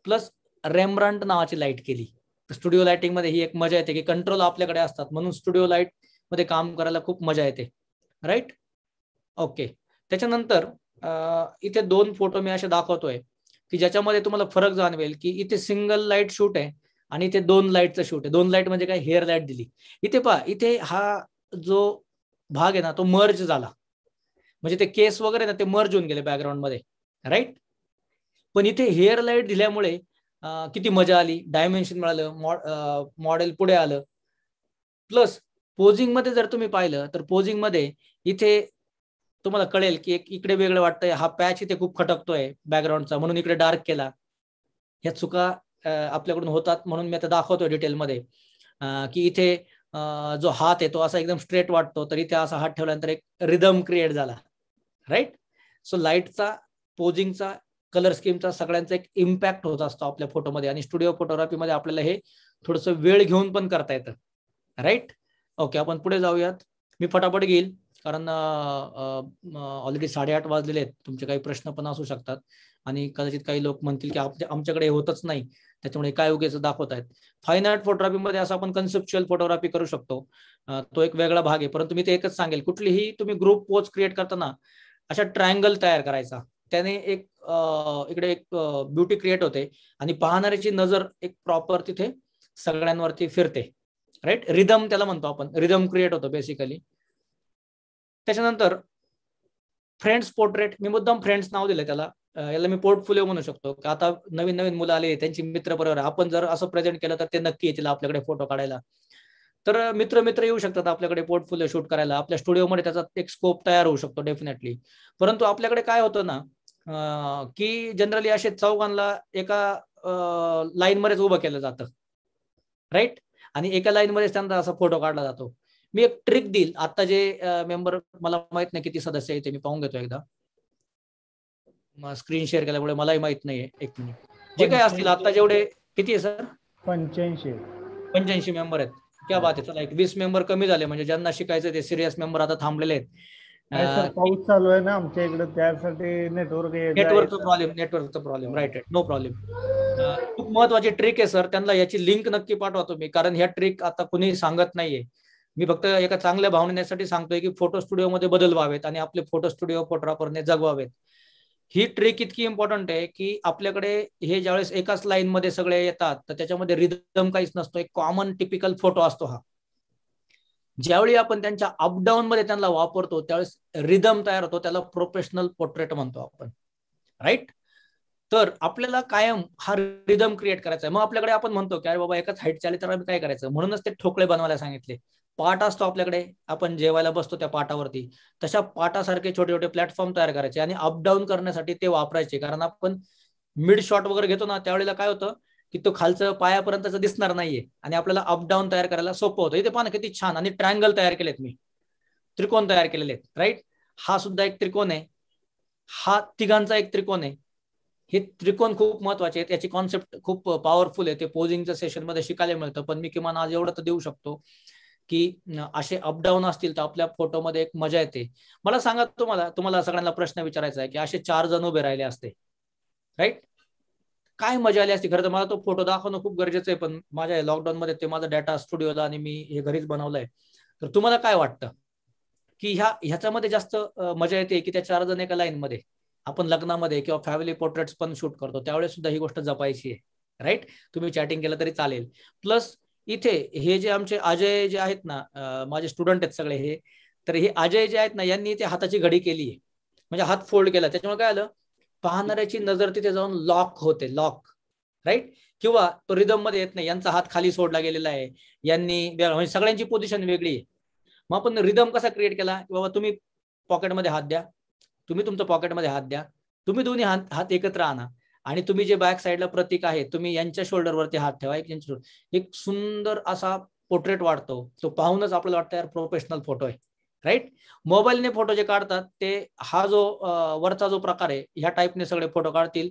प्लस रेमरंट नावाची लाईट केली स्टुडिओ लाइटिंग मध्ये ही एक मजा येते की कंट्रोल आपल्याकडे असतात म्हणून स्टुडिओ लाईट मध्ये काम करायला खूप मजा येते राईट ओके त्याच्यानंतर इथे दोन फोटो मी असे दाखवतोय की ज्याच्यामध्ये तुम्हाला फरक जाणवेल की इथे सिंगल लाईट शूट आहे आणि इथे दोन लाईटचं शूट आहे दोन लाईट म्हणजे काय हेअर लाईट दिली इथे पहा इथे हा जो भाग आहे ना तो मर्ज झाला म्हणजे ते केस वगैरे ना ते मर्ज होऊन गेले मध्ये राईट पण इथे हेअर लाईट दिल्यामुळे किती मजा आली डायमेन्शन मिळालं मॉडेल पुढे आलं प्लस पोजिंग मध्ये जर तुम्ही पाहिलं तर पोजिंग मध्ये इथे तुम्हाला कळेल की एक इकडे वेगळं वाटतंय हा पॅच इथे खूप खटकतोय बॅकग्राऊंडचा म्हणून इकडे डार्क केला ह्या चुका आपल्याकडून होतात म्हणून मी आता दाखवतोय डिटेलमध्ये की इथे जो हात आहे तो असा एकदम स्ट्रेट वाटतो तर इथे असा हात ठेवल्यानंतर एक रिदम क्रिएट झाला राईट सो लाईटचा पोजिंगचा कलर स्कीमचा सगळ्यांचा एक इम्पॅक्ट होत असतो आपल्या फोटोमध्ये आणि स्टुडिओ फोटोग्राफीमध्ये आपल्याला हे थोडस वेळ घेऊन पण करता येतं राईट ओके आपण पुढे जाऊयात मी फटाफट घेईल कारण ऑलरेडी साडेआठ वाजलेले आहेत तुमचे काही प्रश्न पण असू शकतात आणि कदाचित काही लोक म्हणतील की आमच्याकडे होतच नाही त्याच्यामुळे काय उगेच दाखवत आहेत फाईन आर्ट फोटोग्राफीमध्ये असं आपण कन्सेप्च्युअल फोटोग्राफी करू शकतो तो एक वेगळा भाग आहे परंतु मी ते एकच सांगेल कुठलीही तुम्ही ग्रुप पोच क्रिएट करताना अशा ट्रायंगल तयार करायचा त्याने एक इकडे एक ब्युटी क्रिएट होते आणि पाहणाऱ्याची नजर एक प्रॉपर तिथे सगळ्यांवरती फिरते राईट रिदम त्याला म्हणतो आपण रिदम क्रिएट होतो बेसिकली त्याच्यानंतर फ्रेंड्स पोर्ट्रेट मी मुद्दाम फ्रेंड्स नाव दिलं त्याला याला मी पोर्टफोलिओ म्हणू शकतो की आता नवीन नवीन मुलं आले त्यांची मित्र बरोबर आपण जर असं प्रेझेंट केलं तर ते नक्की येतील आपल्याकडे फोटो काढायला तर मित्र मित्र येऊ शकतात आपल्याकडे पोर्टफोलिओ शूट करायला आपल्या स्टुडिओमध्ये त्याचा एक स्कोप तयार होऊ शकतो डेफिनेटली परंतु आपल्याकडे काय होतं ना की जनरली असे चौघांना एका लाईनमध्येच उभं केलं जातं राईट आणि एका लाईनमध्येच मध्येच त्यांचा असा फोटो काढला जातो मी एक ट्रिक देईल आता जे मेंबर मला माहित नाही किती सदस्य आहेत ते मी पाहून घेतो एकदा स्क्रीन शेअर केल्यामुळे मलाही माहित नाहीये एक मिनिट जे काही असतील आता जेवढे किती आहे सर पंच्याऐंशी पंच्याऐंशी मेंबर आहेत क्या बात आहे चला एक वीस मेंबर कमी झाले म्हणजे ज्यांना शिकायचं ते सिरियस मेंबर आता थांबलेले आहेत पाऊस चालू आहे ना आमच्या इकडे त्यासाठी नेटवर्क नेटवर्कचा प्रॉब्लेम नेटवर्कचा problem right right no problem खूप महत्वाची ट्रिक आहे सर त्यांना याची लिंक नक्की पाठवतो मी कारण ह्या ट्रिक आता कुणी सांगत नाहीये मी फक्त एका चांगल्या भावनेसाठी सांगतोय की फोटो स्टुडिओमध्ये बदल व्हावेत आणि आपले फोटो स्टुडिओ फोटोग्राफरने जगवावेत ही ट्रिक इतकी इम्पॉर्टंट आहे की आपल्याकडे हे ज्यावेळेस एकाच लाईन मध्ये सगळे येतात तर त्याच्यामध्ये रिदम काहीच नसतो एक कॉमन टिपिकल फोटो असतो हा ज्यावेळी आपण त्यांच्या अपडाऊन मध्ये त्यांना वापरतो त्यावेळेस रिदम तयार होतो त्याला प्रोफेशनल पोर्ट्रेट म्हणतो आपण राईट तर आपल्याला कायम हा रिदम क्रिएट करायचा आहे मग आपल्याकडे आपण म्हणतो की अरे बाबा एकाच हाईट चालेल तर आम्ही काय करायचं म्हणूनच ते ठोकळे बनवायला सांगितले पाट असतो आपल्याकडे आपण जेवायला बसतो त्या पाटावरती तशा पाटासारखे छोटे छोटे प्लॅटफॉर्म तयार करायचे आणि अपडाऊन करण्यासाठी ते वापरायचे कारण आपण मिड शॉट वगैरे घेतो ना त्यावेळेला काय होतं की तो खालचं पायापर्यंतच दिसणार नाहीये आणि आपल्याला अपडाऊन तयार करायला सोपं होतं इथे पाहा किती छान आणि ट्रायंगल तयार केलेत मी त्रिकोण तयार केलेले आहेत राईट हा सुद्धा एक त्रिकोण आहे हा तिघांचा एक त्रिकोण आहे हे त्रिकोण खूप महत्वाचे आहेत याची कॉन्सेप्ट खूप पॉवरफुल आहे ते पोझिंगच्या सेशनमध्ये शिकायला मिळतं पण मी किमान आज एवढं तर देऊ शकतो की असे अपडाऊन असतील तर आपल्या फोटोमध्ये एक मजा येते मला सांगा तुम्हाला तुम्हाला सगळ्यांना प्रश्न विचारायचा आहे की असे चार जण उभे राहिले असते राईट काय मजा आली असते खरं तर मला तो फोटो दाखवणं खूप गरजेचं आहे पण माझ्या लॉकडाऊन मध्ये ते माझा डेटा स्टुडिओला आणि मी हे घरीच बनवलंय तर तुम्हाला काय वाटतं की ह्या ह्याच्यामध्ये जास्त मजा येते की त्या चार जण एका लाईन मध्ये आपण लग्नामध्ये किंवा फॅमिली पोर्ट्रेट्स पण शूट करतो त्यावेळेस सुद्धा ही गोष्ट जपायची आहे राईट तुम्ही चॅटिंग केलं तरी चालेल प्लस इथे हे जे आमचे अजय जे आहेत ना माझे स्टुडंट आहेत सगळे हे तर हे अजय जे आहेत ना यांनी इथे हाताची घडी केली आहे म्हणजे हात फोल्ड केला त्याच्यामुळे काय आलं पाहणाऱ्याची नजर तिथे जाऊन लॉक होते लॉक राईट किंवा तो रिदम मध्ये येत नाही यांचा हात खाली सोडला गेलेला आहे यांनी म्हणजे सगळ्यांची पोझिशन वेगळी आहे मग आपण रिदम कसा क्रिएट केला की बाबा तुम्ही पॉकेटमध्ये हात द्या तुम्ही तुमचं पॉकेटमध्ये हात द्या तुम्ही दोन्ही हात हात एकत्र आणा आणि तुम्ही जे बॅक साईडला प्रतीक आहे तुम्ही यांच्या शोल्डरवरती हात ठेवा एक यांच्या एक सुंदर असा पोर्ट्रेट वाढतो तो पाहूनच आपल्याला वाटतं यार प्रोफेशनल फोटो आहे राईट मोबाईलने फोटो जे काढतात ते हा जो वरचा जो प्रकार आहे ह्या टाईपने सगळे फोटो काढतील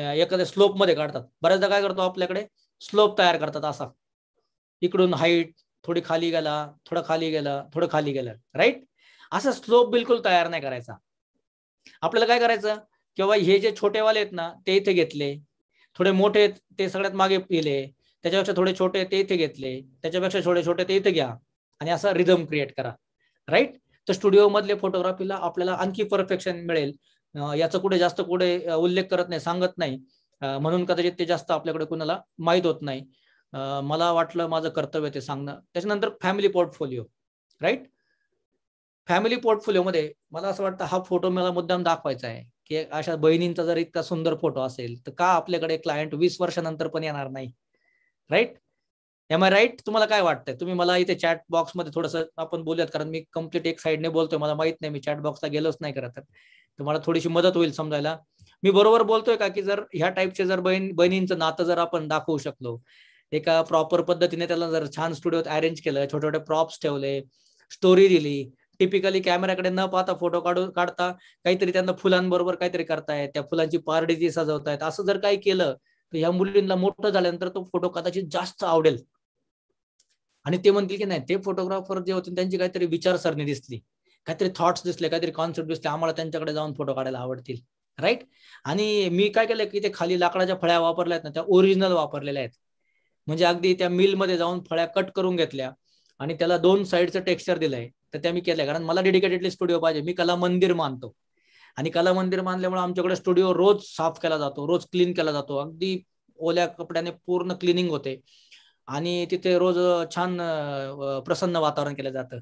एखाद्या स्लोप मध्ये काढतात बऱ्याचदा काय करतो आपल्याकडे स्लोप तयार करतात असा इकडून हाईट थोडी खाली गेला थोडं खाली गेला थोडं खाली गेलं राईट असा स्लोप बिलकुल तयार नाही करायचा आपल्याला काय करायचं किंवा हे जे छोटे वाले आहेत ना ते इथे घेतले थोडे मोठे ते सगळ्यात मागे गेले त्याच्यापेक्षा थोडे छोटे ते इथे घेतले त्याच्यापेक्षा छोटे छोटे ते इथे घ्या आणि असा रिदम क्रिएट करा राईट तर स्टुडिओ मधले फोटोग्राफीला आपल्याला आणखी परफेक्शन मिळेल याचा कुठे जास्त कुठे उल्लेख करत नाही सांगत नाही म्हणून कदाचित ते जास्त आपल्याकडे कुणाला माहीत होत नाही मला वाटलं माझं कर्तव्य ते सांगणं त्याच्यानंतर फॅमिली पोर्टफोलिओ राईट फॅमिली पोर्टफोलिओमध्ये मला असं वाटतं हा फोटो मला मुद्दाम दाखवायचा आहे की अशा बहिणींचा जर इतका सुंदर फोटो असेल तर का आपल्याकडे क्लायंट वीस वर्षानंतर पण येणार नाही राईट एम आय राईट तुम्हाला काय वाटतंय तुम्ही मला इथे चॅट बॉक्स मध्ये थोडंसं आपण बोलूयात कारण मी कम्प्लीट एक साईडने बोलतोय मला माहित नाही मी चॅट बॉक्सला गेलोच नाही करत तुम्हाला थोडीशी मदत होईल समजायला मी बरोबर बोलतोय का की जर ह्या टाईपचे जर बहीण बहिणींचं नातं जर आपण दाखवू शकलो एका प्रॉपर पद्धतीने त्याला जर छान स्टुडिओत अरेंज केलं छोटे छोटे प्रॉप्स ठेवले स्टोरी दिली टिपिकली कॅमेराकडे न पाहता फोटो काढू काढता काहीतरी त्यांना फुलांबरोबर काहीतरी करतायत त्या फुलांची पारडी जी सजवतायत असं जर काही केलं तर ह्या मुलींना मोठं झाल्यानंतर तो फोटो कदाचित जास्त आवडेल आणि ते म्हणतील की नाही ते फोटोग्राफर जे होते त्यांची काहीतरी विचारसरणी दिसली काहीतरी थॉट्स दिसले काहीतरी कॉन्सेप्ट दिसले आम्हाला त्यांच्याकडे जाऊन फोटो काढायला आवडतील राईट आणि मी काय केलं की ते खाली लाकडाच्या फळ्या वापरल्या आहेत ना त्या ओरिजिनल वापरलेल्या आहेत म्हणजे अगदी त्या मिलमध्ये जाऊन फळ्या कट करून घेतल्या आणि त्याला दोन साईडचं टेक्स्चर दिलंय तर त्या मी केल्या कारण मला डेडिकेटेडली स्टुडिओ पाहिजे मी कला मंदिर मानतो आणि कला मंदिर मानल्यामुळे आमच्याकडे स्टुडिओ रोज साफ केला जातो रोज क्लीन केला जातो अगदी ओल्या कपड्याने पूर्ण क्लिनिंग होते आणि तिथे रोज छान प्रसन्न वातावरण केलं जातं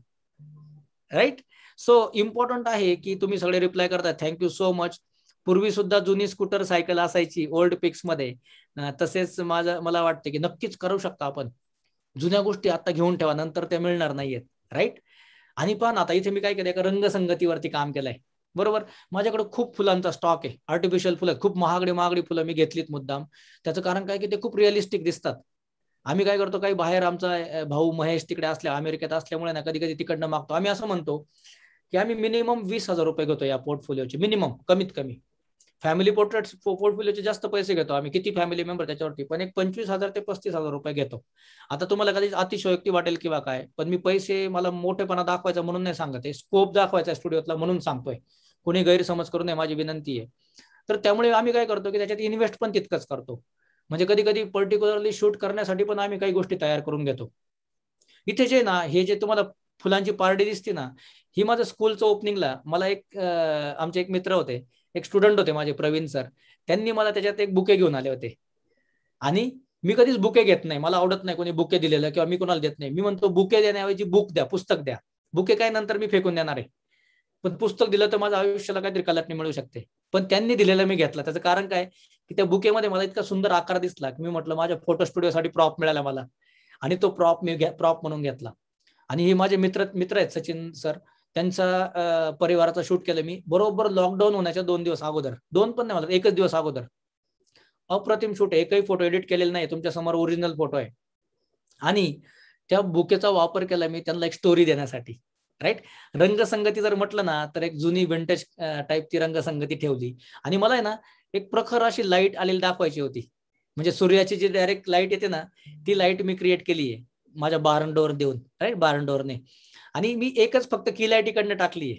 राईट सो इम्पॉर्टंट आहे की तुम्ही सगळे रिप्लाय करता थँक्यू सो मच पूर्वी सुद्धा जुनी स्कूटर सायकल असायची ओल्ड पिक्स मध्ये तसेच माझं मला वाटतं की नक्कीच करू शकता आपण जुन्या गोष्टी आता घेऊन ठेवा नंतर त्या मिळणार नाहीयेत राईट आणि पण आता इथे मी काय केलं एका रंगसंगतीवरती काम केलंय बरोबर माझ्याकडे खूप फुलांचा स्टॉक आहे आर्टिफिशियल फुलं खूप महागडी महागडी फुलं मी घेतलीत मुद्दाम त्याचं कारण काय की ते खूप रिअलिस्टिक दिसतात आम्ही काय करतो काही बाहेर आमचा भाऊ महेश तिकडे असल्या अमेरिकेत असल्यामुळे ना कधी कधी तिकडनं मागतो आम्ही असं म्हणतो की आम्ही मिनिमम वीस हजार रुपये घेतो या पोर्टफोलिओचे मिनिमम कमीत कमी फॅमिली पोर्ट्रेट पोर्टफोलिओचे जास्त पैसे घेतो आम्ही किती फॅमिली मेंबर त्याच्यावरती पण एक पंचवीस हजार ते पस्तीस हजार रुपये घेतो आता तुम्हाला कधीच अतिशयोक्ती वाटेल किंवा काय पण मी पैसे मला मोठेपणा दाखवायचा म्हणून नाही सांगत आहे स्कोप दाखवायचा स्टुडिओतला म्हणून सांगतोय कोणी गैरसमज करू नये माझी विनंती आहे तर त्यामुळे आम्ही काय करतो की त्याच्यात इन्व्हेस्ट पण तितकंच करतो म्हणजे कधी कधी पर्टिक्युलरली शूट करण्यासाठी पण आम्ही काही गोष्टी तयार करून घेतो इथे जे ना हे जे तुम्हाला फुलांची पार्टी दिसते ना ही माझं स्कूलचं ओपनिंगला मला एक आमचे एक मित्र होते एक स्टुडंट होते माझे प्रवीण सर त्यांनी मला त्याच्यात एक बुके घेऊन आले होते आणि मी कधीच बुके घेत नाही मला आवडत नाही कोणी बुके दिलेलं किंवा मी कोणाला देत नाही मी म्हणतो बुके देण्याऐवजी बुक द्या पुस्तक द्या बुके काय नंतर मी फेकून देणार आहे पण पुस्तक दिलं तर माझ्या आयुष्याला काहीतरी कलाटणी मिळू शकते पण त्यांनी दिलेलं मी घेतला त्याचं कारण काय की त्या बुकेमध्ये मला इतका सुंदर आकार दिसला की मी म्हटलं माझ्या फोटो स्टुडिओसाठी प्रॉप मिळाला मला आणि तो प्रॉप मी प्रॉप म्हणून घेतला आणि हे माझे मित्र मित्र आहेत सचिन सर त्यांचा परिवाराचा शूट केलं मी बरोबर लॉकडाऊन होण्याच्या दोन दिवस अगोदर दोन पण नाही मला एकच दिवस अगोदर अप्रतिम शूट एकही फोटो एडिट केलेला नाही तुमच्या समोर ओरिजिनल फोटो आहे आणि त्या बुकेचा वापर केला मी त्यांना एक स्टोरी देण्यासाठी राईट रंगसंगती जर म्हटलं ना तर एक जुनी विंटेज टाईपची रंगसंगती ठेवली आणि मला आहे ना एक प्रखर अशी लाईट आलेली दाखवायची होती म्हणजे सूर्याची जी डायरेक्ट लाईट येते ना ती लाईट मी क्रिएट केली आहे माझ्या बारंडोर देऊन राईट बारंडोरने आणि मी एकच फक्त की लाईट इकडनं टाकली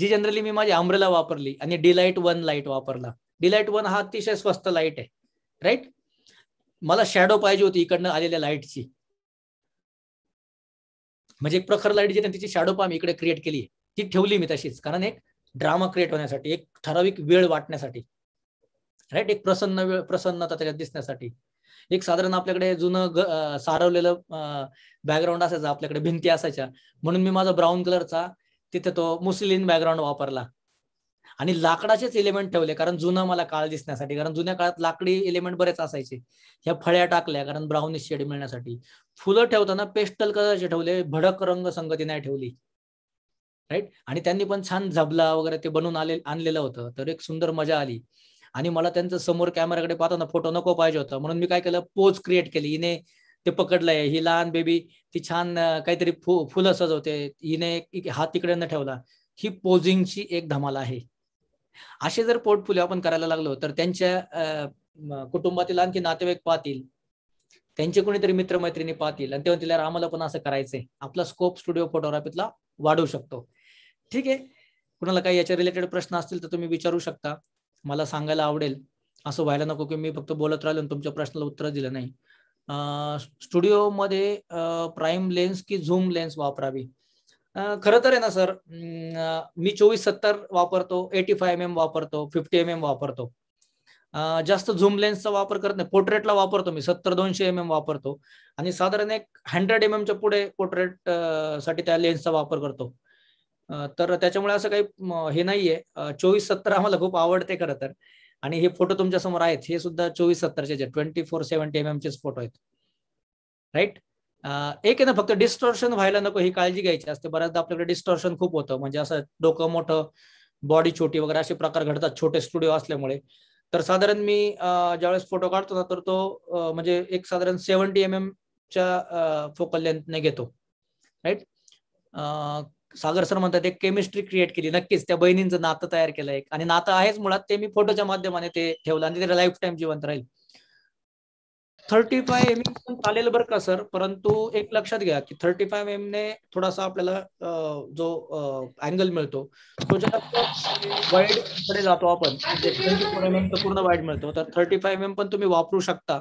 जी जनरली मी माझी आंब्रेला वापरली आणि डिलाईट वन लाईट वापरला डिलाईट वन हा अतिशय स्वस्त लाईट आहे राईट मला शॅडो पाहिजे होती इकडनं आलेल्या लाईटची म्हणजे एक प्रखर लाईट जी तिची शॅडो पा इकडे क्रिएट केली ती ठेवली मी तशीच कारण एक ड्रामा क्रिएट होण्यासाठी एक ठराविक वेळ वाटण्यासाठी राईट एक प्रसन्न वेळ प्रसन्नता त्याच्यात दिसण्यासाठी एक साधारण आपल्याकडे जुनं सारवलेलं बॅकग्राऊंड असायचं आपल्याकडे भिंती असायच्या म्हणून मी माझा ब्राऊन कलरचा तिथे तो मुस्लिन बॅकग्राऊंड वापरला आणि लाकडाचेच एलिमेंट ठेवले कारण जुनं मला काळ दिसण्यासाठी कारण जुन्या काळात लाकडी एलिमेंट बरेच असायचे ह्या फळ्या टाकल्या कारण ब्राऊनिश शेड मिळण्यासाठी फुलं ठेवताना पेस्टल कलरचे ठेवले भडक रंग संगती नाही ठेवली राईट आणि त्यांनी पण छान झबला वगैरे ते बनवून आले आणलेलं होतं तर एक सुंदर मजा आली आणि मला त्यांचं समोर कॅमेराकडे पाहताना फोटो नको पाहिजे होता म्हणून मी काय केलं पोज क्रिएट केली हिने ते पकडलंय ही लहान बेबी ती छान काहीतरी फु फुलं सजवते हिने हात तिकडे न ठेवला ही पोझिंगची एक धमाल आहे असे जर पोर्टफोलिओ आपण करायला लागलो तर त्यांच्या कुटुंबातील आणखी नातेवाईक पाहतील त्यांचे कोणीतरी मित्रमैत्रिणी पाहतील आणि ते म्हणतील आम्हाला पण असं करायचंय आपला स्कोप स्टुडिओ फोटोग्राफीतला वाढवू शकतो ठीक आहे कुणाला काही याच्या रिलेटेड प्रश्न असतील तर तुम्ही विचारू शकता मला सांगायला आवडेल असं व्हायला नको की मी फक्त बोलत राहिलो आणि तुमच्या प्रश्नाला उत्तर दिलं नाही स्टुडिओ मध्ये प्राईम लेन्स की झूम लेन्स वापरावी खर तर आहे ना सर मी चोवीस सत्तर वापरतो एटी फाय एम एम वापरतो फिफ्टी एम एम वापरतो जास्त झूम लेन्सचा वापर करत नाही पोर्ट्रेटला वापरतो मी सत्तर दोनशे एम एम वापरतो आणि साधारण एक हंड्रेड एम एमच्या पुढे पोर्ट्रेट साठी त्या लेन्सचा वापर करतो तर त्याच्यामुळे असं काही हे नाहीये चोवीस सत्तर आम्हाला खूप आवडते खरं तर आणि हे फोटो तुमच्या समोर आहेत हे सुद्धा चोवीस सत्तरचे ट्वेंटी फोर सेव्हन्टी एम एमचे फोटो आहेत राईट एक आहे ना फक्त डिस्टॉर्शन व्हायला नको ही काळजी घ्यायची असते बऱ्याचदा आपल्याकडे डिस्टॉर्शन खूप होतं म्हणजे असं डोकं मोठं बॉडी छोटी वगैरे असे प्रकार घडतात छोटे स्टुडिओ असल्यामुळे तर साधारण मी ज्यावेळेस फोटो काढतो ना तर तो म्हणजे एक साधारण सेव्हन्टी एम एमच्या फोकल लेंथने घेतो राईट सागर सर म्हणतात एक केमिस्ट्री क्रिएट केली नक्कीच त्या बहिणींचं नातं तयार केलं एक आणि नातं आहेच मुळात ते मी फोटोच्या माध्यमाने ते ठेवलं आणि ते लाईफ टाईम जिवंत राहील थर्टी फाय एम एम चालेल बरं का सर परंतु एक लक्षात घ्या की थर्टी फाय एम ने थोडासा आपल्याला जो अँगल मिळतो तो जास्त वाईड कडे जातो आपण म्हणजे e पूर्ण वाईड मिळतो तर थर्टी फाय एम पण तुम्ही वापरू शकता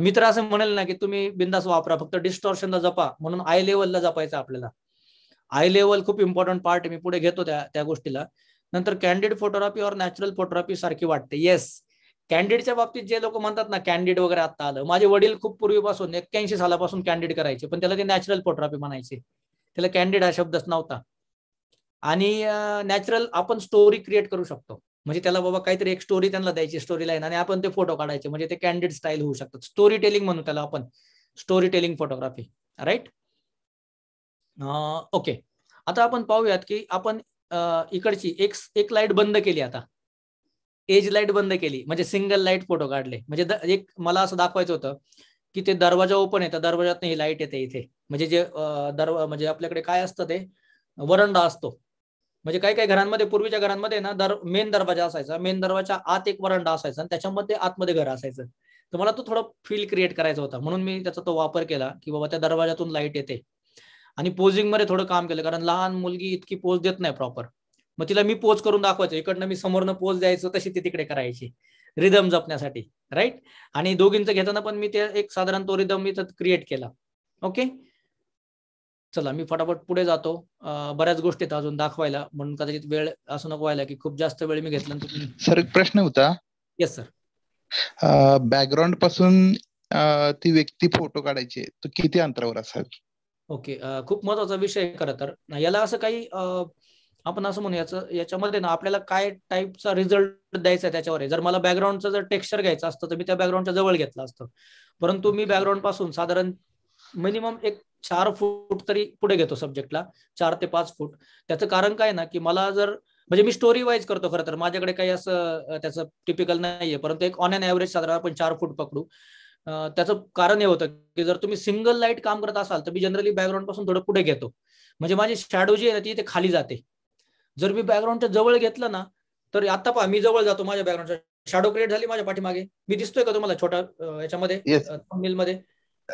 मी तर असं म्हणेल ना की तुम्ही बिंदास वापरा फक्त डिस्टॉर्शनला जपा म्हणून आय लेवलला जपायचं आपल्याला आय लेवल खूप इम्पॉर्टंट पार्ट मी पुढे घेतो त्या त्या गोष्टीला नंतर कॅन्डिड फोटोग्राफी और नॅचरल फोटोग्राफी सारखी वाटते येस कॅन्डिडच्या बाबतीत जे लोक म्हणतात ना कॅन्डिड वगैरे आता आलं माझे वडील खूप पूर्वीपासून एक्क्याऐंशी सालापासून कॅन्डिड करायचे पण त्याला ते नॅचरल फोटोग्राफी म्हणायचे त्याला कॅन्डिड हा शब्दच नव्हता आणि नॅचरल आपण स्टोरी क्रिएट करू शकतो म्हणजे त्याला बाबा काहीतरी एक स्टोरी त्यांना द्यायची स्टोरी लाईन आणि आपण ते फोटो काढायचे म्हणजे ते कॅन्डिड स्टाईल होऊ शकतात स्टोरी टेलिंग म्हणू त्याला आपण story telling photography right okay आता आपण पाहूयात की आपण इकडची एक एक लाईट बंद केली आता एज लाईट बंद केली म्हणजे सिंगल लाईट फोटो काढले म्हणजे एक मला असं दाखवायचं होतं की ते दरवाजा ओपन आहे तर दरवाजात ही लाईट येते इथे म्हणजे जे दरवा म्हणजे आपल्याकडे काय असतं ते वरंडा असतो म्हणजे काही काही घरांमध्ये पूर्वीच्या घरांमध्ये ना दर मेन दरवाजा असायचा मेन दरवाजा आत एक वरंडा असायचा आणि त्याच्यामध्ये आतमध्ये घर असायचं तर मला तो थोडा फील क्रिएट करायचा होता म्हणून मी त्याचा तो वापर केला की बाबा त्या दरवाजातून लाईट येते आणि पोझिंग मध्ये थोडं काम केलं कारण लहान मुलगी इतकी पोज देत नाही प्रॉपर मग तिला मी पोज करून दाखवायचो इकडनं मी समोरनं पोज द्यायचो तशी ती तिकडे करायची रिदम जपण्यासाठी राईट आणि दोघींचं घेताना पण मी ते एक साधारण तो रिदम मी क्रिएट केला ओके चला मी फटाफट पुढे जातो बऱ्याच गोष्टी आहेत अजून दाखवायला म्हणून कदाचित वेळ असं नको व्हायला की खूप जास्त वेळ मी घेतला सर एक प्रश्न होता येस सर बॅकग्राऊंड पासून ती व्यक्ती फोटो काढायची तो किती अंतरावर असावी ओके खूप महत्वाचा विषय खरं तर याला असं काही आपण असं म्हणू याच्यामध्ये ना आपल्याला काय टाईपचा रिझल्ट द्यायचा त्याच्यावर जर मला बॅकग्राऊंडचं जर टेक्स्चर घ्यायचं असतं तर मी त्या बॅकग्राऊंडच्या जवळ घेतलं असतं परंतु मी बॅकग्राऊंड पासून साधारण मिनिमम एक चार फूट तरी पुढे घेतो सब्जेक्टला चार ते पाच फूट त्याचं कारण काय ना की मला जर म्हणजे मी स्टोरी वाईज करतो खरं तर माझ्याकडे काही असं त्याचं टिपिकल नाहीये परंतु एक ऑन एन एव्हरेज साधारण आपण चार फूट पकडू त्याचं कारण हे होतं की जर तुम्ही सिंगल लाईट काम करत असाल तर मी जनरली बॅकग्राऊंड पासून थोडं पुढे घेतो म्हणजे माझी शॅडो जी आहे ना ती इथे खाली जाते जर मी बॅकग्राऊंडच्या जवळ घेतलं ना तर आता पहा मी जवळ जातो माझ्या बॅकग्राऊंडच्या शॅडो क्रिएट झाली माझ्या पाठीमागे मी दिसतोय का तुम्हाला छोटा याच्यामध्ये मध्ये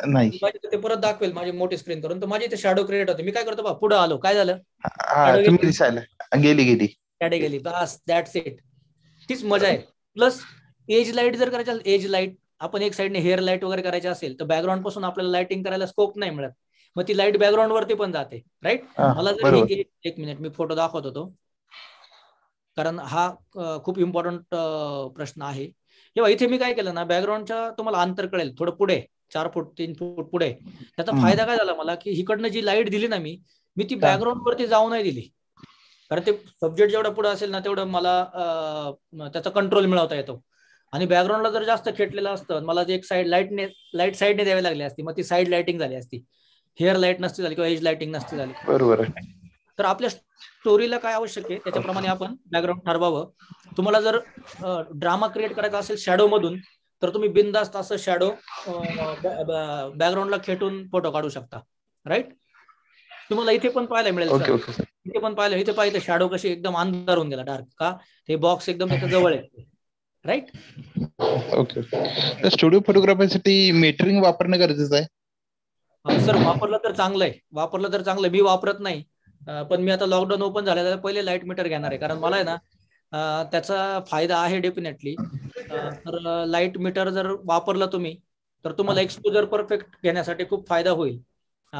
नाही ते परत दाखवेल माझी मोठी स्क्रीन करून तर माझी इथे शॅडो क्रिएट होते मी काय करतो पुढे आलो काय झालं गेली गेली गेली बस दॅट्स इट तीच मजा आहे प्लस एज लाईट जर करायचं एज लाईट आपण एक साईडने हेअर लाईट वगैरे करायची असेल तर बॅकग्राऊंड पासून आपल्याला लाइटिंग करायला स्कोप नाही मिळत मग ती लाईट बॅकग्राऊंड वरती पण जाते राईट मला जर एक मिनिट मी फोटो दाखवत होतो कारण हा खूप इम्पॉर्टंट प्रश्न आहे किंवा इथे मी काय केलं ना बॅकग्राऊंडच्या तुम्हाला अंतर कळेल थोडं पुढे चार फूट तीन फूट पुढे त्याचा फायदा काय झाला मला की हिकडनं जी लाईट दिली ना मी मी ती बॅकग्राऊंड वरती जाऊ नाही दिली कारण ते सब्जेक्ट जेवढा पुढे असेल ना तेवढं मला त्याचा कंट्रोल मिळवता येतो आणि बॅकग्राऊंडला जर जास्त खेटलेलं असतं मला जे एक साईड लाईटने लाईट साईडने द्यावी लागली असती मग ती साईड लाइटिंग झाली असती हेअर लाईट नसती झाली किंवा एज लाइटिंग नसती झाली बरोबर तर आपल्या स्टोरीला काय आवश्यक आहे त्याच्याप्रमाणे आपण बॅकग्राऊंड ठरवावं तुम्हाला जर ड्रामा क्रिएट करायचा असेल शॅडो मधून तर तुम्ही बिंदास्त असं शॅडो बॅकग्राऊंडला खेटून फोटो काढू शकता राईट तुम्हाला इथे पण पाहायला मिळेल इथे पण पाहिलं इथे पाहिजे शॅडो कशी एकदम अंधार होऊन गेला डार्क का हे बॉक्स एकदम जवळ आहे राईट ओके तर स्टुडिओ फोटोग्राफीसाठी मेटरिंग वापरणं गरजेचं आहे सर वापरलं तर चांगलं आहे वापरलं तर चांगलं मी वापरत नाही पण मी आता लॉकडाऊन ओपन तर पहिले लाईट मीटर घेणार आहे कारण मला आहे ना त्याचा फायदा आहे डेफिनेटली तर लाईट मीटर जर वापरलं तुम्ही तर तुम्हाला एक्सपोजर परफेक्ट घेण्यासाठी खूप फायदा होईल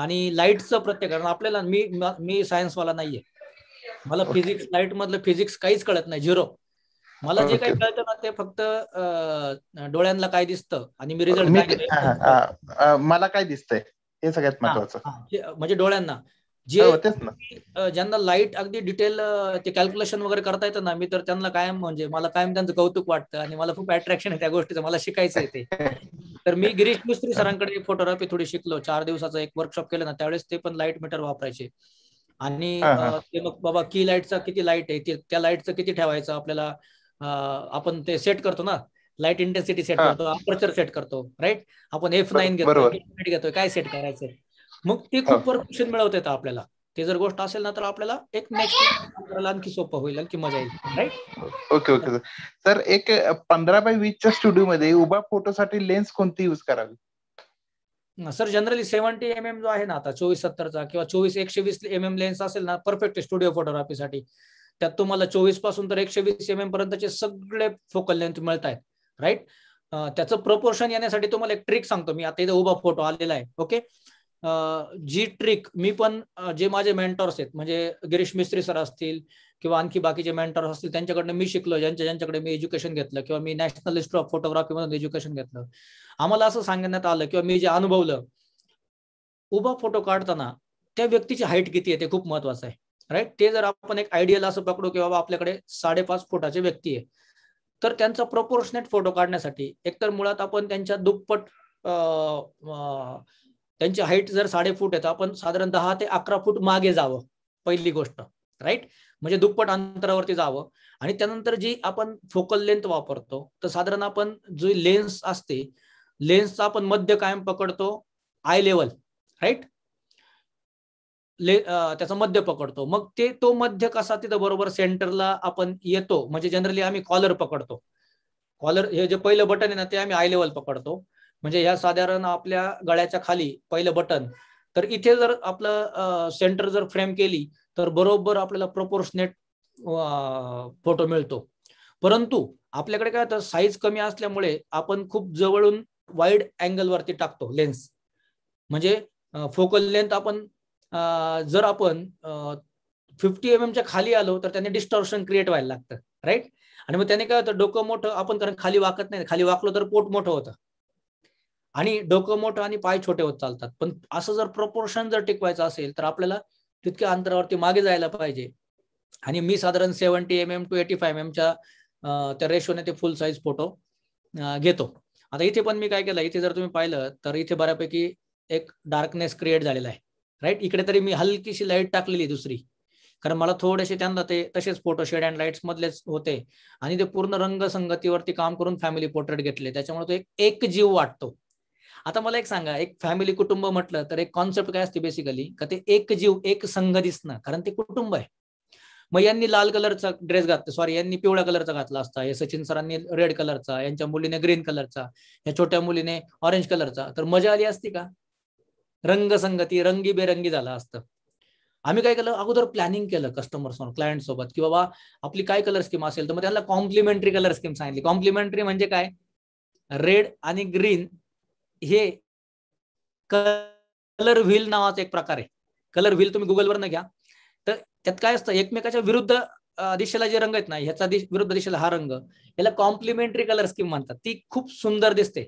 आणि लाईटचं प्रत्येक कारण आपल्याला मी मी सायन्सवाला नाहीये मला फिजिक्स लाईट मधलं फिजिक्स काहीच कळत नाही झिरो मला जे काही कळतं ना ते फक्त डोळ्यांना काय दिसतं आणि मी रिझल्ट मला काय दिसतंय हे सगळ्यात महत्वाचं म्हणजे डोळ्यांना जे हो, ज्यांना लाईट अगदी डिटेल ते कॅल्क्युलेशन वगैरे करता येतं ना मी तर त्यांना कायम म्हणजे मला कायम त्यांचं कौतुक वाटतं आणि मला खूप अट्रॅक्शन आहे त्या गोष्टीचं मला शिकायचं आहे ते <laughs> तर मी गिरीश मिस्त्री सरांकडे फोटोग्राफी थोडी शिकलो चार दिवसाचा एक वर्कशॉप केलं ना त्यावेळेस ते पण लाईट मीटर वापरायचे आणि ते मग बाबा की लाईटचा किती लाईट आहे त्या लाईटचं किती ठेवायचं आपल्याला आपण ते सेट करतो ना लाईट इंटेन्सिटी सेट करतो अपर्चर सेट करतो राईट आपण एफ नाईन घेतो घेतोय काय सेट करायचं मग ते खूप वर मिळवते मिळवत येतं आपल्याला ते जर गोष्ट असेल ना तर आपल्याला एक नेक्स्ट आणखी सोपं होईल आणखी मजा येईल राईट ओके ओके सर एक पंधरा बाय वीसच्या स्टुडिओ मध्ये उभा फोटोसाठी लेन्स कोणती युज करावी sir generally seventy M M जो आहे ना आता चोवीस सत्तरचा किंवा चोवीस एकशे वीस एम एम लेन्स असेल ना परफेक्ट स्टुडिओ फोटोग्राफीसाठी त्यात तुम्हाला चोवीस पासून तर एकशे वीस एम एम पर्यंतचे सगळे फोकल लेंथ मिळत आहेत राईट त्याचं प्रपोर्शन येण्यासाठी तुम्हाला एक ट्रिक सांगतो मी आता इथे उभा फोटो आलेला आहे ओके जी ट्रिक मी पण जे माझे मेंटॉर्स आहेत म्हणजे गिरीश मिस्त्री सर असतील किंवा आणखी बाकीचे मेंटॉर्स असतील त्यांच्याकडनं मी शिकलो ज्यांच्या ज्यांच्याकडे मी एज्युकेशन घेतलं किंवा मी नॅशनल लिस्ट ऑफ फोटोग्राफी मधून एज्युकेशन घेतलं आम्हाला असं सांगण्यात आलं किंवा मी जे अनुभवलं उभा फोटो काढताना त्या व्यक्तीची हाईट किती आहे ते खूप महत्वाचं आहे राईट ते जर आपण एक आयडियल असं पकडू की बाबा आपल्याकडे साडेपाच फुटाचे व्यक्ती आहे तर त्यांचा प्रोपोर्शनेट फोटो काढण्यासाठी एकतर मुळात आपण त्यांच्या दुप्पट त्यांची हाईट जर साडे फूट आहे तर आपण साधारण दहा ते अकरा फूट मागे जावं पहिली गोष्ट राईट म्हणजे दुप्पट अंतरावरती जावं आणि त्यानंतर जी आपण फोकल लेंथ वापरतो तर साधारण आपण जी लेन्स असते लेन्सचा आपण मध्य कायम पकडतो आय लेवल राईट ले त्याचा मध्य पकडतो मग ते तो मध्य कसा तिथं बरोबर सेंटरला आपण येतो म्हणजे जनरली आम्ही कॉलर पकडतो कॉलर हे जे पहिलं बटन आहे ना ते आम्ही आय लेवल पकडतो म्हणजे ह्या साधारण आपल्या गळ्याच्या खाली पहिलं बटन तर इथे जर आपलं सेंटर जर फ्रेम केली तर बरोबर आपल्याला प्रोपोर्शनेट फोटो मिळतो परंतु आपल्याकडे काय होतं साईज कमी असल्यामुळे आपण खूप जवळून वाईड अँगलवरती टाकतो लेन्स म्हणजे फोकल लेंथ आपण जर आपण फिफ्टी एम एमच्या खाली आलो तर त्याने डिस्टॉर्शन क्रिएट व्हायला लागतं राईट आणि मग त्याने काय होतं डोकं मोठं आपण कारण खाली वाकत नाही खाली वाकलो तर पोट मोठं होतं आणि डोकं मोठं आणि पाय छोटे होत चालतात पण असं जर प्रपोर्शन जर टिकवायचं असेल तर आपल्याला तितक्या अंतरावरती मागे जायला पाहिजे आणि मी साधारण seventy M M two eighty five M एमच्या त्या रेशोने ते फुल साईज फोटो घेतो आता इथे पण मी काय केलं इथे जर तुम्ही पाहिलं तर इथे बऱ्यापैकी एक डार्कनेस क्रिएट झालेला आहे राईट इकडे तरी मी हलकीशी लाईट टाकलेली दुसरी कारण मला थोडेसे त्यांना ते तसेच फोटो शेड अँड लाईट्स मधलेच होते आणि ते पूर्ण रंगसंगतीवरती काम करून फॅमिली पोर्ट्रेट घेतले त्याच्यामुळे तो एक एक जीव वाटतो आता मला एक सांगा एक फॅमिली कुटुंब म्हटलं तर एक कॉन्सेप्ट काय असते बेसिकली का ते एक जीव एक संघ दिसणं कारण ते कुटुंब आहे मग यांनी लाल कलरचा ड्रेस घातला सॉरी यांनी पिवळ्या कलरचा घातला असता या सचिन सरांनी रेड कलरचा यांच्या मुलीने ग्रीन कलरचा या छोट्या मुलीने ऑरेंज कलरचा तर मजा आली असती का रंगसंगती रंगीबेरंगी झालं असतं आम्ही काय केलं अगोदर प्लॅनिंग केलं कस्टमर सोबत क्लायंट सोबत की बाबा आपली काय कलर स्कीम असेल तर मग त्याला कॉम्प्लिमेंटरी कलर स्कीम सांगितली कॉम्प्लिमेंटरी म्हणजे काय रेड आणि ग्रीन हे कलर व्हील नावाचा एक प्रकार आहे कलर व्हील तुम्ही गुगलवर न घ्या तर त्यात काय असतं एकमेकाच्या विरुद्ध दिशेला जे रंग आहेत ना ह्याचा विरुद्ध दिशेला हा रंग याला कॉम्प्लिमेंटरी कलर स्कीम म्हणतात ती खूप सुंदर दिसते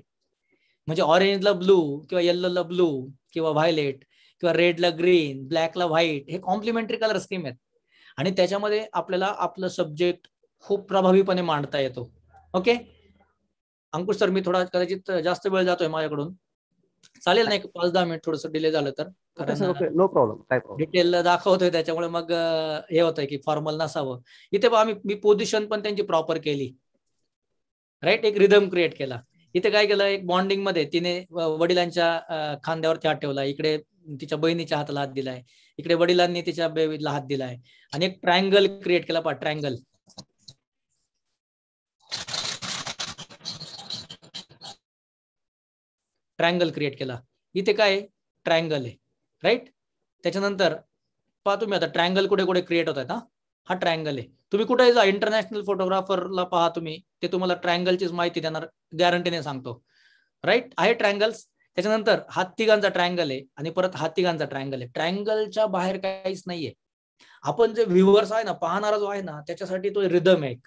म्हणजे ऑरेंजला ब्लू किंवा येल्लोला ब्लू किंवा व्हायलेट किंवा रेडला ग्रीन ब्लॅकला व्हाईट हे कॉम्प्लिमेंटरी कलर स्कीम आहेत आणि त्याच्यामध्ये आपल्याला आपलं सब्जेक्ट खूप प्रभावीपणे मांडता येतो ओके अंकुश सर मी थोडा कदाचित जास्त वेळ जातोय माझ्याकडून चालेल ना एक पाच दहा मिनिट थोडस डिले झालं तर नो प्रॉब्लेम डिटेल दाखवतोय त्याच्यामुळे मग हे होतंय की फॉर्मल नसावं इथे आम्ही मी पोझिशन पण त्यांची प्रॉपर केली राईट एक रिदम क्रिएट केला इथे काय केलं एक बॉन्डिंग मध्ये तिने वडिलांच्या खांद्यावर हात ठेवला इकडे तिच्या बहिणीच्या हाताला हात दिलाय इकडे वडिलांनी तिच्या बेबीला हात दिलाय आणि एक ट्रायंगल क्रिएट केला पहा ट्रायंगल ट्रायंगल क्रिएट केला इथे काय ट्रायंगल आहे राईट त्याच्यानंतर पहा तुम्ही आता ट्रायंगल कुठे कुठे क्रिएट होत आहेत हा हा ट्रायंगल आहे तुम्ही कुठे जा इंटरनॅशनल फोटोग्राफरला पहा तुम्ही ते तुम्हाला ट्रायंगलचीच माहिती देणार गॅरंटीने सांगतो राईट आहे ट्रायंगल्स त्याच्यानंतर हात तिघांचा ट्रायंगल आहे आणि परत हात तिघांचा आहे ट्रायंगलच्या बाहेर काहीच नाहीये आपण जे व्ह्युअर्स आहे ना पाहणारा जो आहे ना त्याच्यासाठी तो रिदम एक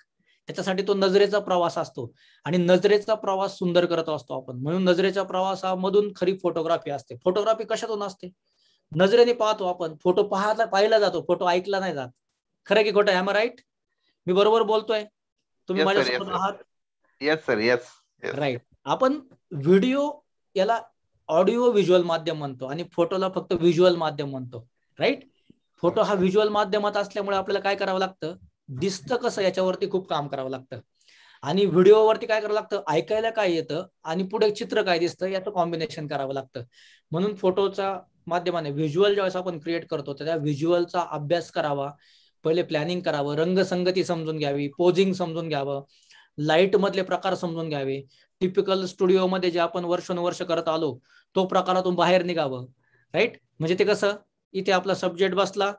त्याच्यासाठी तो नजरेचा प्रवास असतो आणि नजरेचा प्रवास सुंदर करत असतो आपण म्हणून नजरेच्या प्रवासामधून खरी फोटोग्राफी असते फोटोग्राफी कशातून असते नजरेने पाहतो आपण फोटो पाहता पाहिला जातो फोटो ऐकला नाही जात खरं की खोटं आहे राईट मी बरोबर बोलतोय तुम्ही माझ्यासोबत आहात येस सर येस राईट आपण व्हिडिओ याला ऑडिओ व्हिज्युअल माध्यम म्हणतो आणि फोटोला फक्त व्हिज्युअल माध्यम म्हणतो राईट फोटो हा व्हिज्युअल माध्यमात असल्यामुळे आपल्याला काय करावं लागतं दिसतं कसं याच्यावरती खूप काम करावं लागतं आणि व्हिडिओवरती काय करावं लागतं ऐकायला काय येतं आणि पुढे चित्र काय दिसतं याचं कॉम्बिनेशन करावं लागतं म्हणून फोटोचा माध्यमाने व्हिज्युअल ज्यावेळेस आपण क्रिएट करतो त्या व्हिज्युअलचा अभ्यास करावा पहिले प्लॅनिंग करावं रंगसंगती समजून घ्यावी पोझिंग समजून घ्यावं लाईट मधले प्रकार समजून घ्यावे टिपिकल स्टुडिओमध्ये जे आपण वर्षानुवर्ष करत आलो तो प्रकारातून बाहेर निघावं राईट म्हणजे ते कसं इथे आपला सब्जेक्ट बसला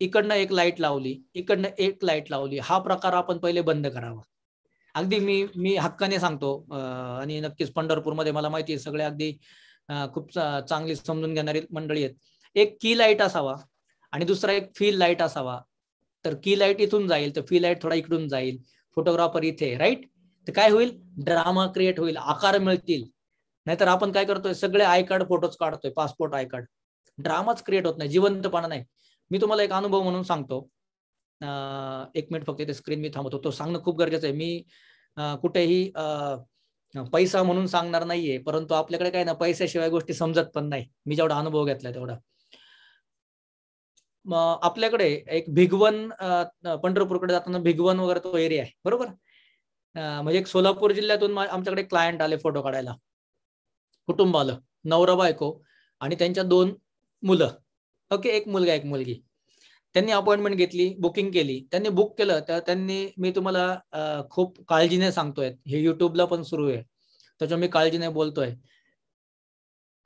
इकडनं एक लाईट लावली इकडनं एक लाईट लावली हा प्रकार आपण पहिले बंद करावा अगदी मी मी हक्काने सांगतो आणि नक्कीच पंढरपूरमध्ये मला माहिती आहे सगळे अगदी खूप चांगली समजून घेणारी मंडळी आहेत एक की लाईट असावा आणि दुसरा एक फील लाईट असावा तर की लाईट इथून जाईल तर फी लाईट थोडा इकडून जाईल फोटोग्राफर इथे राईट तर काय होईल ड्रामा क्रिएट होईल आकार मिळतील नाहीतर आपण काय करतोय सगळे आय कार्ड फोटोज काढतोय पासपोर्ट आय कार्ड ड्रामाच क्रिएट होत नाही जिवंतपणा नाही मी तुम्हाला एक अनुभव म्हणून सांगतो एक मिनिट फक्त ते स्क्रीन मी थांबवतो तो सांगणं खूप गरजेचं आहे मी कुठेही पैसा म्हणून सांगणार नाहीये परंतु आपल्याकडे काय ना पैशाशिवाय गोष्टी समजत पण नाही मी जेवढा अनुभव घेतला तेवढा आपल्याकडे एक भिगवन पंढरपूरकडे जाताना भिगवन वगैरे तो एरिया आहे बरोबर म्हणजे एक सोलापूर जिल्ह्यातून आमच्याकडे क्लायंट आले फोटो काढायला कुटुंब आलं नवरा बायको आणि त्यांच्या दोन मुलं ओके एक मुलगा एक मुलगी त्यांनी अपॉइंटमेंट घेतली बुकिंग केली त्यांनी बुक केलं तर त्यांनी मी तुम्हाला खूप काळजीने सांगतोय हे युट्यूबला पण सुरू आहे त्याच्यावर मी काळजीने बोलतोय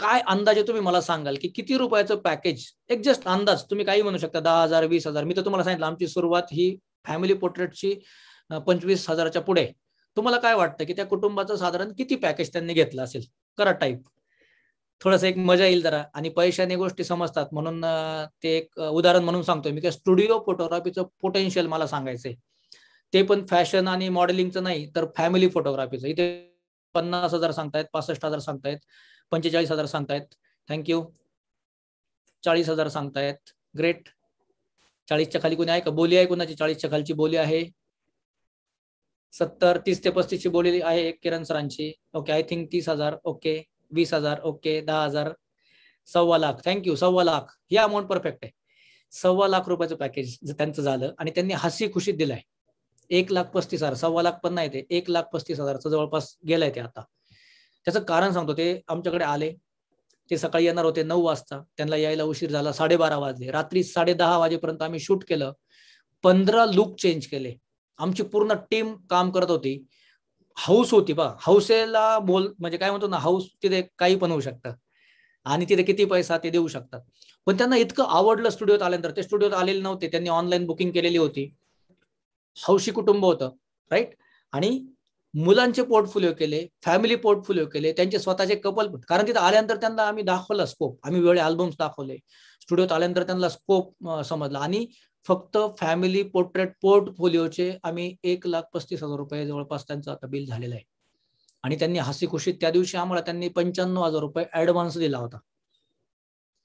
काय अंदाजे तुम्ही मला सांगाल की किती रुपयाचं पॅकेज एक जस्ट अंदाज तुम्ही काही म्हणू शकता दहा हजार वीस हजार मी तर तुम्हाला सांगितलं आमची सुरुवात ही फॅमिली पोर्ट्रेटची पंचवीस हजाराच्या पुढे तुम्हाला काय वाटतं की त्या कुटुंबाचं साधारण किती पॅकेज त्यांनी घेतलं असेल करा टाईप थोडस एक मजा येईल जरा आणि पैशाने गोष्टी समजतात म्हणून ते एक उदाहरण म्हणून सांगतोय मी काय स्टुडिओ फोटोग्राफीचं पोटेन्शियल मला सांगायचंय ते पण फॅशन आणि मॉडेलिंगचं नाही तर फॅमिली फोटोग्राफीचं इथे पन्नास हजार सांगतायत पासष्ट हजार सांगतायत पंचेचाळीस हजार सांगतायत थँक्यू चाळीस हजार सांगतायत ग्रेट चाळीसच्या खाली कोणी आहे का बोली आहे कोणाची चाळीसच्या खालची बोली आहे सत्तर तीस ते ची बोली आहे किरण सरांची ओके आय थिंक तीस हजार ओके वीस हजार ओके दहा हजार सव्वा लाख थँक्यू सव्वा लाख ही अमाऊंट परफेक्ट आहे सव्वा लाख रुपयाचं पॅकेज त्यांचं झालं आणि त्यांनी हसी खुशीत दिलंय एक लाख पस्तीस हजार सव्वा लाख पण नाही ते एक लाख पस्तीस हजारचं जवळपास गेलाय ते आता त्याचं कारण सांगतो ते आमच्याकडे आले ते सकाळी येणार होते नऊ वाजता त्यांना यायला उशीर झाला साडेबारा वाजले रात्री साडे दहा वाजेपर्यंत आम्ही शूट केलं पंधरा लुक चेंज केले आमची पूर्ण टीम काम करत होती हाऊस होती बा हौसेला बोल म्हणजे काय म्हणतो ना हाऊस तिथे काही पण होऊ शकतं आणि तिथे किती पैसा ते देऊ शकतात पण त्यांना इतकं आवडलं स्टुडिओत आल्यानंतर ते स्टुडिओत आलेले नव्हते त्यांनी ऑनलाईन बुकिंग केलेली होती हौशी कुटुंब होतं राईट आणि मुलांचे पोर्टफोलिओ केले फॅमिली पोर्टफोलिओ केले त्यांचे स्वतःचे कपल कारण तिथं आल्यानंतर त्यांना आम्ही दाखवला स्कोप आम्ही वेळे अल्बम्स दाखवले स्टुडिओत आल्यानंतर त्यांना स्कोप समजला आणि फक्त फॅमिली पोर्ट्रेट पोर्टफोलिओचे आम्ही एक लाख पस्तीस हजार रुपये जवळपास त्यांचं आता बिल झालेलं आहे आणि त्यांनी हसी खुशीत त्या दिवशी आम्हाला त्यांनी पंच्याण्णव हजार रुपये ऍडव्हान्स दिला होता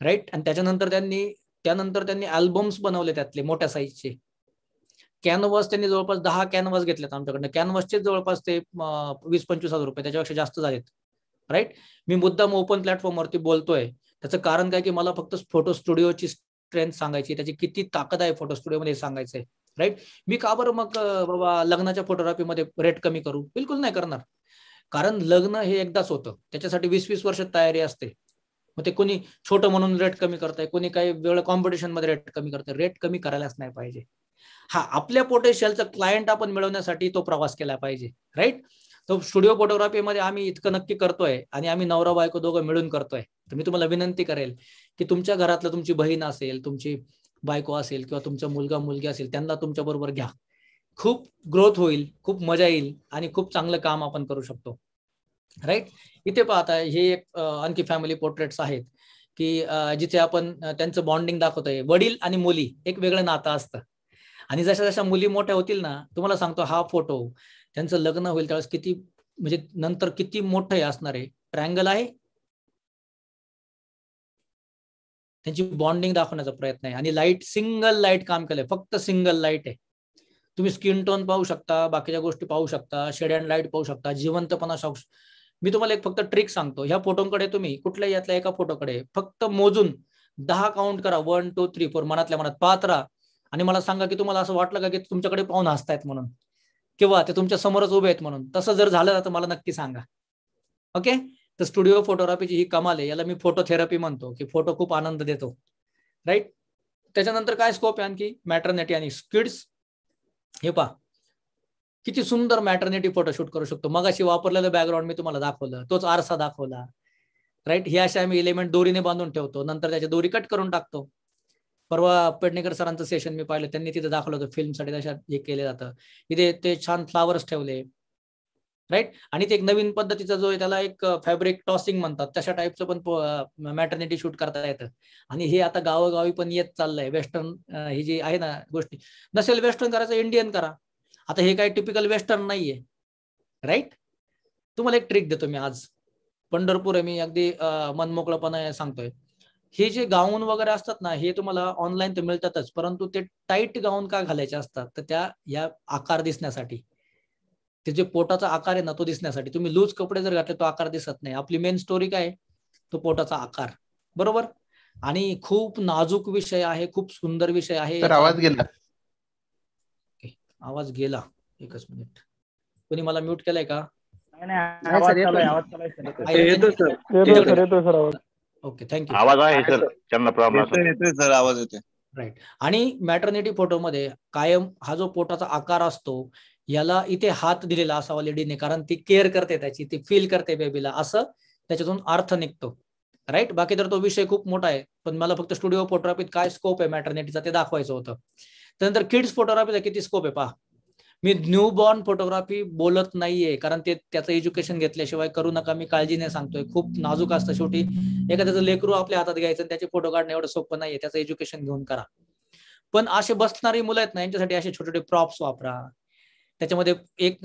राईट आणि त्याच्यानंतर त्यांनी त्यानंतर त्यांनी अल्बम्स बनवले त्यातले मोठ्या साईजचे कॅनव्हस त्यांनी जवळपास दहा कॅनव्हस घेतलेत आमच्याकडनं कॅनव्हसचे जवळपास ते वीस पंचवीस हजार रुपये त्याच्यापेक्षा जास्त झालेत राईट मी मुद्दाम ओपन प्लॅटफॉर्मवरती बोलतोय त्याचं कारण काय की मला फक्त फोटो स्टुडिओची स्ट्रेंथ सांगायची त्याची किती ताकद आहे फोटो स्टुडिओमध्ये सांगायचंय राईट मी का बरं मग बाबा लग्नाच्या फोटोग्राफीमध्ये रेट कमी करू बिलकुल नाही करणार कारण लग्न हे एकदाच होतं त्याच्यासाठी वीस वीस वर्ष तयारी असते मग ते कोणी छोटं म्हणून रेट कमी करताय कोणी काही वेळ कॉम्पिटिशनमध्ये रेट कमी करताय रेट कमी करायलाच नाही पाहिजे हा आपल्या पोटेन्शियलचा क्लायंट आपण मिळवण्यासाठी तो प्रवास केला पाहिजे राईट तो स्टुडिओ फोटोग्राफीमध्ये आम्ही इतकं नक्की करतोय आणि आम्ही नवरा बायको दोघं मिळून करतोय तर मी तुम्हाला विनंती करेल की तुमच्या घरातलं तुमची बहीण असेल तुमची बायको असेल किंवा तुमचा मुलगा मुलगी असेल त्यांना तुमच्या बरोबर घ्या खूप ग्रोथ होईल खूप मजा येईल आणि खूप चांगलं काम आपण करू शकतो राईट इथे पाहता हे एक आणखी फॅमिली पोर्ट्रेट्स आहेत की जिथे आपण त्यांचं बॉन्डिंग दाखवतोय वडील आणि मुली एक वेगळं नातं असतं आणि जशा जशा मुली मोठ्या होतील ना तुम्हाला सांगतो हा फोटो त्यांचं लग्न होईल त्यावेळेस किती म्हणजे नंतर किती मोठं हे असणार आहे ट्रँगल आहे त्यांची बॉन्डिंग दाखवण्याचा प्रयत्न आहे आणि लाईट सिंगल लाईट काम केलंय फक्त सिंगल लाईट आहे तुम्ही स्किन टोन पाहू शकता बाकीच्या गोष्टी पाहू शकता शेड अँड लाईट पाहू शकता जिवंतपणा मी तुम्हाला एक फक्त ट्रिक सांगतो ह्या फोटोकडे तुम्ही कुठल्याही यातल्या एका फोटोकडे फक्त मोजून दहा काउंट करा वन टू थ्री फोर मनातल्या मनात पाहत आणि मला सांगा की तुम्हाला असं वाटलं का की तुमच्याकडे पाहून हसतायत म्हणून किंवा ते तुमच्या समोरच उभे आहेत म्हणून तसं जर झालं तर मला नक्की सांगा ओके तर स्टुडिओ फोटोग्राफीची ही कमाल आहे याला मी फोटो थेरपी म्हणतो की फोटो खूप आनंद देतो राईट त्याच्यानंतर काय स्कोप आहे आणखी मॅटर्निटी आणि स्किड्स हे पा किती सुंदर मॅटर्निटी फोटोशूट करू शकतो मग अशी वापरलेलं बॅकग्राऊंड मी तुम्हाला दाखवलं तोच आरसा दाखवला राईट हे अशा आम्ही इलेमेंट दोरीने बांधून ठेवतो नंतर त्याची दोरी कट करून टाकतो परवा पेडणेकर सरांचं सेशन मी पाहिलं त्यांनी तिथे दाखवलं होतं फिल्मसाठी तशा हे केलं जातं इथे ते छान फ्लावर्स ठेवले राईट आणि ते एक नवीन पद्धतीचा जो आहे त्याला एक फॅब्रिक टॉसिंग म्हणतात तशा टाईपचं पण मॅटर्निटी शूट करता येतं आणि हे आता गावोगावी पण येत चाललंय वेस्टर्न ही जी आहे ना गोष्टी नसेल वेस्टर्न करायचं इंडियन करा आता हे काही टिपिकल वेस्टर्न नाहीये राईट तुम्हाला एक ट्रिक देतो मी आज पंढरपूर आहे मी अगदी मनमोकळपणा सांगतोय हे जे गाऊन वगैरे असतात ना हे तुम्हाला ऑनलाईन तर मिळतातच परंतु ते टाईट गाऊन का घालायचे असतात तर त्या या आकार दिसण्यासाठी ते जे पोटाचा आकार आहे ना तो दिसण्यासाठी तुम्ही लूज कपडे जर घातले तो आकार दिसत नाही आपली मेन स्टोरी काय तो पोटाचा आकार बरोबर आणि खूप नाजूक विषय आहे खूप सुंदर विषय आहे आवाज गेला आवाज गेला एकच मिनिट कोणी मला म्यूट केलाय का ओके थँक्यू आवाज आहे सर त्यांना प्रॉब्लेम येतोय सर आवाज येतोय राईट आणि मॅटर्निटी फोटोमध्ये कायम हा जो पोटाचा आकार असतो याला इथे हात दिलेला असावा लेडीने कारण ती केअर करते त्याची ती फील करते बेबीला असं त्याच्यातून अर्थ निघतो राईट बाकी तर तो विषय खूप मोठा आहे पण मला फक्त स्टुडिओ फोटोग्राफीत काय स्कोप आहे मॅटर्निटीचा ते दाखवायचं होतं त्यानंतर किड्स फोटोग्राफीचा किती स्कोप आहे पहा मी न्यू बॉर्न फोटोग्राफी बोलत नाहीये कारण ते त्याचं एज्युकेशन घेतल्याशिवाय करू नका मी काळजी नाही सांगतोय खूप नाजूक असतं शेवटी एखाद्याचं लेकरू आपल्या हातात घ्यायचं त्याचे फोटो काढणं एवढं सोपं नाहीये त्याचं एज्युकेशन घेऊन करा पण असे बसणारी मुलं आहेत ना यांच्यासाठी असे छोटे छोटे प्रॉप्स वापरा त्याच्यामध्ये एक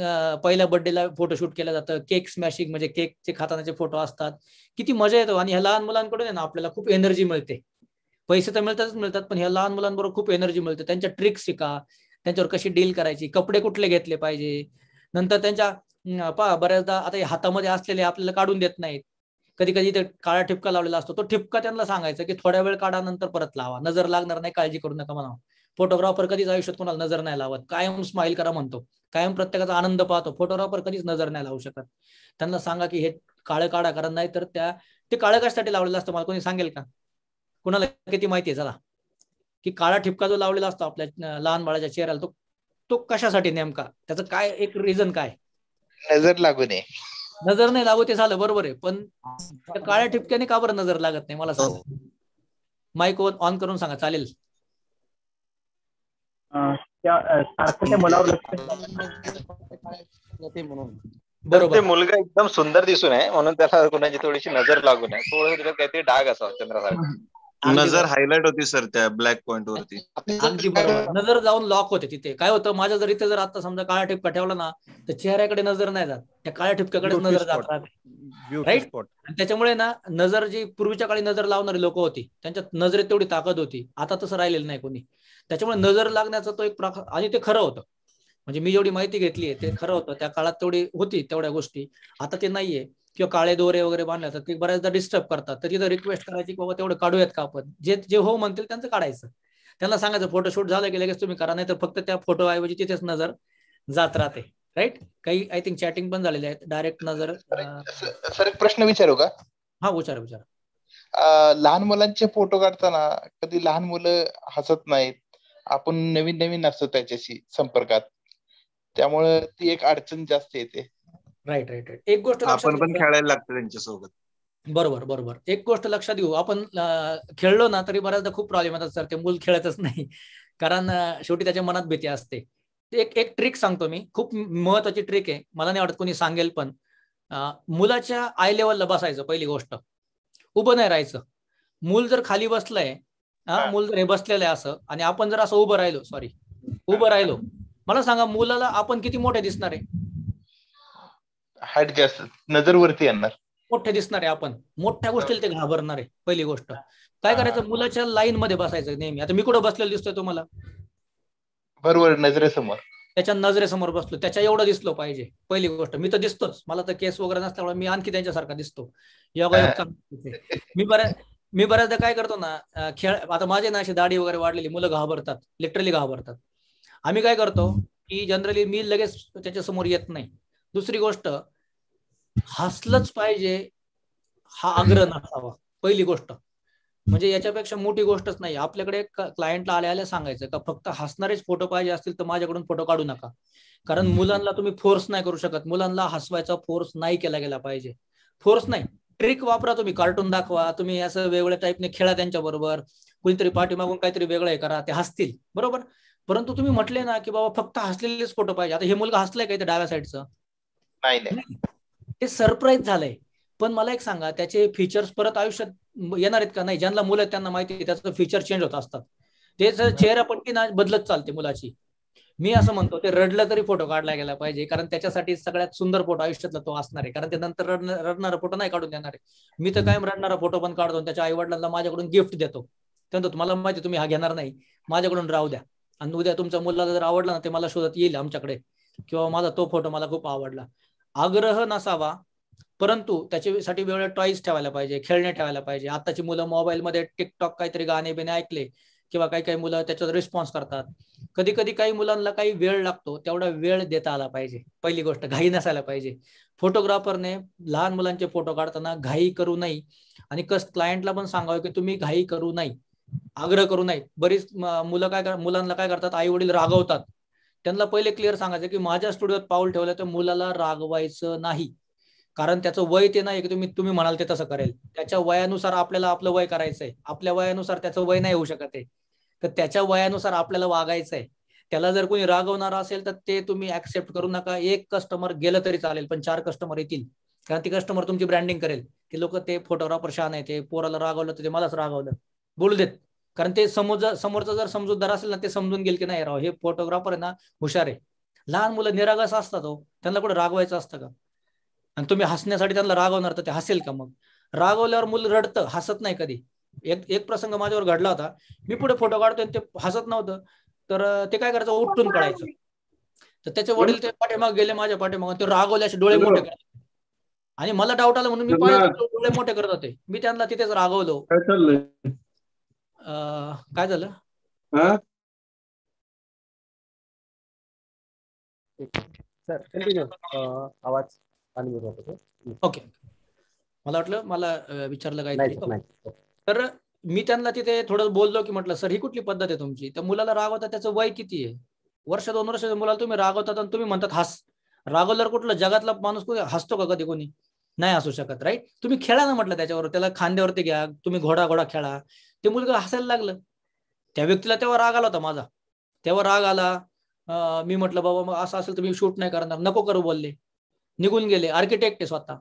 पहिल्या बर्थडेला फोटोशूट केलं जातं केक स्मॅशिंग म्हणजे केकचे खातानाचे फोटो असतात किती मजा येतो आणि ह्या लहान मुलांकडून ना आपल्याला खूप एनर्जी मिळते पैसे तर मिळतातच मिळतात पण ह्या लहान मुलांबरोबर खूप एनर्जी मिळते त्यांच्या ट्रिक्स शिका त्यांच्यावर कशी डील करायची कपडे कुठले घेतले पाहिजे नंतर त्यांच्या पहा बऱ्याचदा आता हातामध्ये असलेले आपल्याला काढून देत नाहीत कधी कधी ते काळा ठिपका लावलेला असतो तो ठिपका त्यांना सांगायचं की थोड्या वेळ काढा नंतर परत लावा नजर लागणार नाही काळजी करू नका म्हणा फोटोग्राफर कधीच आयुष्यात कोणाला नजर नाही लावत कायम स्माईल करा म्हणतो कायम प्रत्येकाचा आनंद पाहतो फोटोग्राफर कधीच नजर नाही लावू शकत त्यांना सांगा की हे काळं काढा कारण नाही तर त्या ते काळं कशासाठी लावलेलं असतं मला कोणी सांगेल का कुणाला किती माहिती आहे चला की काळा ठिपका जो लावलेला असतो आपल्या लहान बाळाच्या चेहऱ्याला तो तो कशासाठी नेमका त्याचं काय एक रिझन काय नजर लागू नये नजर नाही लागू ते झालं बरोबर आहे पण त्या काळ्या ठिपक्याने का बरं नजर लागत नाही मला सांग माईक ऑन करून सांगा चालेल बरोबर मुलगा एकदम सुंदर दिसून आहे म्हणून त्याला कोणाची थोडीशी नजर लागून आहे थोडं काहीतरी डाग असा चंद्रासारखा नजर हायलाइट होती सर त्या ब्लॅक पॉइंट वरती बरोबर नजर जाऊन लॉक होते तिथे काय होतं माझ्या जर इथे जर आता समजा काळा ठिपका ठेवला ना तर चेहऱ्याकडे नजर नाही जात त्या काळ्या ठिपक्याकडे नजर जात आणि त्याच्यामुळे ना नजर जी पूर्वीच्या काळी नजर लावणारी लोक होती त्यांच्या नजरेत तेवढी ताकद होती आता तसं राहिलेलं नाही कोणी त्याच्यामुळे नजर लागण्याचं तो एक प्रकार आणि ते खरं होतं म्हणजे मी जेवढी माहिती घेतली ते खरं होतं त्या काळात तेवढी होती तेवढ्या गोष्टी आता ते नाहीये किंवा काळे दोरे वगैरे बांधले तर ते बऱ्याचदा डिस्टर्ब करतात तर तिथं रिक्वेस्ट करायची की बाबा तेवढं काढूयात का आपण जे जे हो म्हणतील त्यांचं काढायचं त्यांना सांगायचं फोटोशूट झालं की लगेच तुम्ही करा नाही तर फक्त त्या फोटो ऐवजी तिथेच नजर जात राहते राईट काही आय थिंक चॅटिंग पण झालेले आहेत डायरेक्ट नजर सर एक प्रश्न विचारू का हा विचारा विचारा लहान मुलांचे फोटो काढताना कधी लहान मुलं हसत नाहीत आपण नवीन नवीन असतो त्याच्याशी संपर्कात त्यामुळे ती एक अडचण जास्त येते राईट राईट राईट एक गोष्ट आपण पण खेळायला लागतं त्यांच्यासोबत बरोबर बरोबर एक गोष्ट लक्षात घेऊ आपण खेळलो ना तरी बऱ्याचदा खूप प्रॉब्लेम येतात सर ते मूल खेळतच नाही कारण शेवटी त्याच्या मनात भीती असते एक एक ट्रिक सांगतो मी खूप महत्वाची ट्रिक आहे मला नाही वाटत कोणी सांगेल पण मुलाच्या आय लेवलला बसायचं पहिली गोष्ट उभं नाही राहायचं मूल जर खाली बसलंय मूल जर हे बसलेलं आहे असं आणि आपण जर असं उभं राहिलो सॉरी उभं राहिलो मला सांगा मुलाला आपण किती मोठे दिसणार आहे हाईट जास्त नजरवरती येणार मोठे दिसणार आहे आपण मोठ्या गोष्टीला ते घाबरणार आहे पहिली गोष्ट काय करायचं मुलाच्या लाईन मध्ये बसायचं नेहमी आता मी कुठं बसलेलं दिसतोय तुम्हाला बरोबर नजरेसमोर त्याच्या नजरेसमोर बसलो त्याच्या एवढं दिसलो पाहिजे पहिली गोष्ट मी तर दिसतोच मला तर केस वगैरे नसल्यामुळे मी आणखी त्यांच्यासारखा दिसतो योगायोग मी बऱ्या मी बऱ्याचदा काय करतो ना खेळ आता माझे ना अशी दाढी वगैरे वाढलेली मुलं घाबरतात लिटरली घाबरतात आम्ही काय करतो की जनरली मी लगेच त्याच्यासमोर येत नाही दुसरी गोष्ट हसलंच पाहिजे हा आग्रह नसावा पहिली गोष्ट म्हणजे याच्यापेक्षा मोठी गोष्टच नाही आपल्याकडे क्लायंटला आल्या आल्या सांगायचं का फक्त हसणारेच फोटो पाहिजे असतील तर माझ्याकडून फोटो काढू नका कारण मुलांना तुम्ही फोर्स नाही करू शकत मुलांना हसवायचा फोर्स नाही केला गेला पाहिजे फोर्स नाही ट्रिक वापरा तुम्ही कार्टून दाखवा तुम्ही असं वेगळ्या टाईपने खेळा त्यांच्या बरोबर कुणीतरी पाठीमागून काहीतरी वेगळं हे करा ते हसतील बरोबर परंतु तुम्ही म्हटले ना की बाबा फक्त हसलेलेच फोटो पाहिजे आता हे मुलगा हसलाय का ते डाव्या साईडचं नाही ते सरप्राईज झालंय पण मला एक सांगा त्याचे फीचर्स परत आयुष्यात येणार आहेत का नाही ज्यांना मुलं त्यांना माहिती आहे फीचर चेंज होत असतात ते चेहरा की ना बदलत चालते मुलाची मी असं म्हणतो ते रडलं तरी फोटो काढला गेला पाहिजे कारण त्याच्यासाठी सगळ्यात सुंदर फोटो आयुष्यातला तो असणार आहे कारण ते नंतर रडणारा फोटो नाही काढून देणार आहे मी तर कायम रडणारा फोटो पण काढतो त्याच्या आई वडिलांना माझ्याकडून गिफ्ट देतो त्यानंतर तुम्हाला माहिती तुम्ही हा घेणार नाही माझ्याकडून राहू द्या आणि उद्या तुमच्या मुलाला जर आवडला ना ते मला शोधत येईल आमच्याकडे किंवा माझा तो फोटो मला खूप आवडला आग्रह नसावा परंतु त्याच्यासाठी वेगवेगळ्या टॉईस ठेवायला पाहिजे खेळणे ठेवायला पाहिजे आताची मुलं मोबाईलमध्ये टिकटॉक काहीतरी गाणे बिणे ऐकले किंवा काही काही मुलं त्याच्यात रिस्पॉन्स करतात कधी कधी काही मुलांना काही वेळ लागतो तेवढा वेळ देता आला पाहिजे पहिली गोष्ट घाई नसायला पाहिजे फोटोग्राफरने लहान मुलांचे फोटो काढताना घाई करू नये आणि कस क्लायंटला पण सांगावं की तुम्ही घाई करू नये आग्रह करू नये बरीच मुलं काय मुलांना काय करतात आई वडील रागवतात त्यांना पहिले क्लिअर सांगायचं की माझ्या स्टुडिओत पाऊल ठेवलं तर मुलाला रागवायचं नाही कारण त्याचं वय ते नाही की तुम्ही तुम्ही म्हणाल ते तसं करेल त्याच्या वयानुसार आपल्याला आपलं वय करायचंय आपल्या वयानुसार त्याचं वय नाही होऊ शकत आहे तर त्याच्या वयानुसार आपल्याला वागायचंय त्याला जर कोणी रागवणार असेल तर ते तुम्ही ऍक्सेप्ट करू नका एक कस्टमर गेलं तरी चालेल पण चार कस्टमर येतील कारण ती कस्टमर तुमची ब्रँडिंग करेल की लोक ते फोटोग्राफर शान आहे ते पोराला रागवलं तर ते मलाच रागवलं बोलू देत कारण ते समोर समोरचा जर समजूतदार असेल ना ते समजून गेल की नाही राव हे फोटोग्राफर आहे ना हुशार आहे लहान मुलं निरागस असतात हो त्यांना कुठं रागवायचं असतं का आणि तुम्ही हसण्यासाठी त्यांना रागवणार तर ते हसेल का मग रागवल्यावर मुलं रडतं हसत नाही कधी एक एक प्रसंग माझ्यावर घडला होता मी पुढे फोटो काढतोय ते हसत नव्हतं तर ते काय करायचं उठून पडायचं तर त्याचे वडील ते पाठीमाग गेले माझ्या पाठीमाग ते रागवल्याचे डोळे मोठे करायचे आणि मला डाऊट आला म्हणून मी डोळे मोठे करत होते मी त्यांना तिथेच रागवलो काय झालं सर कंटिन्यू आवाज ओके मला वाटलं मला विचारलं काहीतरी तर मी त्यांना तिथे थोडं बोललो की म्हटलं सर ही कुठली पद्धत आहे तुमची त्या मुलाला रागवता त्याचं वय किती आहे वर्ष दोन वर्षाच्या मुलाला तुम्ही रागवतात आणि तुम्ही म्हणतात हस रागवल्यावर कुठलं जगातला माणूस कोणी हसतो का कधी कोणी नाही असू शकत राईट तुम्ही खेळा ना म्हटलं त्याच्यावर त्याला खांद्यावरती घ्या तुम्ही घोडा घोडा खेळा ते मुलगा हसायला लागलं त्या व्यक्तीला तेव्हा राग आला होता माझा तेव्हा राग आला मी म्हटलं बाबा मग असं असेल तर मी शूट नाही करणार नको करू बोलले निघून गेले आर्किटेक्ट आहे स्वतः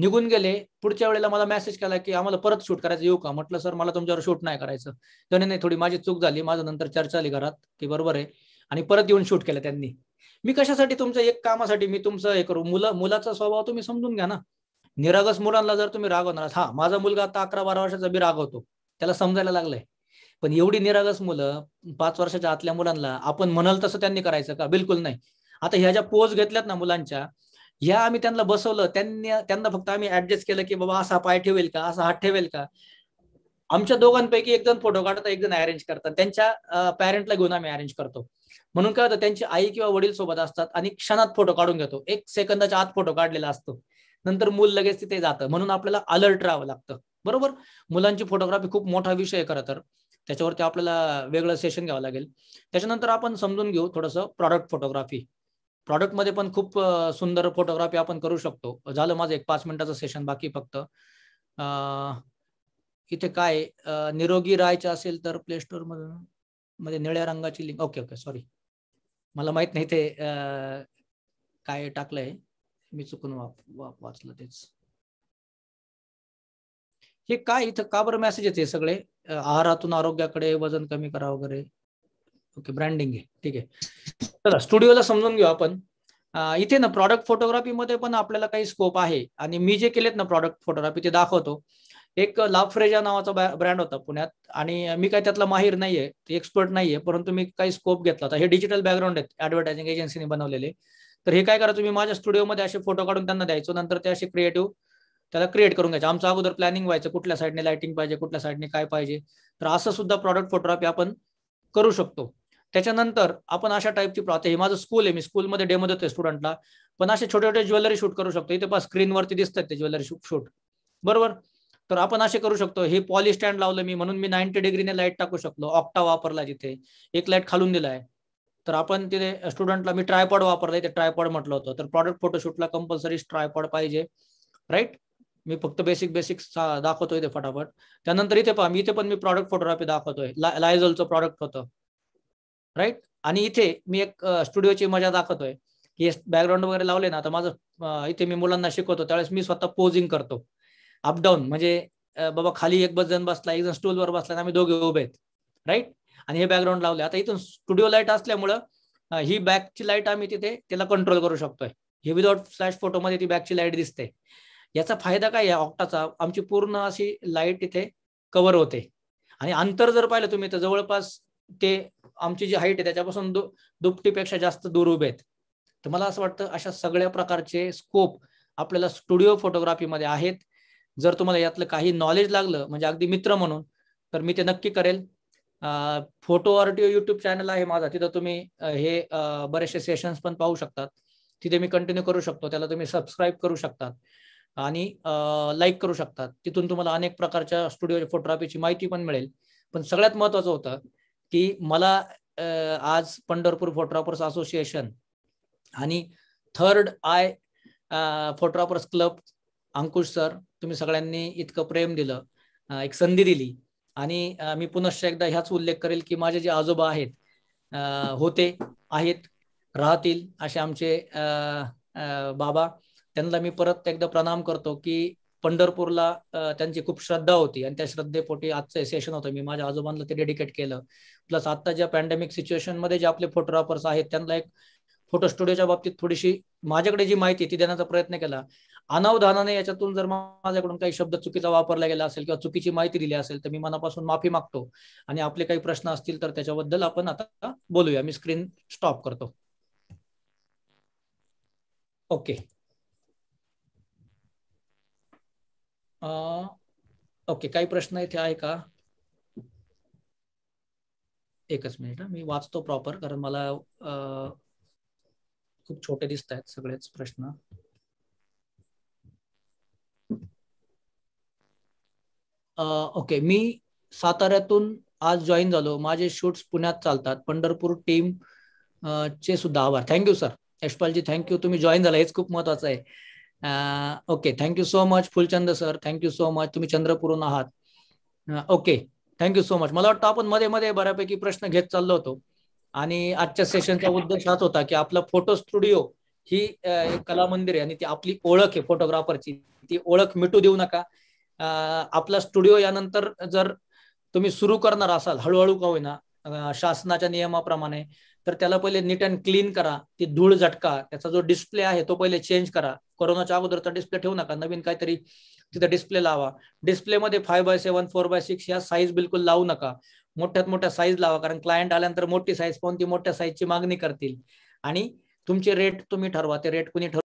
निघून गेले पुढच्या वेळेला मला मेसेज केला की आम्हाला परत शूट करायचं येऊ का म्हटलं सर मला तुमच्यावर शूट नाही करायचं त्याने नाही थोडी माझी चूक झाली माझं नंतर चर्चा आली घरात की बरोबर आहे आणि परत येऊन शूट केलं त्यांनी मी कशासाठी तुमचं एक कामासाठी मी तुमचं हे करू मुलं मुलाचा स्वभाव तुम्ही समजून घ्या ना निरागस मुलांना जर तुम्ही रागवणार हा माझा मुलगा आता अकरा बारा वर्षाचा बी रागवतो त्याला समजायला लागलंय पण एवढी निरागस मुलं पाच वर्षाच्या आतल्या मुलांना आपण म्हणाल तसं त्यांनी करायचं का बिलकुल नाही आता ह्या ज्या पोज घेतल्यात ना मुलांच्या ह्या आम्ही त्यांना बसवलं त्यांनी त्यांना फक्त आम्ही ऍडजस्ट केलं की बाबा असा पाय ठेवेल का असा हात ठेवेल का आमच्या दोघांपैकी एक जण फोटो काढतात एक जण अरेंज करतात त्यांच्या पॅरेंटला घेऊन आम्ही अरेंज करतो म्हणून काय होतं त्यांची आई किंवा वडील सोबत असतात आणि क्षणात फोटो काढून घेतो एक सेकंदाच्या आत फोटो काढलेला असतो नंतर मूल लगेच तिथे जातं म्हणून आपल्याला अलर्ट राहावं लागतं बरोबर मुलांची फोटोग्राफी खूप मोठा विषय आहे खरं तर त्याच्यावरती आपल्याला वेगळं सेशन घ्यावं लागेल त्याच्यानंतर आपण समजून घेऊ थोडस प्रॉडक्ट फोटोग्राफी प्रॉडक्टमध्ये पण खूप सुंदर फोटोग्राफी आपण करू शकतो झालं माझं एक पाच मिनिटाचं सेशन बाकी फक्त इथे काय निरोगी राहायचं असेल तर प्ले स्टोर मधून मध्ये निळ्या रंगाची लिंक ओके ओके सॉरी मला माहित नाही ते काय टाकलंय मी चुकून वाप वाचलं तेच हे काय इथं का बरं मेसेज येते सगळे आहारातून आरोग्याकडे वजन कमी करा वगैरे ओके ब्रँडिंग आहे ठीक आहे चला स्टुडिओला समजून घेऊ आपण इथे ना प्रॉडक्ट फोटोग्राफी मध्ये पण आपल्याला काही स्कोप आहे आणि मी जे केलेत ना प्रॉडक्ट फोटोग्राफी ते दाखवतो एक लाफ्रेजा नावाचा ब्रँड होता पुण्यात आणि मी काय त्यातला माहीर नाहीये एक्सपर्ट नाहीये परंतु मी काही स्कोप घेतला होता हे डिजिटल बॅकग्राऊंड आहेत ऍडव्हर्टायझिंग एजन्सीने बनवलेले तर हे काय करा तुम्ही माझ्या स्टुडिओमध्ये असे फोटो काढून त्यांना द्यायचो नंतर ते असे क्रिएटिव्ह त्याला क्रिएट करून घ्यायचं आमचं अगोदर प्लॅनिंग व्हायचं कुठल्या साईडने लायटिंग पाहिजे कुठल्या साईडने काय पाहिजे तर असं सुद्धा प्रॉडक्ट फोटोग्राफी आपण करू शकतो त्याच्यानंतर आपण अशा टाईपची आता हे माझं स्कूल आहे मी स्कूलमध्ये डेमो देतोय स्टुडंटला पण असे छोटे छोटे ज्वेलरी शूट करू शकतो इथे पास स्क्रीनवरती दिसतात ते ज्वेलरी शूट बरोबर तर आपण असे करू शकतो हे पॉली स्टँड लावलं मी म्हणून मी नाईन्टी डिग्रीने लाईट टाकू शकलो ऑक्टा वापरला जिथे एक लाईट खालून दिलाय तर आपण तिथे स्टुडंटला मी ट्रायपॉड वापरला इथे ट्रायपॉड म्हटलं होतं तर प्रॉडक्ट फोटोशूटला कंपल्सरी ट्रायपॉड पाहिजे राईट मी फक्त बेसिक बेसिक दाखवतोय ते फटाफट त्यानंतर इथे पहा मी इथे पण मी प्रॉडक्ट फोटोग्राफी दाखवतोय लायझलचं प्रॉडक्ट होतं राईट आणि इथे मी एक स्टुडिओची मजा दाखवतोय की बॅकग्राऊंड वगैरे लावले ना तर माझं इथे मी मुलांना शिकवतो त्यावेळेस मी स्वतः पोजिंग करतो अपडाऊन म्हणजे बाबा खाली एक जण बसला एक जण स्टूलवर बसला आम्ही दोघे उभे आहेत राईट आणि हे बॅकग्राऊंड लावले आता इथून स्टुडिओ लाईट असल्यामुळं ही बॅकची लाईट आम्ही तिथे त्याला कंट्रोल करू शकतोय हे विदाउट फ्लॅश फोटो मध्ये ती बॅकची लाईट दिसते याचा फायदा काय या ऑक्टाचा आमची पूर्ण अशी लाईट इथे कव्हर होते आणि अंतर जर पाहिलं तुम्ही तर जवळपास ते आमची जी हाईट आहे त्याच्यापासून दु दुपटीपेक्षा जास्त दूर उभे आहेत तर मला असं वाटतं अशा सगळ्या प्रकारचे स्कोप आपल्याला स्टुडिओ फोटोग्राफीमध्ये आहेत जर तुम्हाला यातलं काही नॉलेज लागलं म्हणजे अगदी मित्र म्हणून तर मी ते नक्की करेल फोटो आरटीओ युट्यूब चॅनल आहे माझा तिथं तुम्ही हे बरेचसे सेशन्स पण पाहू शकतात तिथे मी कंटिन्यू करू शकतो त्याला तुम्ही सबस्क्राईब करू शकतात आणि लाईक करू शकतात तिथून तुम्हाला अनेक प्रकारच्या स्टुडिओ फोटोग्राफीची माहिती पण मिळेल पण सगळ्यात महत्वाचं होतं की मला आज पंढरपूर फोटोग्राफर्स असोसिएशन आणि third eye photographers club Ankush sir तुम्ही सगळ्यांनी इतकं प्रेम दिलं एक संधी दिली आणि मी पुनश्च एकदा ह्याच उल्लेख करेल की माझे जे आजोबा आहेत होते आहेत राहतील असे आमचे बाबा त्यांना मी परत एकदा प्रणाम करतो की पंढरपूरला त्यांची खूप श्रद्धा होती आणि त्या श्रद्धेपोटी आजचं सेशन होतं मी माझ्या आजोबांना ते डेडिकेट केलं प्लस आता ज्या पॅन्डेमिक सिच्युएशन मध्ये जे आपले फोटोग्राफर्स आहेत त्यांना एक फोटो स्टुडिओच्या बाबतीत थोडीशी माझ्याकडे जी माहिती ती देण्याचा प्रयत्न केला अनावधानाने याच्यातून जर माझ्याकडून काही शब्द चुकीचा वापरला गेला असेल किंवा चुकीची माहिती दिली असेल तर मी मनापासून माफी मागतो आणि आपले काही प्रश्न असतील तर त्याच्याबद्दल आपण आता बोलूया मी स्क्रीन स्टॉप करतो ओके ओके काही प्रश्न इथे आहे का एकच मिनिट मी वाचतो प्रॉपर कारण मला खूप छोटे दिसत आहेत सगळेच प्रश्न ओके मी साताऱ्यातून आज जॉईन झालो माझे शूट्स पुण्यात चालतात पंढरपूर टीम चे सुद्धा आभार थँक्यू सर यशपालजी थँक्यू तुम्ही जॉईन झाला हेच खूप महत्वाचं आहे okay thank you so much Phulchand sir thank you so much तुम्ही चंद्रपूरून आहात ओके थँक्यू सो मच मला वाटतं आपण मध्ये मध्ये बऱ्यापैकी प्रश्न घेत चाललो होतो आणि आजच्या सेशनचा उद्देश हाच होता की आपला फोटो स्टुडिओ ही कला मंदिर आहे आणि ती आपली ओळख आहे फोटोग्राफरची ती ओळख मिटू देऊ नका आपला स्टुडिओ यानंतर जर तुम्ही सुरू करणार असाल हळूहळू का होईना शासनाच्या नियमाप्रमाणे तर त्याला पहिले नीट अँड क्लीन करा ती धूळ झटका त्याचा जो डिस्प्ले आहे तो पहिले चेंज करा कोरोनाच्या अगोदरचा डिस्प्ले ठेवू नका नवीन काहीतरी तिथे डिस्प्ले लावा डिस्प्लेमध्ये five by seven four by six या साईज बिलकुल लावू नका मोठ्यात मोठ्या साईज लावा कारण क्लायंट आल्यानंतर मोठी साईज पाहून ती मोठ्या साईजची मागणी करतील आणि तुमचे रेट तुम्ही ठरवा ते रेट कुणी